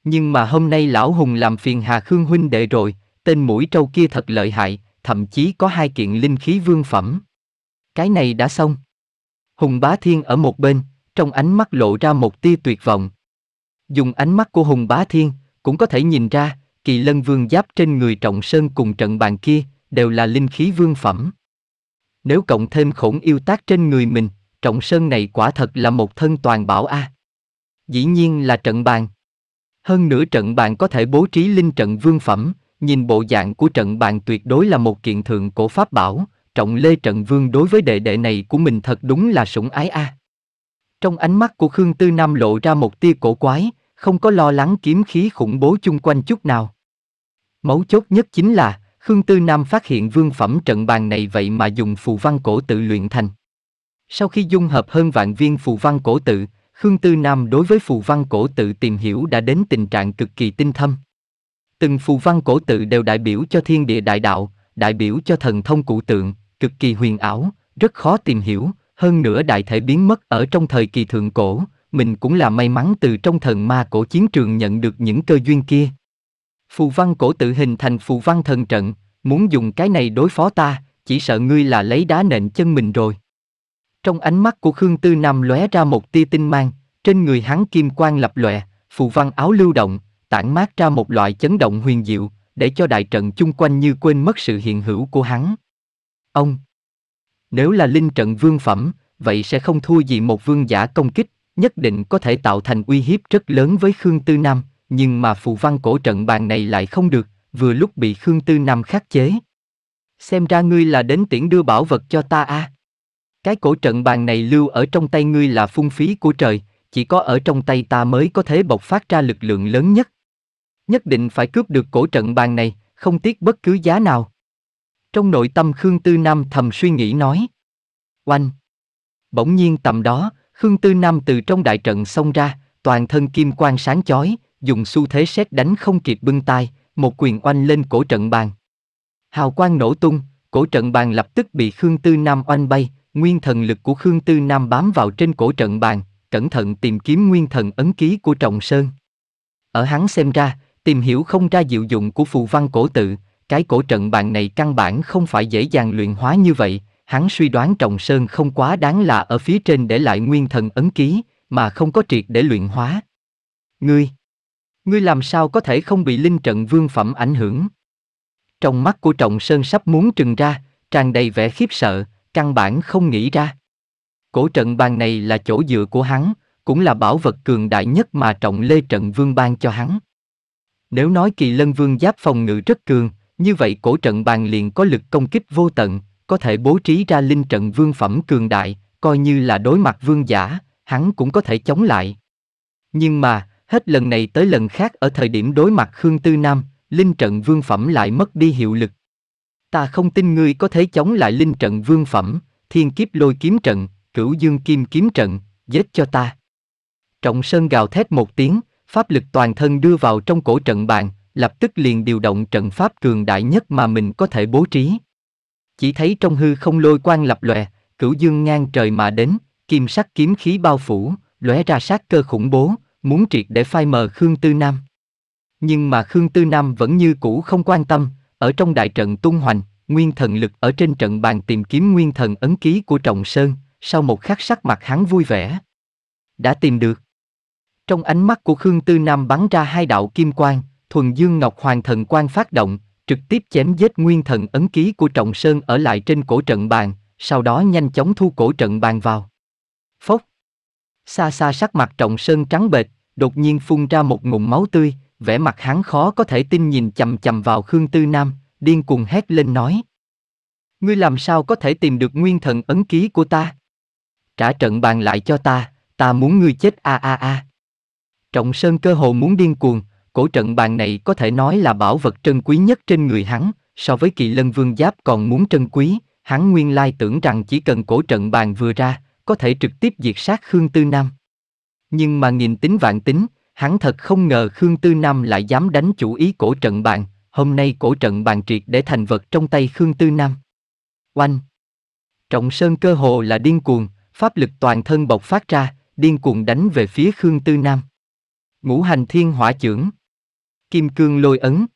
Nhưng mà hôm nay lão hùng làm phiền Hà Khương huynh đệ rồi, tên mũi trâu kia thật lợi hại, thậm chí có hai kiện linh khí vương phẩm. Cái này đã xong. Hùng Bá Thiên ở một bên, trong ánh mắt lộ ra một tia tuyệt vọng. Dùng ánh mắt của Hùng Bá Thiên, cũng có thể nhìn ra, kỳ lân vương giáp trên người trọng sơn cùng trận bàn kia, đều là linh khí vương phẩm. Nếu cộng thêm khổng yêu tác trên người mình, trọng sơn này quả thật là một thân toàn bảo a. À. Dĩ nhiên là trận bàn. Hơn nữa trận bàn có thể bố trí linh trận vương phẩm, nhìn bộ dạng của trận bàn tuyệt đối là một kiện thượng cổ pháp bảo, trọng lê trận vương đối với đệ đệ này của mình thật đúng là sủng ái a. À. Trong ánh mắt của Khương Tư Nam lộ ra một tia cổ quái, không có lo lắng kiếm khí khủng bố chung quanh chút nào. Mấu chốt nhất chính là, Khương Tư Nam phát hiện vương phẩm trận bàn này vậy mà dùng phù văn cổ tự luyện thành. Sau khi dung hợp hơn vạn viên phù văn cổ tự, Khương Tư Nam đối với phù văn cổ tự tìm hiểu đã đến tình trạng cực kỳ tinh thâm. Từng phù văn cổ tự đều đại biểu cho thiên địa đại đạo, đại biểu cho thần thông cụ tượng, cực kỳ huyền ảo, rất khó tìm hiểu, hơn nữa đại thể biến mất ở trong thời kỳ thượng cổ, mình cũng là may mắn từ trong thần ma cổ chiến trường nhận được những cơ duyên kia. Phù văn cổ tự hình thành phù văn thần trận, muốn dùng cái này đối phó ta, chỉ sợ ngươi là lấy đá nện chân mình rồi. Trong ánh mắt của Khương Tư Nam lóe ra một tia tinh mang, trên người hắn kim quang lập lòe, phù văn áo lưu động, tản mát ra một loại chấn động huyền diệu, để cho đại trận chung quanh như quên mất sự hiện hữu của hắn. Ông, nếu là linh trận vương phẩm, vậy sẽ không thua gì một vương giả công kích, nhất định có thể tạo thành uy hiếp rất lớn với Khương Tư Nam, nhưng mà phù văn cổ trận bàn này lại không được, vừa lúc bị Khương Tư Nam khắc chế. Xem ra ngươi là đến tiễn đưa bảo vật cho ta a. À. Cái cổ trận bàn này lưu ở trong tay ngươi là phung phí của trời, chỉ có ở trong tay ta mới có thể bộc phát ra lực lượng lớn nhất. Nhất định phải cướp được cổ trận bàn này, không tiếc bất cứ giá nào. Trong nội tâm Khương Tư Nam thầm suy nghĩ nói. Oanh! Bỗng nhiên tầm đó, Khương Tư Nam từ trong đại trận xông ra, toàn thân kim quang sáng chói, dùng xu thế xét đánh không kịp bưng tay, một quyền oanh lên cổ trận bàn. Hào quang nổ tung, cổ trận bàn lập tức bị Khương Tư Nam oanh bay, Nguyên thần lực của Khương Tư Nam bám vào trên cổ trận bàn, cẩn thận tìm kiếm nguyên thần ấn ký của Trọng Sơn. Ở hắn xem ra, tìm hiểu không ra diệu dụng của phù văn cổ tự, cái cổ trận bàn này căn bản không phải dễ dàng luyện hóa như vậy, hắn suy đoán Trọng Sơn không quá đáng là ở phía trên để lại nguyên thần ấn ký, mà không có triệt để luyện hóa. Ngươi, ngươi làm sao có thể không bị linh trận vương phẩm ảnh hưởng? Trong mắt của Trọng Sơn sắp muốn trừng ra, tràn đầy vẻ khiếp sợ, căn bản không nghĩ ra. Cổ trận bàn này là chỗ dựa của hắn, cũng là bảo vật cường đại nhất mà trọng lê trận vương ban cho hắn. Nếu nói kỳ lân vương giáp phòng ngự rất cường, như vậy cổ trận bàn liền có lực công kích vô tận, có thể bố trí ra linh trận vương phẩm cường đại, coi như là đối mặt vương giả, hắn cũng có thể chống lại. Nhưng mà, hết lần này tới lần khác ở thời điểm đối mặt Khương Tư Nam, linh trận vương phẩm lại mất đi hiệu lực, Ta không tin ngươi có thể chống lại linh trận vương phẩm, thiên kiếp lôi kiếm trận, cửu dương kim kiếm trận, giết cho ta. Trọng Sơn gào thét một tiếng, pháp lực toàn thân đưa vào trong cổ trận bàn, lập tức liền điều động trận pháp cường đại nhất mà mình có thể bố trí. Chỉ thấy trong hư không lôi quang lập lòe, cửu dương ngang trời mà đến, kim sắc kiếm khí bao phủ, lóe ra sát cơ khủng bố, muốn triệt để phai mờ Khương Tư Nam. Nhưng mà Khương Tư Nam vẫn như cũ không quan tâm, ở trong đại trận tung hoành, nguyên thần lực ở trên trận bàn tìm kiếm nguyên thần ấn ký của Trọng Sơn, sau một khắc sắc mặt hắn vui vẻ. Đã tìm được. Trong ánh mắt của Khương Tư Nam bắn ra hai đạo kim quang, thuần dương ngọc hoàng thần quang phát động, trực tiếp chém giết nguyên thần ấn ký của Trọng Sơn ở lại trên cổ trận bàn, sau đó nhanh chóng thu cổ trận bàn vào. Phốc. Xa xa sắc mặt Trọng Sơn trắng bệch, đột nhiên phun ra một ngụm máu tươi, vẻ mặt hắn khó có thể tin nhìn chằm chằm vào Khương Tư Nam, điên cuồng hét lên nói. Ngươi làm sao có thể tìm được nguyên thần ấn ký của ta? Trả trận bàn lại cho ta, ta muốn ngươi chết a a a. Trọng Sơn cơ hồ muốn điên cuồng, cổ trận bàn này có thể nói là bảo vật trân quý nhất trên người hắn, so với kỳ lân vương giáp còn muốn trân quý, hắn nguyên lai tưởng rằng chỉ cần cổ trận bàn vừa ra, có thể trực tiếp diệt sát Khương Tư Nam. Nhưng mà nghìn tính vạn tính, Hắn thật không ngờ Khương Tư Nam lại dám đánh chủ ý cổ trận bàn, hôm nay cổ trận bàn triệt để thành vật trong tay Khương Tư Nam. Oanh! Trọng Sơn cơ hồ là điên cuồng, pháp lực toàn thân bộc phát ra, điên cuồng đánh về phía Khương Tư Nam. Ngũ hành thiên hỏa chưởng. Kim cương lôi ấn.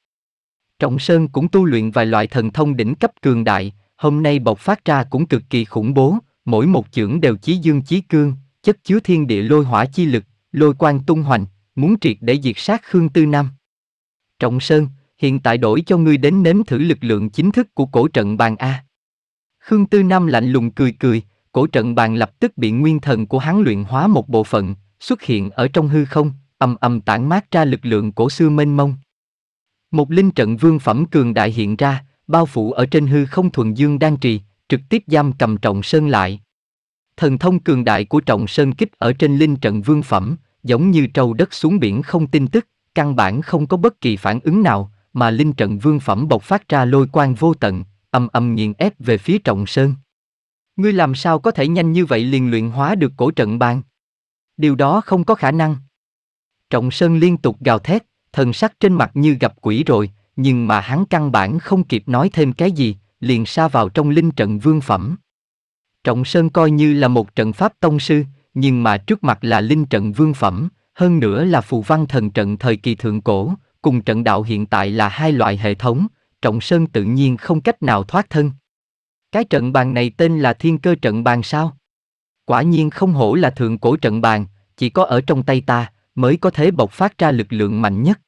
Trọng Sơn cũng tu luyện vài loại thần thông đỉnh cấp cường đại, hôm nay bộc phát ra cũng cực kỳ khủng bố, mỗi một chưởng đều chí dương chí cương, chất chứa thiên địa lôi hỏa chi lực, lôi quang tung hoành muốn triệt để diệt sát Khương Tư Nam. Trọng Sơn, hiện tại đổi cho ngươi đến nếm thử lực lượng chính thức của cổ trận bàn A. Khương Tư Nam lạnh lùng cười cười, cổ trận bàn lập tức bị nguyên thần của hắn luyện hóa một bộ phận, xuất hiện ở trong hư không, ầm ầm tản mát ra lực lượng cổ xưa mênh mông. Một linh trận vương phẩm cường đại hiện ra, bao phủ ở trên hư không thuần dương đang trì, trực tiếp giam cầm trọng sơn lại. Thần thông cường đại của trọng sơn kích ở trên linh trận vương phẩm, giống như trâu đất xuống biển không tin tức, căn bản không có bất kỳ phản ứng nào, mà linh trận vương phẩm bộc phát ra lôi quang vô tận, âm âm nghiền ép về phía trọng sơn. Ngươi làm sao có thể nhanh như vậy liền luyện hóa được cổ trận bàn? Điều đó không có khả năng. Trọng sơn liên tục gào thét, thần sắc trên mặt như gặp quỷ rồi, nhưng mà hắn căn bản không kịp nói thêm cái gì, liền xa vào trong linh trận vương phẩm. Trọng Sơn coi như là một trận pháp tông sư, nhưng mà trước mặt là linh trận vương phẩm, hơn nữa là phù văn thần trận thời kỳ thượng cổ, cùng trận đạo hiện tại là hai loại hệ thống, trọng sơn tự nhiên không cách nào thoát thân. Cái trận bàn này tên là thiên cơ trận bàn sao? Quả nhiên không hổ là thượng cổ trận bàn, chỉ có ở trong tay ta mới có thể bộc phát ra lực lượng mạnh nhất.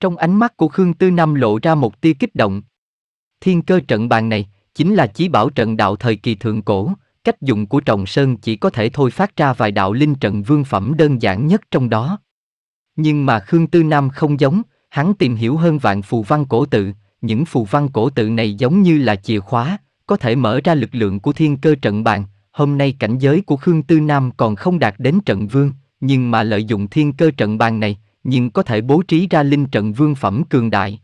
Trong ánh mắt của Khương Tư Nam lộ ra một tia kích động. Thiên cơ trận bàn này chính là chí bảo trận đạo thời kỳ thượng cổ, cách dùng của trồng sơn chỉ có thể thôi phát ra vài đạo linh trận vương phẩm đơn giản nhất trong đó. Nhưng mà Khương Tư Nam không giống, hắn tìm hiểu hơn vạn phù văn cổ tự, những phù văn cổ tự này giống như là chìa khóa, có thể mở ra lực lượng của thiên cơ trận bàn. Hôm nay cảnh giới của Khương Tư Nam còn không đạt đến trận vương, nhưng mà lợi dụng thiên cơ trận bàn này, nhưng có thể bố trí ra linh trận vương phẩm cường đại.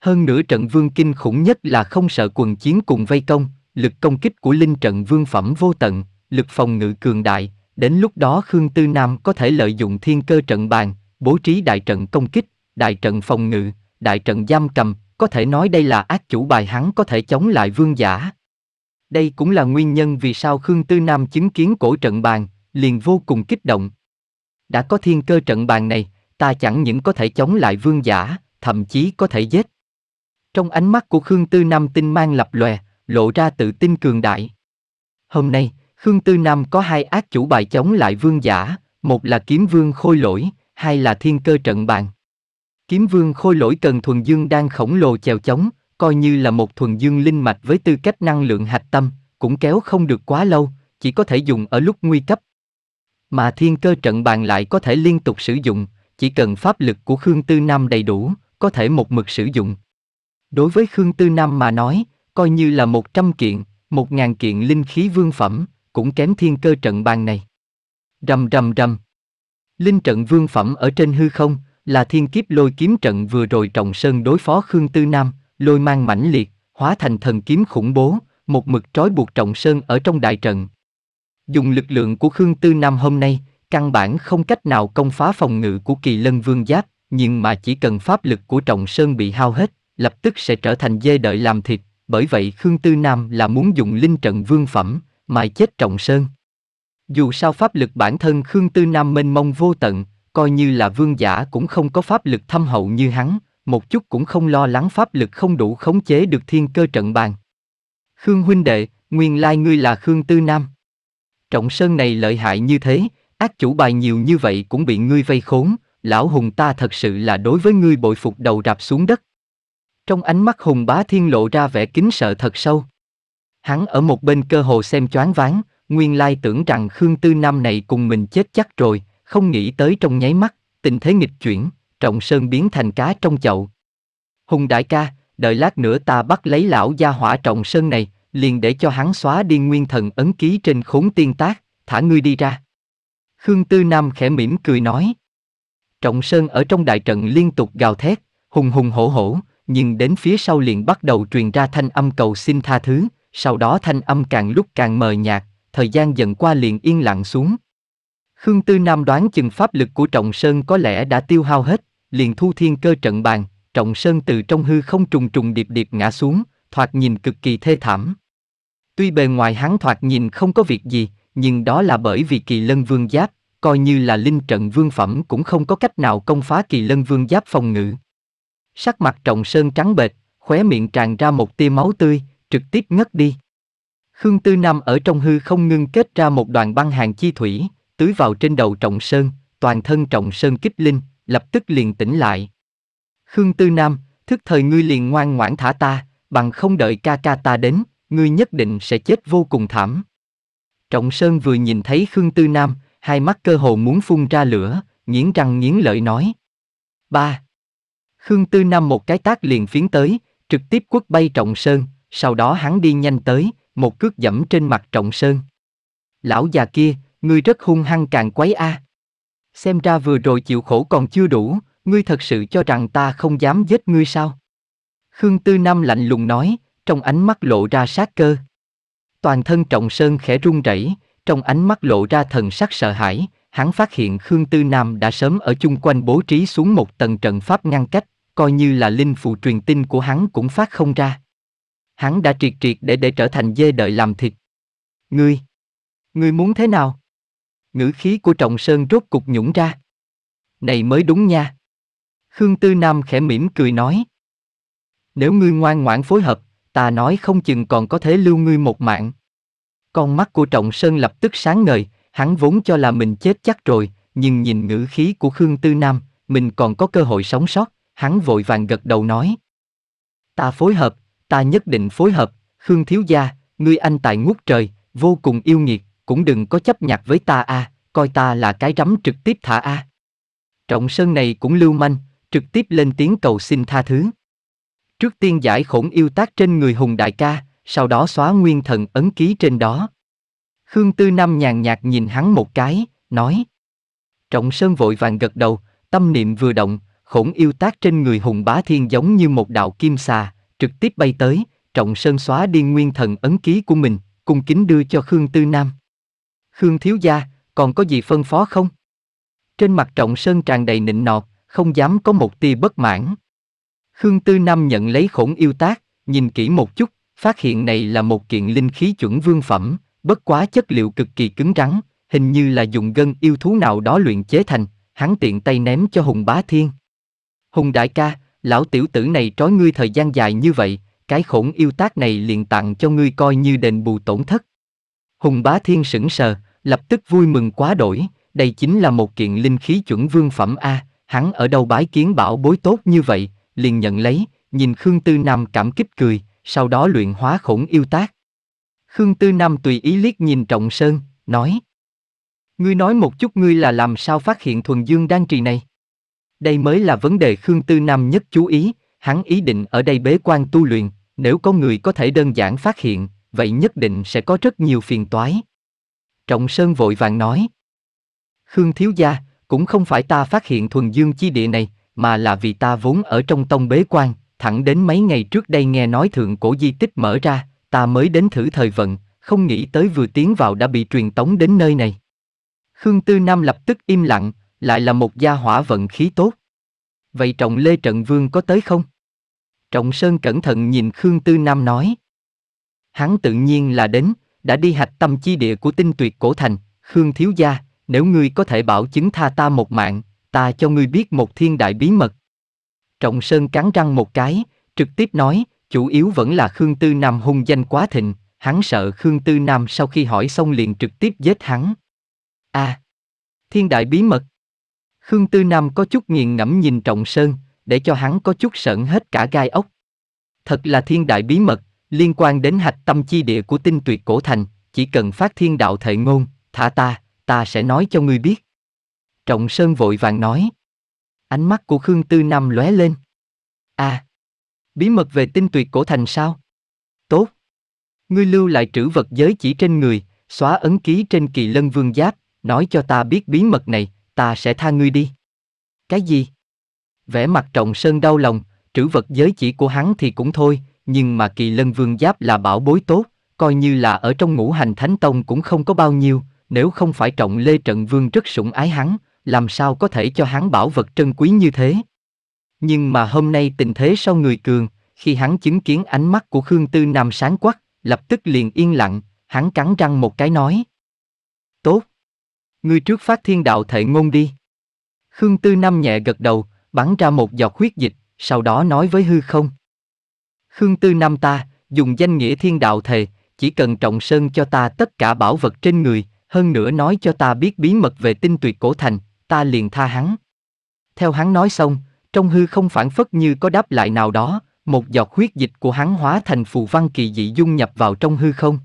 Hơn nữa trận vương kinh khủng nhất là không sợ quần chiến cùng vây công, lực công kích của linh trận vương phẩm vô tận, lực phòng ngự cường đại, đến lúc đó Khương Tư Nam có thể lợi dụng thiên cơ trận bàn, bố trí đại trận công kích, đại trận phòng ngự, đại trận giam cầm, có thể nói đây là ác chủ bài hắn có thể chống lại vương giả. Đây cũng là nguyên nhân vì sao Khương Tư Nam chứng kiến cổ trận bàn, liền vô cùng kích động. Đã có thiên cơ trận bàn này, ta chẳng những có thể chống lại vương giả, thậm chí có thể giết. Trong ánh mắt của Khương Tư Nam tinh mang lập lòe, lộ ra tự tin cường đại. Hôm nay, Khương Tư Nam có hai ác chủ bài chống lại vương giả, một là kiếm vương khôi lỗi, hai là thiên cơ trận bàn. Kiếm vương khôi lỗi cần thuần dương đang khổng lồ chèo chống, coi như là một thuần dương linh mạch với tư cách năng lượng hạch tâm, cũng kéo không được quá lâu, chỉ có thể dùng ở lúc nguy cấp. Mà thiên cơ trận bàn lại có thể liên tục sử dụng, chỉ cần pháp lực của Khương Tư Nam đầy đủ, có thể một mực sử dụng. Đối với Khương Tư Nam mà nói, coi như là một trăm kiện, một ngàn kiện linh khí vương phẩm, cũng kém thiên cơ trận bàn này. Rầm rầm rầm. Linh trận vương phẩm ở trên hư không, là thiên kiếp lôi kiếm trận vừa rồi trọng sơn đối phó Khương Tư Nam, lôi mang mãnh liệt, hóa thành thần kiếm khủng bố, một mực trói buộc trọng sơn ở trong đại trận. Dùng lực lượng của Khương Tư Nam hôm nay, căn bản không cách nào công phá phòng ngự của kỳ lân vương giáp, nhưng mà chỉ cần pháp lực của trọng sơn bị hao hết, lập tức sẽ trở thành dê đợi làm thịt, bởi vậy Khương Tư Nam là muốn dùng linh trận vương phẩm, mài chết Trọng Sơn. Dù sao pháp lực bản thân Khương Tư Nam mênh mông vô tận, coi như là vương giả cũng không có pháp lực thâm hậu như hắn, một chút cũng không lo lắng pháp lực không đủ khống chế được thiên cơ trận bàn. Khương huynh đệ, nguyên lai ngươi là Khương Tư Nam. Trọng Sơn này lợi hại như thế, ác chủ bài nhiều như vậy cũng bị ngươi vây khốn, lão hùng ta thật sự là đối với ngươi bội phục đầu rạp xuống đất. Trong ánh mắt Hùng Bá Thiên lộ ra vẻ kính sợ thật sâu. Hắn ở một bên cơ hồ xem choáng váng, nguyên lai tưởng rằng Khương Tư Nam này cùng mình chết chắc rồi, không nghĩ tới trong nháy mắt, tình thế nghịch chuyển, trọng sơn biến thành cá trong chậu. Hùng đại ca, đợi lát nữa ta bắt lấy lão gia hỏa trọng sơn này, liền để cho hắn xóa đi nguyên thần ấn ký trên khốn tiên tác, thả ngươi đi ra. Khương Tư Nam khẽ mỉm cười nói. Trọng Sơn ở trong đại trận liên tục gào thét, hùng hùng hổ hổ, nhưng đến phía sau liền bắt đầu truyền ra thanh âm cầu xin tha thứ, sau đó thanh âm càng lúc càng mờ nhạt, thời gian dần qua liền yên lặng xuống. Khương Tư Nam đoán chừng pháp lực của Trọng Sơn có lẽ đã tiêu hao hết, liền thu thiên cơ trận bàn, Trọng Sơn từ trong hư không trùng trùng điệp điệp ngã xuống, thoạt nhìn cực kỳ thê thảm. Tuy bề ngoài hắn thoạt nhìn không có việc gì, nhưng đó là bởi vì kỳ lân vương giáp, coi như là linh trận vương phẩm cũng không có cách nào công phá kỳ lân vương giáp phòng ngự sắc mặt trọng sơn trắng bệch, khóe miệng tràn ra một tia máu tươi, trực tiếp ngất đi. Khương Tư Nam ở trong hư không ngưng kết ra một đoàn băng hàng chi thủy, tưới vào trên đầu trọng sơn, toàn thân trọng sơn kích linh, lập tức liền tỉnh lại. Khương Tư Nam, thức thời ngươi liền ngoan ngoãn thả ta, bằng không đợi ca ca ta đến, ngươi nhất định sẽ chết vô cùng thảm. Trọng Sơn vừa nhìn thấy Khương Tư Nam, hai mắt cơ hồ muốn phun ra lửa, nghiến răng nghiến lợi nói. Ba, Khương Tư Nam một cái tác liền phiến tới, trực tiếp quất bay Trọng Sơn, sau đó hắn đi nhanh tới, một cước dẫm trên mặt Trọng Sơn. Lão già kia, ngươi rất hung hăng càng quấy a. À. Xem ra vừa rồi chịu khổ còn chưa đủ, ngươi thật sự cho rằng ta không dám giết ngươi sao? Khương Tư Nam lạnh lùng nói, trong ánh mắt lộ ra sát cơ. Toàn thân Trọng Sơn khẽ run rẩy, trong ánh mắt lộ ra thần sắc sợ hãi, hắn phát hiện Khương Tư Nam đã sớm ở chung quanh bố trí xuống một tầng trận pháp ngăn cách, coi như là linh phù truyền tin của hắn cũng phát không ra. Hắn đã triệt triệt để để trở thành dê đợi làm thịt. Ngươi! Ngươi muốn thế nào? Ngữ khí của Trọng Sơn rốt cục nhũng ra. Này mới đúng nha. Khương Tư Nam khẽ mỉm cười nói. Nếu ngươi ngoan ngoãn phối hợp, ta nói không chừng còn có thể lưu ngươi một mạng. Con mắt của Trọng Sơn lập tức sáng ngời, hắn vốn cho là mình chết chắc rồi, nhưng nhìn ngữ khí của Khương Tư Nam, mình còn có cơ hội sống sót, hắn vội vàng gật đầu nói. Ta phối hợp, ta nhất định phối hợp, Khương Thiếu Gia, ngươi anh tài ngút trời, vô cùng yêu nghiệt, cũng đừng có chấp nhặt với ta a, coi ta là cái rắm trực tiếp thả a. Trọng Sơn này cũng lưu manh, trực tiếp lên tiếng cầu xin tha thứ. Trước tiên giải khổng yêu tác trên người hùng đại ca, sau đó xóa nguyên thần ấn ký trên đó. Khương Tư Nam nhàn nhạt nhìn hắn một cái, nói. Trọng Sơn vội vàng gật đầu, tâm niệm vừa động, khổng yêu tác trên người hùng bá thiên giống như một đạo kim xà, trực tiếp bay tới, trọng sơn xóa đi nguyên thần ấn ký của mình, cung kính đưa cho Khương Tư Nam. Khương thiếu gia, còn có gì phân phó không? Trên mặt trọng sơn tràn đầy nịnh nọt, không dám có một tia bất mãn. Khương Tư Nam nhận lấy khổng yêu tác, nhìn kỹ một chút, phát hiện này là một kiện linh khí chuẩn vương phẩm, bất quá chất liệu cực kỳ cứng rắn, hình như là dùng gân yêu thú nào đó luyện chế thành, hắn tiện tay ném cho Hùng Bá Thiên. Hùng đại ca, lão tiểu tử này trói ngươi thời gian dài như vậy, cái khổn yêu tác này liền tặng cho ngươi coi như đền bù tổn thất. Hùng bá thiên sững sờ, lập tức vui mừng quá đổi, đây chính là một kiện linh khí chuẩn vương phẩm A, hắn ở đâu bái kiến bảo bối tốt như vậy, liền nhận lấy, nhìn Khương Tư Nam cảm kích cười, sau đó luyện hóa khổn yêu tác. Khương Tư Nam tùy ý liếc nhìn Trọng Sơn, nói. Ngươi nói một chút ngươi là làm sao phát hiện thuần dương đan trì này? Đây mới là vấn đề Khương Tư Nam nhất chú ý, hắn ý định ở đây bế quan tu luyện, nếu có người có thể đơn giản phát hiện, vậy nhất định sẽ có rất nhiều phiền toái. Trọng Sơn vội vàng nói. Khương Thiếu Gia, cũng không phải ta phát hiện thuần dương chi địa này, mà là vì ta vốn ở trong tông bế quan, thẳng đến mấy ngày trước đây nghe nói thượng cổ di tích mở ra, ta mới đến thử thời vận, không nghĩ tới vừa tiến vào đã bị truyền tống đến nơi này. Khương Tư Nam lập tức im lặng, lại là một gia hỏa vận khí tốt. Vậy trọng Lê Trận Vương có tới không? Trọng Sơn cẩn thận nhìn Khương Tư Nam nói. Hắn tự nhiên là đến, đã đi hạch tâm chi địa của tinh tuyệt cổ thành, Khương Thiếu Gia, nếu ngươi có thể bảo chứng tha ta một mạng, ta cho ngươi biết một thiên đại bí mật. Trọng Sơn cắn răng một cái, trực tiếp nói, chủ yếu vẫn là Khương Tư Nam hung danh quá thịnh, hắn sợ Khương Tư Nam sau khi hỏi xong liền trực tiếp giết hắn. À, thiên đại bí mật. Khương Tư Nam có chút nghiền ngẫm nhìn Trọng Sơn, để cho hắn có chút sợn hết cả gai ốc. Thật là thiên đại bí mật, liên quan đến hạch tâm chi địa của tinh tuyệt cổ thành, chỉ cần phát thiên đạo thệ ngôn, thả ta, ta sẽ nói cho ngươi biết. Trọng Sơn vội vàng nói. Ánh mắt của Khương Tư Nam lóe lên. À, bí mật về tinh tuyệt cổ thành sao? Tốt. Ngươi lưu lại trữ vật giới chỉ trên người, xóa ấn ký trên kỳ lân vương giáp, nói cho ta biết bí mật này, ta sẽ tha ngươi đi. Cái gì? Vẻ mặt trọng sơn đau lòng, trữ vật giới chỉ của hắn thì cũng thôi, nhưng mà kỳ lân vương giáp là bảo bối tốt, coi như là ở trong ngũ hành thánh tông cũng không có bao nhiêu, nếu không phải trọng lê trận vương rất sủng ái hắn, làm sao có thể cho hắn bảo vật trân quý như thế. Nhưng mà hôm nay tình thế sau người cường, khi hắn chứng kiến ánh mắt của Khương Tư Nam sáng quắc, lập tức liền yên lặng, hắn cắn răng một cái nói. Tốt, ngươi trước phát thiên đạo thệ ngôn đi. Khương Tư Năm nhẹ gật đầu, bắn ra một giọt huyết dịch, sau đó nói với hư không. Khương Tư Năm ta, dùng danh nghĩa thiên đạo thề, chỉ cần trọng sơn cho ta tất cả bảo vật trên người, hơn nữa nói cho ta biết bí mật về tinh tuyệt cổ thành, ta liền tha hắn. Theo hắn nói xong, trong hư không phản phất như có đáp lại nào đó, một giọt huyết dịch của hắn hóa thành phù văn kỳ dị dung nhập vào trong hư không.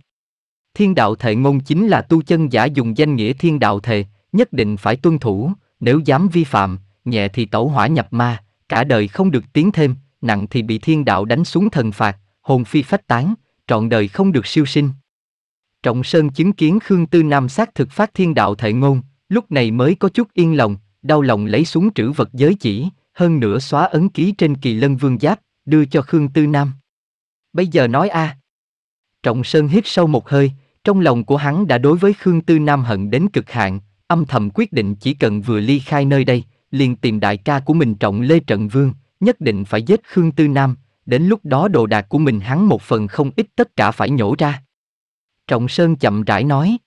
Thiên đạo thệ ngôn chính là tu chân giả dùng danh nghĩa thiên đạo thề nhất định phải tuân thủ, nếu dám vi phạm, nhẹ thì tẩu hỏa nhập ma, cả đời không được tiến thêm, nặng thì bị thiên đạo đánh xuống thần phạt, hồn phi phách tán, trọn đời không được siêu sinh. Trọng Sơn chứng kiến Khương Tư Nam xác thực phát thiên đạo thệ ngôn, lúc này mới có chút yên lòng, đau lòng lấy xuống trữ vật giới chỉ, hơn nữa xóa ấn ký trên kỳ lân vương giáp, đưa cho Khương Tư Nam. Bây giờ nói a. À. Trọng Sơn hít sâu một hơi, trong lòng của hắn đã đối với Khương Tư Nam hận đến cực hạn, âm thầm quyết định chỉ cần vừa ly khai nơi đây, liền tìm đại ca của mình trọng Lê Trận Vương, nhất định phải giết Khương Tư Nam, đến lúc đó đồ đạc của mình hắn một phần không ít tất cả phải nhổ ra. Trọng Sơn chậm rãi nói.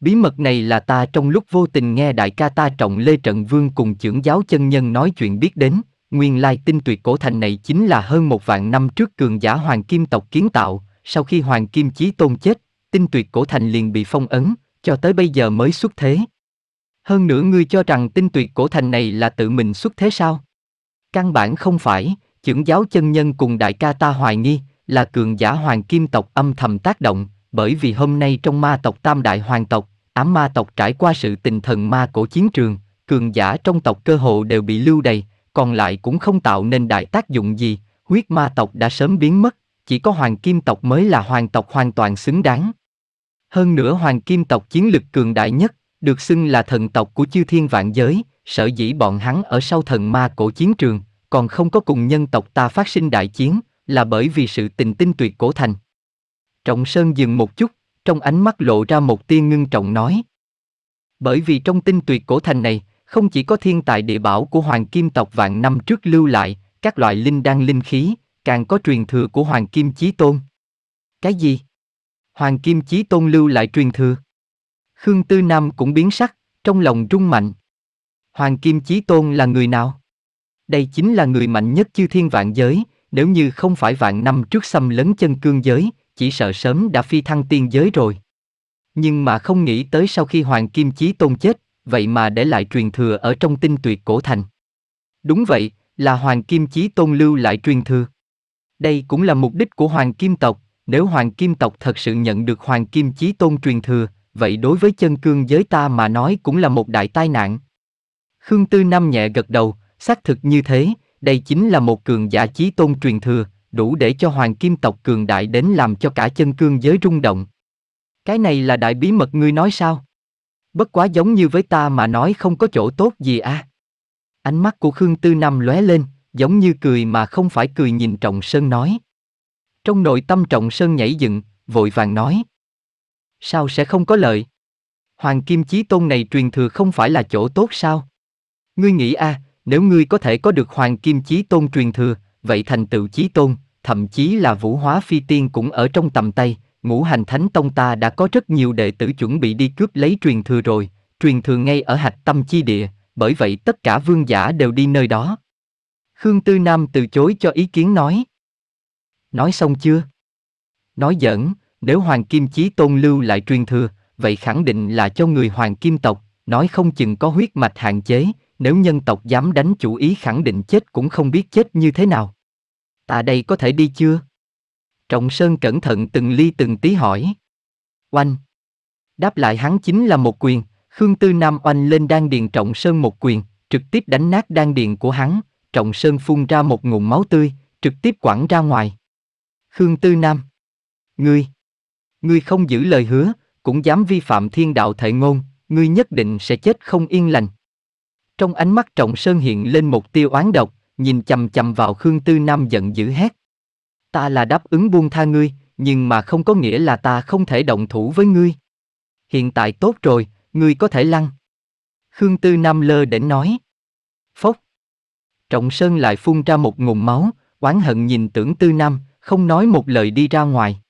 Bí mật này là ta trong lúc vô tình nghe đại ca ta trọng Lê Trận Vương cùng trưởng giáo chân nhân nói chuyện biết đến, nguyên lai tinh tuyệt cổ thành này chính là hơn một vạn năm trước cường giả Hoàng Kim tộc kiến tạo, sau khi Hoàng Kim Chí Tôn chết, tinh tuyệt cổ thành liền bị phong ấn, cho tới bây giờ mới xuất thế. Hơn nữa ngươi cho rằng tinh tuyệt cổ thành này là tự mình xuất thế sao? Căn bản không phải, trưởng giáo chân nhân cùng đại ca ta hoài nghi, là cường giả hoàng kim tộc âm thầm tác động, bởi vì hôm nay trong ma tộc tam đại hoàng tộc, ám ma tộc trải qua sự tình thần ma cổ chiến trường, cường giả trong tộc cơ hộ đều bị lưu đầy, còn lại cũng không tạo nên đại tác dụng gì, huyết ma tộc đã sớm biến mất, chỉ có hoàng kim tộc mới là hoàng tộc hoàn toàn xứng đáng. Hơn nữa hoàng kim tộc chiến lực cường đại nhất, được xưng là thần tộc của chư thiên vạn giới, sở dĩ bọn hắn ở sau thần ma cổ chiến trường, còn không có cùng nhân tộc ta phát sinh đại chiến, là bởi vì sự tình tinh tuyệt cổ thành. Trọng Sơn dừng một chút, trong ánh mắt lộ ra một tia ngưng trọng nói. Bởi vì trong tinh tuyệt cổ thành này, không chỉ có thiên tài địa bảo của hoàng kim tộc vạn năm trước lưu lại, các loại linh đan linh khí, càng có truyền thừa của hoàng kim chí tôn. Cái gì? Hoàng Kim Chí Tôn lưu lại truyền thừa. Khương Tư Nam cũng biến sắc, trong lòng rung mạnh. Hoàng Kim Chí Tôn là người nào? Đây chính là người mạnh nhất chư thiên vạn giới, nếu như không phải vạn năm trước xâm lấn chân cương giới, chỉ sợ sớm đã phi thăng tiên giới rồi. Nhưng mà không nghĩ tới sau khi Hoàng Kim Chí Tôn chết, vậy mà để lại truyền thừa ở trong tinh tuyệt cổ thành. Đúng vậy, là Hoàng Kim Chí Tôn lưu lại truyền thừa. Đây cũng là mục đích của Hoàng Kim tộc, nếu hoàng kim tộc thật sự nhận được hoàng kim chí tôn truyền thừa, vậy đối với chân cương giới ta mà nói cũng là một đại tai nạn. Khương Tư năm nhẹ gật đầu, xác thực như thế, đây chính là một cường giả chí tôn truyền thừa, đủ để cho hoàng kim tộc cường đại đến làm cho cả chân cương giới rung động. Cái này là đại bí mật ngươi nói sao? Bất quá giống như với ta mà nói không có chỗ tốt gì à? Ánh mắt của Khương Tư năm lóe lên, giống như cười mà không phải cười nhìn Trọng Sơn nói. Trong nội tâm Trọng Sơn nhảy dựng, vội vàng nói. Sao sẽ không có lợi? Hoàng Kim Chí Tôn này truyền thừa không phải là chỗ tốt sao? Ngươi nghĩ a, à, nếu ngươi có thể có được Hoàng Kim Chí Tôn truyền thừa, vậy thành tựu Chí Tôn, thậm chí là Vũ Hóa Phi Tiên cũng ở trong tầm tay, ngũ hành thánh tông ta đã có rất nhiều đệ tử chuẩn bị đi cướp lấy truyền thừa rồi, truyền thừa ngay ở hạch tâm chi địa, bởi vậy tất cả vương giả đều đi nơi đó. Khương Tư Nam từ chối cho ý kiến nói. Nói xong chưa? Nói giỡn, nếu Hoàng Kim Chí Tôn lưu lại truyền thừa, vậy khẳng định là cho người Hoàng Kim tộc, nói không chừng có huyết mạch hạn chế, nếu nhân tộc dám đánh chủ ý khẳng định chết cũng không biết chết như thế nào. Ta đây có thể đi chưa? Trọng Sơn cẩn thận từng ly từng tí hỏi. Oanh! Đáp lại hắn chính là một quyền, Khương Tư Nam oanh lên đan điền Trọng Sơn một quyền, trực tiếp đánh nát đan điền của hắn, Trọng Sơn phun ra một ngụm máu tươi, trực tiếp quẳng ra ngoài. Khương Tư Nam. Ngươi. Ngươi không giữ lời hứa, cũng dám vi phạm thiên đạo thệ ngôn, ngươi nhất định sẽ chết không yên lành. Trong ánh mắt Trọng Sơn hiện lên một tiêu oán độc, nhìn chầm chầm vào Khương Tư Nam giận dữ hét. Ta là đáp ứng buông tha ngươi, nhưng mà không có nghĩa là ta không thể động thủ với ngươi. Hiện tại tốt rồi, ngươi có thể lăn. Khương Tư Nam lơ đỉnh nói. Phốc. Trọng Sơn lại phun ra một ngụm máu, oán hận nhìn tưởng Tư Nam, không nói một lời đi ra ngoài.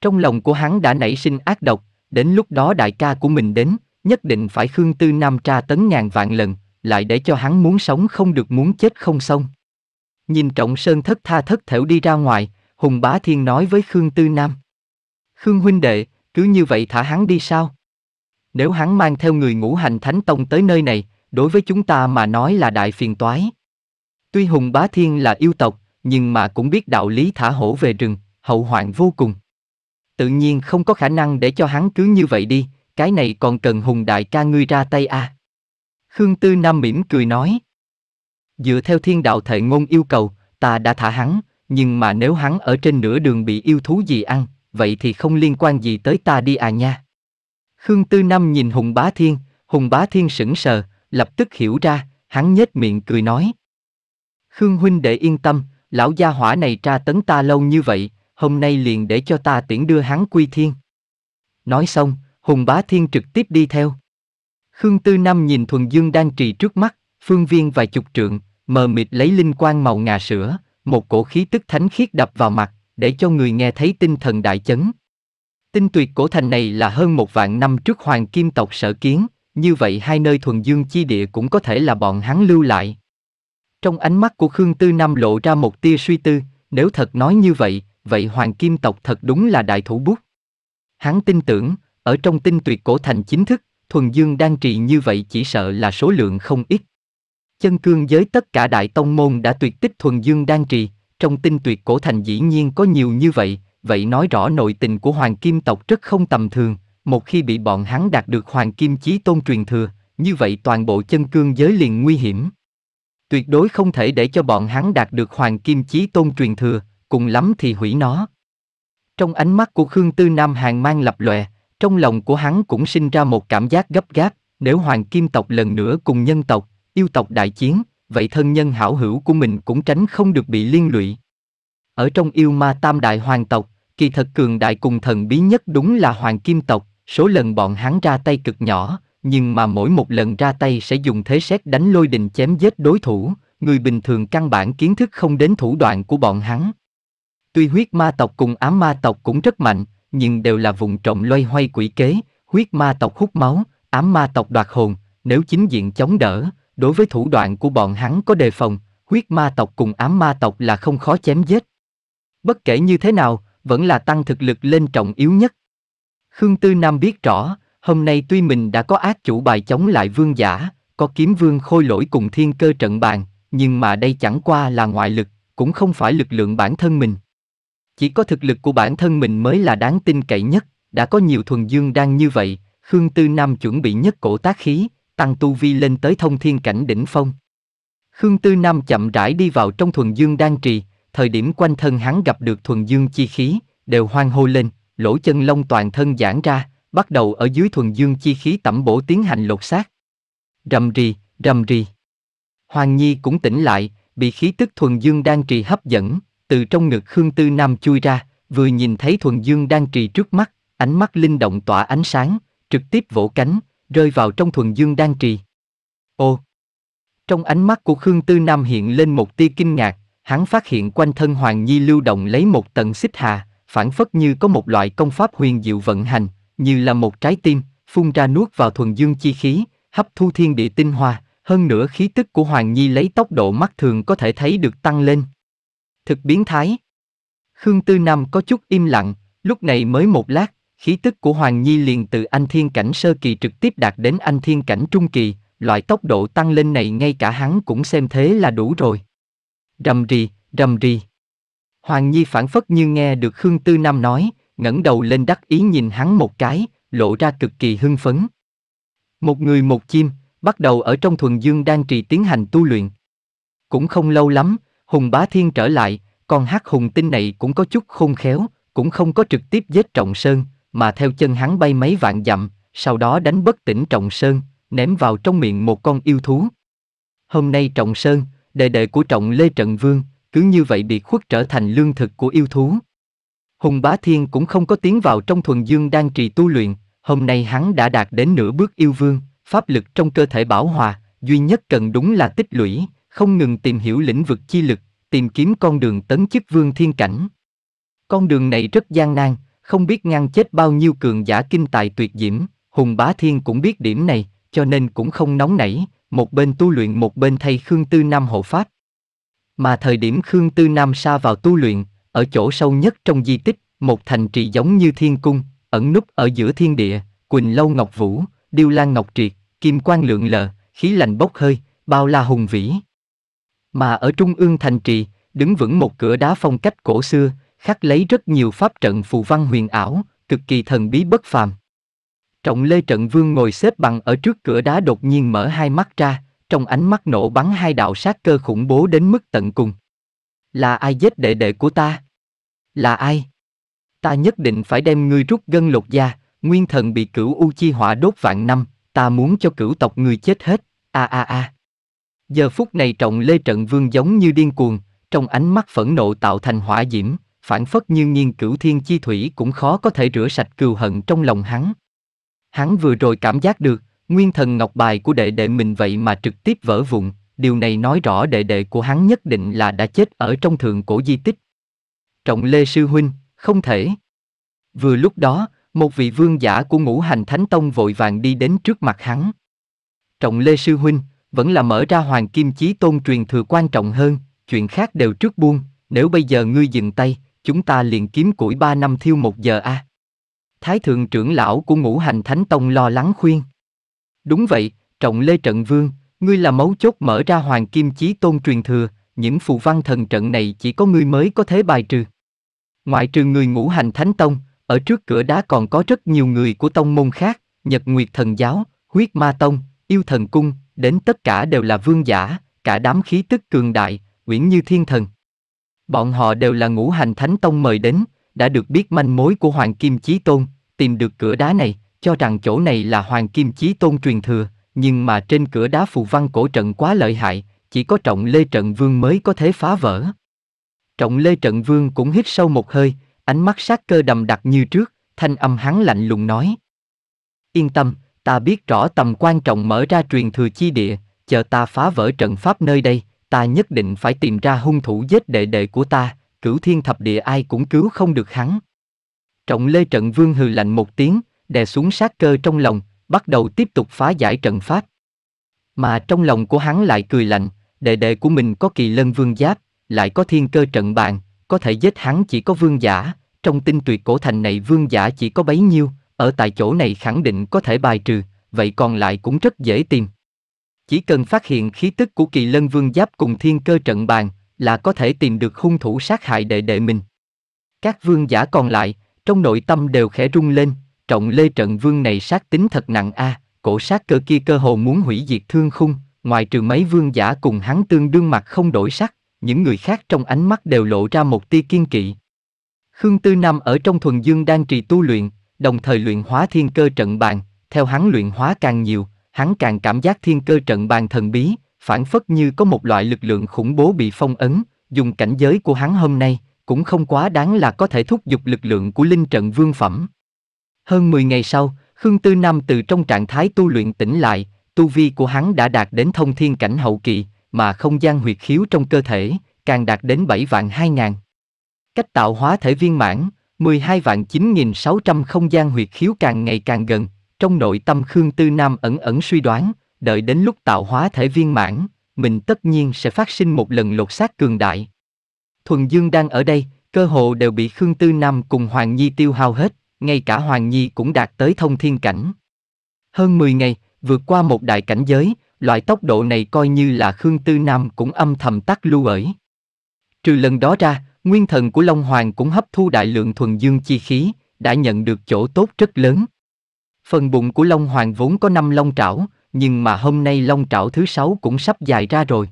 Trong lòng của hắn đã nảy sinh ác độc, đến lúc đó đại ca của mình đến, nhất định phải Khương Tư Nam tra tấn ngàn vạn lần, lại để cho hắn muốn sống không được muốn chết không xong. Nhìn Trọng Sơn thất tha thất thểu đi ra ngoài, Hùng Bá Thiên nói với Khương Tư Nam. Khương huynh đệ, cứ như vậy thả hắn đi sao? Nếu hắn mang theo người ngũ hành thánh tông tới nơi này, đối với chúng ta mà nói là đại phiền toái. Tuy Hùng Bá Thiên là yêu tộc, nhưng mà cũng biết đạo lý thả hổ về rừng, hậu hoạn vô cùng. Tự nhiên không có khả năng để cho hắn cứ như vậy đi, cái này còn cần hùng đại ca ngươi ra tay à. Khương Tư Nam mỉm cười nói. Dựa theo thiên đạo thệ ngôn yêu cầu, ta đã thả hắn, nhưng mà nếu hắn ở trên nửa đường bị yêu thú gì ăn, vậy thì không liên quan gì tới ta đi à nha. Khương Tư Nam nhìn Hùng Bá Thiên, Hùng Bá Thiên sững sờ, lập tức hiểu ra, hắn nhếch miệng cười nói. Khương huynh để yên tâm, lão gia hỏa này tra tấn ta lâu như vậy, hôm nay liền để cho ta tiễn đưa hắn quy thiên. Nói xong, Hùng Bá Thiên trực tiếp đi theo. Khương Tư Năm nhìn Thuần Dương đang trì trước mắt, phương viên vài chục trượng, mờ mịt lấy linh quan màu ngà sữa, một cổ khí tức thánh khiết đập vào mặt, để cho người nghe thấy tinh thần đại chấn. Tinh tuyệt cổ thành này là hơn một vạn năm trước hoàng kim tộc sở kiến, như vậy hai nơi thuần dương chi địa cũng có thể là bọn hắn lưu lại. Trong ánh mắt của Khương Tư Nam lộ ra một tia suy tư, nếu thật nói như vậy, vậy Hoàng Kim tộc thật đúng là đại thủ bút. Hắn tin tưởng, ở trong tinh tuyệt cổ thành chính thức, thuần dương đang trì như vậy chỉ sợ là số lượng không ít. Chân cương giới tất cả đại tông môn đã tuyệt tích thuần dương đang trì, trong tinh tuyệt cổ thành dĩ nhiên có nhiều như vậy, vậy nói rõ nội tình của hoàng kim tộc rất không tầm thường, một khi bị bọn hắn đạt được hoàng kim chí tôn truyền thừa, như vậy toàn bộ chân cương giới liền nguy hiểm tuyệt đối không thể để cho bọn hắn đạt được hoàng kim chí tôn truyền thừa, cùng lắm thì hủy nó. Trong ánh mắt của Khương Tư Nam hàng mang lập lòe, trong lòng của hắn cũng sinh ra một cảm giác gấp gáp, nếu hoàng kim tộc lần nữa cùng nhân tộc, yêu tộc đại chiến, vậy thân nhân hảo hữu của mình cũng tránh không được bị liên lụy. Ở trong yêu ma tam đại hoàng tộc, kỳ thật cường đại cùng thần bí nhất đúng là hoàng kim tộc, số lần bọn hắn ra tay cực nhỏ, nhưng mà mỗi một lần ra tay sẽ dùng thế xét đánh lôi đình chém giết đối thủ, người bình thường căn bản kiến thức không đến thủ đoạn của bọn hắn. Tuy huyết ma tộc cùng ám ma tộc cũng rất mạnh, nhưng đều là vùng trọng loay hoay quỷ kế, huyết ma tộc hút máu, ám ma tộc đoạt hồn, nếu chính diện chống đỡ, đối với thủ đoạn của bọn hắn có đề phòng, huyết ma tộc cùng ám ma tộc là không khó chém giết. Bất kể như thế nào, vẫn là tăng thực lực lên trọng yếu nhất. Khương Tư Nam biết rõ, Hôm nay tuy mình đã có ác chủ bài chống lại vương giả, có kiếm vương khôi lỗi cùng thiên cơ trận bàn, nhưng mà đây chẳng qua là ngoại lực, cũng không phải lực lượng bản thân mình. Chỉ có thực lực của bản thân mình mới là đáng tin cậy nhất, đã có nhiều thuần dương đang như vậy, Khương Tư Nam chuẩn bị nhất cổ tác khí, tăng tu vi lên tới thông thiên cảnh đỉnh phong. Khương Tư Nam chậm rãi đi vào trong thuần dương đan trì, thời điểm quanh thân hắn gặp được thuần dương chi khí, đều hoang hô lên, lỗ chân lông toàn thân giãn ra, bắt đầu ở dưới thuần dương chi khí tẩm bổ tiến hành lột xác. Rầm rì, rầm rì. Hoàng Nhi cũng tỉnh lại, bị khí tức thuần dương đang trì hấp dẫn, từ trong ngực Khương Tư Nam chui ra, vừa nhìn thấy thuần dương đang trì trước mắt, ánh mắt linh động tỏa ánh sáng, trực tiếp vỗ cánh, rơi vào trong thuần dương đang trì. Ô! Trong ánh mắt của Khương Tư Nam hiện lên một tia kinh ngạc, hắn phát hiện quanh thân Hoàng Nhi lưu động lấy một tầng xích hà, phản phất như có một loại công pháp huyền diệu vận hành, như là một trái tim, phun ra nuốt vào thuần dương chi khí, hấp thu thiên địa tinh hoa, hơn nữa khí tức của Hoàng Nhi lấy tốc độ mắt thường có thể thấy được tăng lên. Thực biến thái. Khương Tư Nam có chút im lặng, lúc này mới một lát, khí tức của Hoàng Nhi liền từ anh thiên cảnh sơ kỳ trực tiếp đạt đến anh thiên cảnh trung kỳ, loại tốc độ tăng lên này ngay cả hắn cũng xem thế là đủ rồi. Rầm rì, rầm rì. Hoàng Nhi phản phất như nghe được Khương Tư Nam nói, ngẩng đầu lên đắc ý nhìn hắn một cái, lộ ra cực kỳ hưng phấn. Một người một chim, bắt đầu ở trong thuần dương đang trì tiến hành tu luyện. Cũng không lâu lắm, Hùng Bá Thiên trở lại, con hát hùng tinh này cũng có chút khôn khéo, cũng không có trực tiếp giết Trọng Sơn, mà theo chân hắn bay mấy vạn dặm, sau đó đánh bất tỉnh Trọng Sơn, ném vào trong miệng một con yêu thú. Hôm nay Trọng Sơn, đệ đệ của Trọng Lê Trận Vương, cứ như vậy bị khuất trở thành lương thực của yêu thú. Hùng Bá Thiên cũng không có tiến vào trong thuần dương đang trì tu luyện, hôm nay hắn đã đạt đến nửa bước yêu vương, pháp lực trong cơ thể bảo hòa, duy nhất cần đúng là tích lũy, không ngừng tìm hiểu lĩnh vực chi lực, tìm kiếm con đường tấn chức vương thiên cảnh. Con đường này rất gian nan, không biết ngăn chết bao nhiêu cường giả kinh tài tuyệt diễm, Hùng Bá Thiên cũng biết điểm này, cho nên cũng không nóng nảy, một bên tu luyện một bên thay Khương Tư Nam hộ pháp. Mà thời điểm Khương Tư Nam sa vào tu luyện, ở chỗ sâu nhất trong di tích, một thành trì giống như thiên cung, ẩn núp ở giữa thiên địa, Quỳnh Lâu Ngọc Vũ, Điêu Lan Ngọc Triệt, Kim Quang Lượng Lờ, khí lạnh bốc hơi, bao la hùng vĩ. Mà ở trung ương thành trì, đứng vững một cửa đá phong cách cổ xưa, khắc lấy rất nhiều pháp trận phù văn huyền ảo, cực kỳ thần bí bất phàm. Trọng Lê Trận Vương ngồi xếp bằng ở trước cửa đá đột nhiên mở hai mắt ra, trong ánh mắt nổ bắn hai đạo sát cơ khủng bố đến mức tận cùng. Là ai giết đệ đệ của ta? Là ai? Ta nhất định phải đem ngươi rút gân lột da, nguyên thần bị cửu U Chi Hỏa đốt vạn năm, ta muốn cho cửu tộc người chết hết, a a a. Giờ phút này trọng lê trận vương giống như điên cuồng, trong ánh mắt phẫn nộ tạo thành hỏa diễm, phản phất như nghiên cửu thiên chi thủy cũng khó có thể rửa sạch cừu hận trong lòng hắn. Hắn vừa rồi cảm giác được, nguyên thần ngọc bài của đệ đệ mình vậy mà trực tiếp vỡ vụn, điều này nói rõ đệ đệ của hắn nhất định là đã chết ở trong thượng cổ di tích. Trọng Lê Sư Huynh, không thể. Vừa lúc đó, một vị vương giả của ngũ hành thánh tông vội vàng đi đến trước mặt hắn. Trọng Lê Sư Huynh, vẫn là mở ra hoàng kim chí tôn truyền thừa quan trọng hơn, chuyện khác đều trước buông, nếu bây giờ ngươi dừng tay, chúng ta liền kiếm củi ba năm thiêu một giờ a. À. Thái thượng trưởng lão của ngũ hành thánh tông lo lắng khuyên. Đúng vậy, trọng Lê Trận Vương, Ngươi là mấu chốt mở ra hoàng kim chí tôn truyền thừa, những phù văn thần trận này chỉ có ngươi mới có thế bài trừ. Ngoại trừ người ngũ hành thánh tông, ở trước cửa đá còn có rất nhiều người của tông môn khác, Nhật Nguyệt Thần Giáo, Huyết Ma Tông, Yêu Thần Cung, đến tất cả đều là vương giả, cả đám khí tức cường đại, uyển như thiên thần. Bọn họ đều là ngũ hành thánh tông mời đến, đã được biết manh mối của Hoàng Kim Chí Tôn, tìm được cửa đá này, cho rằng chỗ này là Hoàng Kim Chí Tôn truyền thừa, nhưng mà trên cửa đá phù văn cổ trận quá lợi hại, chỉ có trọng lê trận vương mới có thể phá vỡ. Trọng lê trận vương cũng hít sâu một hơi, ánh mắt sát cơ đầm đặc như trước, thanh âm hắn lạnh lùng nói. Yên tâm, ta biết rõ tầm quan trọng mở ra truyền thừa chi địa, chờ ta phá vỡ trận pháp nơi đây, ta nhất định phải tìm ra hung thủ giết đệ đệ của ta, cửu thiên thập địa ai cũng cứu không được hắn. Trọng lê trận vương hừ lạnh một tiếng, đè xuống sát cơ trong lòng, bắt đầu tiếp tục phá giải trận pháp. Mà trong lòng của hắn lại cười lạnh, đệ đệ của mình có kỳ lân vương giáp, lại có thiên cơ trận bàn, có thể giết hắn chỉ có vương giả, trong tinh tuyệt cổ thành này vương giả chỉ có bấy nhiêu, ở tại chỗ này khẳng định có thể bài trừ, vậy còn lại cũng rất dễ tìm. Chỉ cần phát hiện khí tức của kỳ lân vương giáp cùng thiên cơ trận bàn là có thể tìm được hung thủ sát hại đệ đệ mình. Các vương giả còn lại, trong nội tâm đều khẽ rung lên, trọng lê trận vương này sát tính thật nặng a cổ sát cơ kia cơ hồ muốn hủy diệt thương khung, ngoài trừ mấy vương giả cùng hắn tương đương mặt không đổi sắc, những người khác trong ánh mắt đều lộ ra một tia kiên kỵ. Khương Tư Nam ở trong thuần dương đang trì tu luyện, đồng thời luyện hóa thiên cơ trận bàn, theo hắn luyện hóa càng nhiều, hắn càng cảm giác thiên cơ trận bàn thần bí, phản phất như có một loại lực lượng khủng bố bị phong ấn, dùng cảnh giới của hắn hôm nay, cũng không quá đáng là có thể thúc giục lực lượng của linh trận vương phẩm. Hơn 10 ngày sau, Khương Tư Nam từ trong trạng thái tu luyện tỉnh lại, tu vi của hắn đã đạt đến thông thiên cảnh hậu kỳ, mà không gian huyệt khiếu trong cơ thể, càng đạt đến 7 vạn 2 ngàn. Cách tạo hóa thể viên mãn, 12 vạn 9.600 không gian huyệt khiếu càng ngày càng gần, trong nội tâm Khương Tư Nam ẩn ẩn suy đoán, đợi đến lúc tạo hóa thể viên mãn, mình tất nhiên sẽ phát sinh một lần lột xác cường đại. Thuần Dương đang ở đây, cơ hồ đều bị Khương Tư Nam cùng Hoàng Nhi tiêu hao hết, ngay cả Hoàng Nhi cũng đạt tới thông thiên cảnh. Hơn 10 ngày, vượt qua một đại cảnh giới, loại tốc độ này coi như là Khương Tư Nam cũng âm thầm tắt lưu ở Trừ lần đó ra, nguyên thần của Long Hoàng cũng hấp thu đại lượng thuần dương chi khí, đã nhận được chỗ tốt rất lớn. Phần bụng của Long Hoàng vốn có 5 long trảo, nhưng mà hôm nay long trảo thứ sáu cũng sắp dài ra rồi.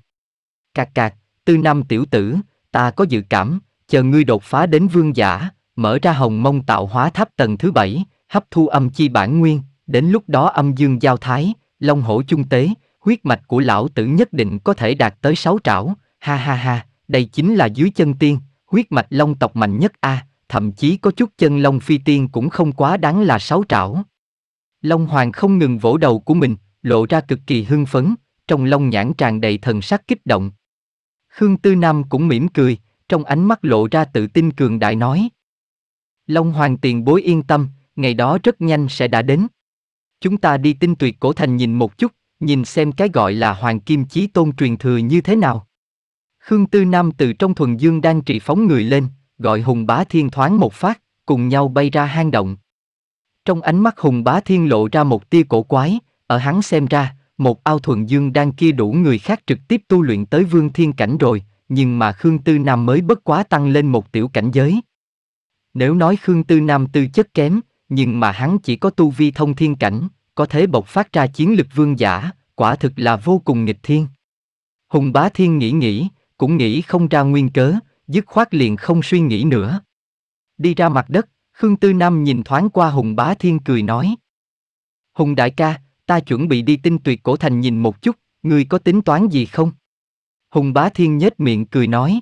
Cạc cạc, tư nam tiểu tử, ta có dự cảm, chờ ngươi đột phá đến vương giả, mở ra hồng mông tạo hóa tháp tầng thứ bảy, hấp thu âm chi bản nguyên, đến lúc đó âm dương giao thái, long hổ chung tế, huyết mạch của lão tử nhất định có thể đạt tới sáu trảo, ha ha ha, đây chính là dưới chân tiên, huyết mạch long tộc mạnh nhất a, à, thậm chí có chút chân long phi tiên cũng không quá đáng là sáu trảo. Long hoàng không ngừng vỗ đầu của mình, lộ ra cực kỳ hưng phấn, trong long nhãn tràn đầy thần sắc kích động. Khương Tư Nam cũng mỉm cười, trong ánh mắt lộ ra tự tin cường đại nói, Long Hoàng tiền bối yên tâm, ngày đó rất nhanh sẽ đã đến. Chúng ta đi tinh tuyệt cổ thành nhìn một chút, nhìn xem cái gọi là Hoàng Kim Chí Tôn truyền thừa như thế nào. Khương Tư Nam từ trong thuần dương đang trị phóng người lên, gọi Hùng Bá Thiên thoáng một phát, cùng nhau bay ra hang động. Trong ánh mắt Hùng Bá Thiên lộ ra một tia cổ quái, ở hắn xem ra, một ao thuần dương đang kia đủ người khác trực tiếp tu luyện tới vương thiên cảnh rồi, nhưng mà Khương Tư Nam mới bất quá tăng lên một tiểu cảnh giới, nếu nói Khương Tư Nam tư chất kém, nhưng mà hắn chỉ có tu vi thông thiên cảnh, có thể bộc phát ra chiến lực vương giả, quả thực là vô cùng nghịch thiên. Hùng bá thiên nghĩ nghĩ, cũng nghĩ không ra nguyên cớ, dứt khoát liền không suy nghĩ nữa. Đi ra mặt đất, Khương Tư Nam nhìn thoáng qua Hùng bá thiên cười nói. Hùng đại ca, ta chuẩn bị đi tinh tuyệt cổ thành nhìn một chút, ngươi có tính toán gì không? Hùng bá thiên nhếch miệng cười nói.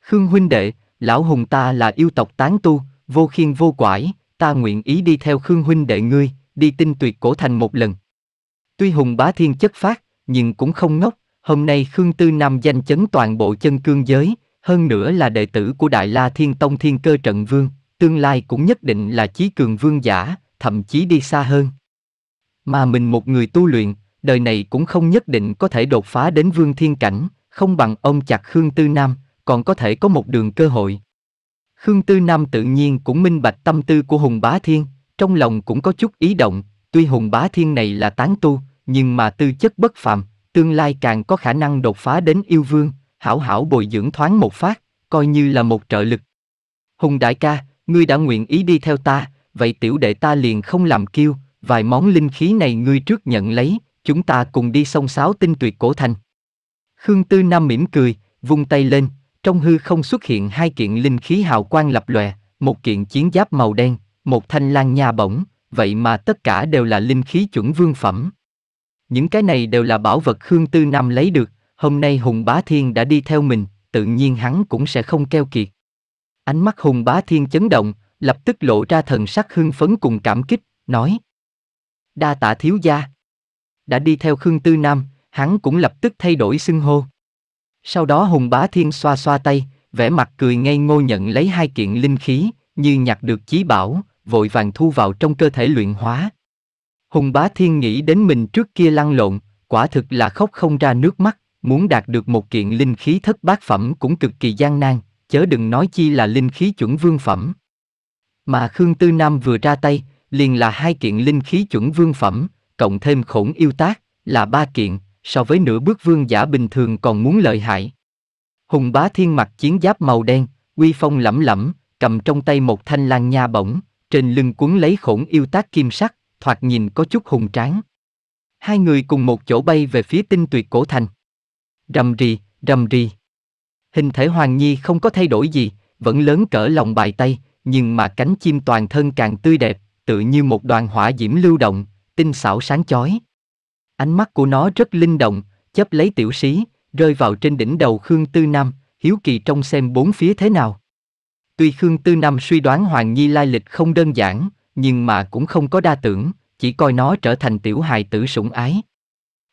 Khương huynh đệ, lão hùng ta là yêu tộc tán tu, vô khiên vô quải, ta nguyện ý đi theo Khương huynh đệ ngươi, đi tinh tuyệt cổ thành một lần. Tuy hùng bá thiên chất phát, nhưng cũng không ngốc, hôm nay Khương Tư Nam danh chấn toàn bộ chân cương giới, hơn nữa là đệ tử của Đại La Thiên Tông Thiên Cơ Trận Vương, tương lai cũng nhất định là chí cường vương giả, thậm chí đi xa hơn. Mà mình một người tu luyện, đời này cũng không nhất định có thể đột phá đến vương thiên cảnh, không bằng ông chặt Khương Tư Nam, còn có thể có một đường cơ hội. Khương Tư Nam tự nhiên cũng minh bạch tâm tư của Hùng Bá Thiên, trong lòng cũng có chút ý động, tuy Hùng Bá Thiên này là tán tu, nhưng mà tư chất bất phàm, tương lai càng có khả năng đột phá đến yêu vương, hảo hảo bồi dưỡng thoáng một phát, coi như là một trợ lực. Hùng đại ca, ngươi đã nguyện ý đi theo ta, vậy tiểu đệ ta liền không làm kiêu, vài món linh khí này ngươi trước nhận lấy, chúng ta cùng đi sông sáo tinh tuyệt cổ thành. Khương Tư Nam mỉm cười, vung tay lên, trong hư không xuất hiện hai kiện linh khí hào quang lập lòe, một kiện chiến giáp màu đen, một thanh lan nha bổng, vậy mà tất cả đều là linh khí chuẩn vương phẩm. Những cái này đều là bảo vật Khương Tư Nam lấy được, hôm nay Hùng Bá Thiên đã đi theo mình, tự nhiên hắn cũng sẽ không keo kiệt. Ánh mắt Hùng Bá Thiên chấn động, lập tức lộ ra thần sắc hưng phấn cùng cảm kích, nói Đa tạ thiếu gia Đã đi theo Khương Tư Nam, hắn cũng lập tức thay đổi xưng hô. Sau đó Hùng Bá Thiên xoa xoa tay, vẻ mặt cười ngây ngô nhận lấy hai kiện linh khí, như nhặt được chí bảo, vội vàng thu vào trong cơ thể luyện hóa. Hùng Bá Thiên nghĩ đến mình trước kia lăn lộn, quả thực là khóc không ra nước mắt, muốn đạt được một kiện linh khí thất bát phẩm cũng cực kỳ gian nan, chớ đừng nói chi là linh khí chuẩn vương phẩm. Mà Khương Tư Nam vừa ra tay, liền là hai kiện linh khí chuẩn vương phẩm, cộng thêm khổn yêu tác, là ba kiện, so với nửa bước vương giả bình thường còn muốn lợi hại. Hùng bá thiên mặc chiến giáp màu đen, uy phong lẫm lẫm, cầm trong tay một thanh lan nha bổng, trên lưng cuốn lấy khổng yêu tác kim sắc, thoạt nhìn có chút hùng tráng. Hai người cùng một chỗ bay về phía tinh tuyệt cổ thành. Rầm rì, rầm rì. Hình thể Hoàng Nhi không có thay đổi gì, vẫn lớn cỡ lòng bài tay, nhưng mà cánh chim toàn thân càng tươi đẹp, tự như một đoàn hỏa diễm lưu động, tinh xảo sáng chói. Ánh mắt của nó rất linh động, chấp lấy tiểu sĩ, rơi vào trên đỉnh đầu Khương Tư Nam, hiếu kỳ trông xem bốn phía thế nào. Tuy Khương Tư Nam suy đoán Hoàng Nhi lai lịch không đơn giản, nhưng mà cũng không có đa tưởng, chỉ coi nó trở thành tiểu hài tử sủng ái.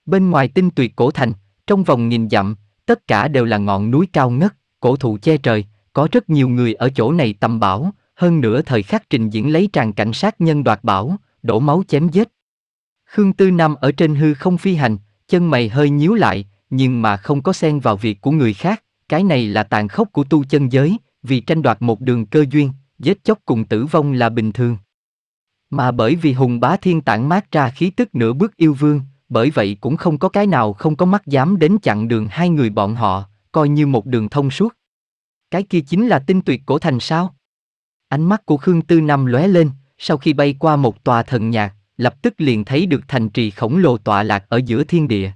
Bên ngoài tinh tuyệt cổ thành, trong vòng nghìn dặm, tất cả đều là ngọn núi cao ngất, cổ thụ che trời, có rất nhiều người ở chỗ này tầm bảo, hơn nữa thời khắc trình diễn lấy tràng cảnh sát nhân đoạt bảo, đổ máu chém giết. Khương Tư Nam ở trên hư không phi hành, chân mày hơi nhíu lại, nhưng mà không có xen vào việc của người khác, cái này là tàn khốc của tu chân giới, vì tranh đoạt một đường cơ duyên, giết chóc cùng tử vong là bình thường. Mà bởi vì Hùng Bá Thiên tản mát ra khí tức nửa bước yêu vương, bởi vậy cũng không có cái nào không có mắt dám đến chặn đường hai người bọn họ, coi như một đường thông suốt. Cái kia chính là tinh tuyệt cổ thành sao? Ánh mắt của Khương Tư Nam lóe lên, sau khi bay qua một tòa thần nhạc, lập tức liền thấy được thành trì khổng lồ tọa lạc ở giữa thiên địa.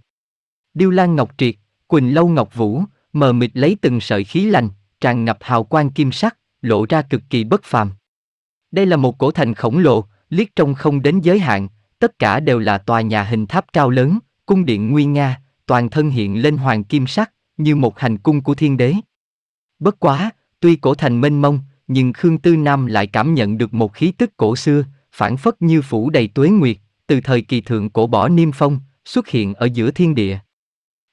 Điêu Lan Ngọc Triệt, Quỳnh Lâu Ngọc Vũ, mờ mịt lấy từng sợi khí lành, tràn ngập hào quang kim sắc, lộ ra cực kỳ bất phàm. Đây là một cổ thành khổng lồ, liếc trong không đến giới hạn, tất cả đều là tòa nhà hình tháp cao lớn, cung điện nguy nga, toàn thân hiện lên hoàng kim sắc, như một hành cung của thiên đế. Bất quá, tuy cổ thành mênh mông, nhưng Khương Tư Nam lại cảm nhận được một khí tức cổ xưa, phản phất như phủ đầy tuế nguyệt, từ thời kỳ thượng cổ bỏ niêm phong, xuất hiện ở giữa thiên địa.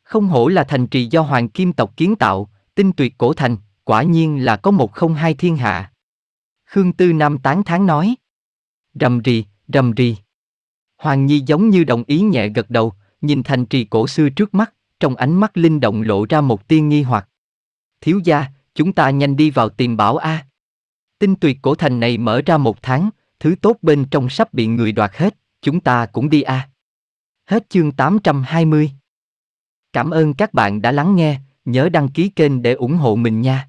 Không hổ là thành trì do hoàng kim tộc kiến tạo, tinh tuyệt cổ thành, quả nhiên là có một không hai thiên hạ. Khương Tư Nam tán tháng nói. Rầm rì, rầm rì. Hoàng Nhi giống như đồng ý nhẹ gật đầu, nhìn thành trì cổ xưa trước mắt, trong ánh mắt linh động lộ ra một tiên nghi hoặc. Thiếu gia, chúng ta nhanh đi vào tìm bảo A. Tinh tuyệt cổ thành này mở ra một tháng, thứ tốt bên trong sắp bị người đoạt hết, chúng ta cũng đi a. À. Hết chương 820. Cảm ơn các bạn đã lắng nghe, nhớ đăng ký kênh để ủng hộ mình nha.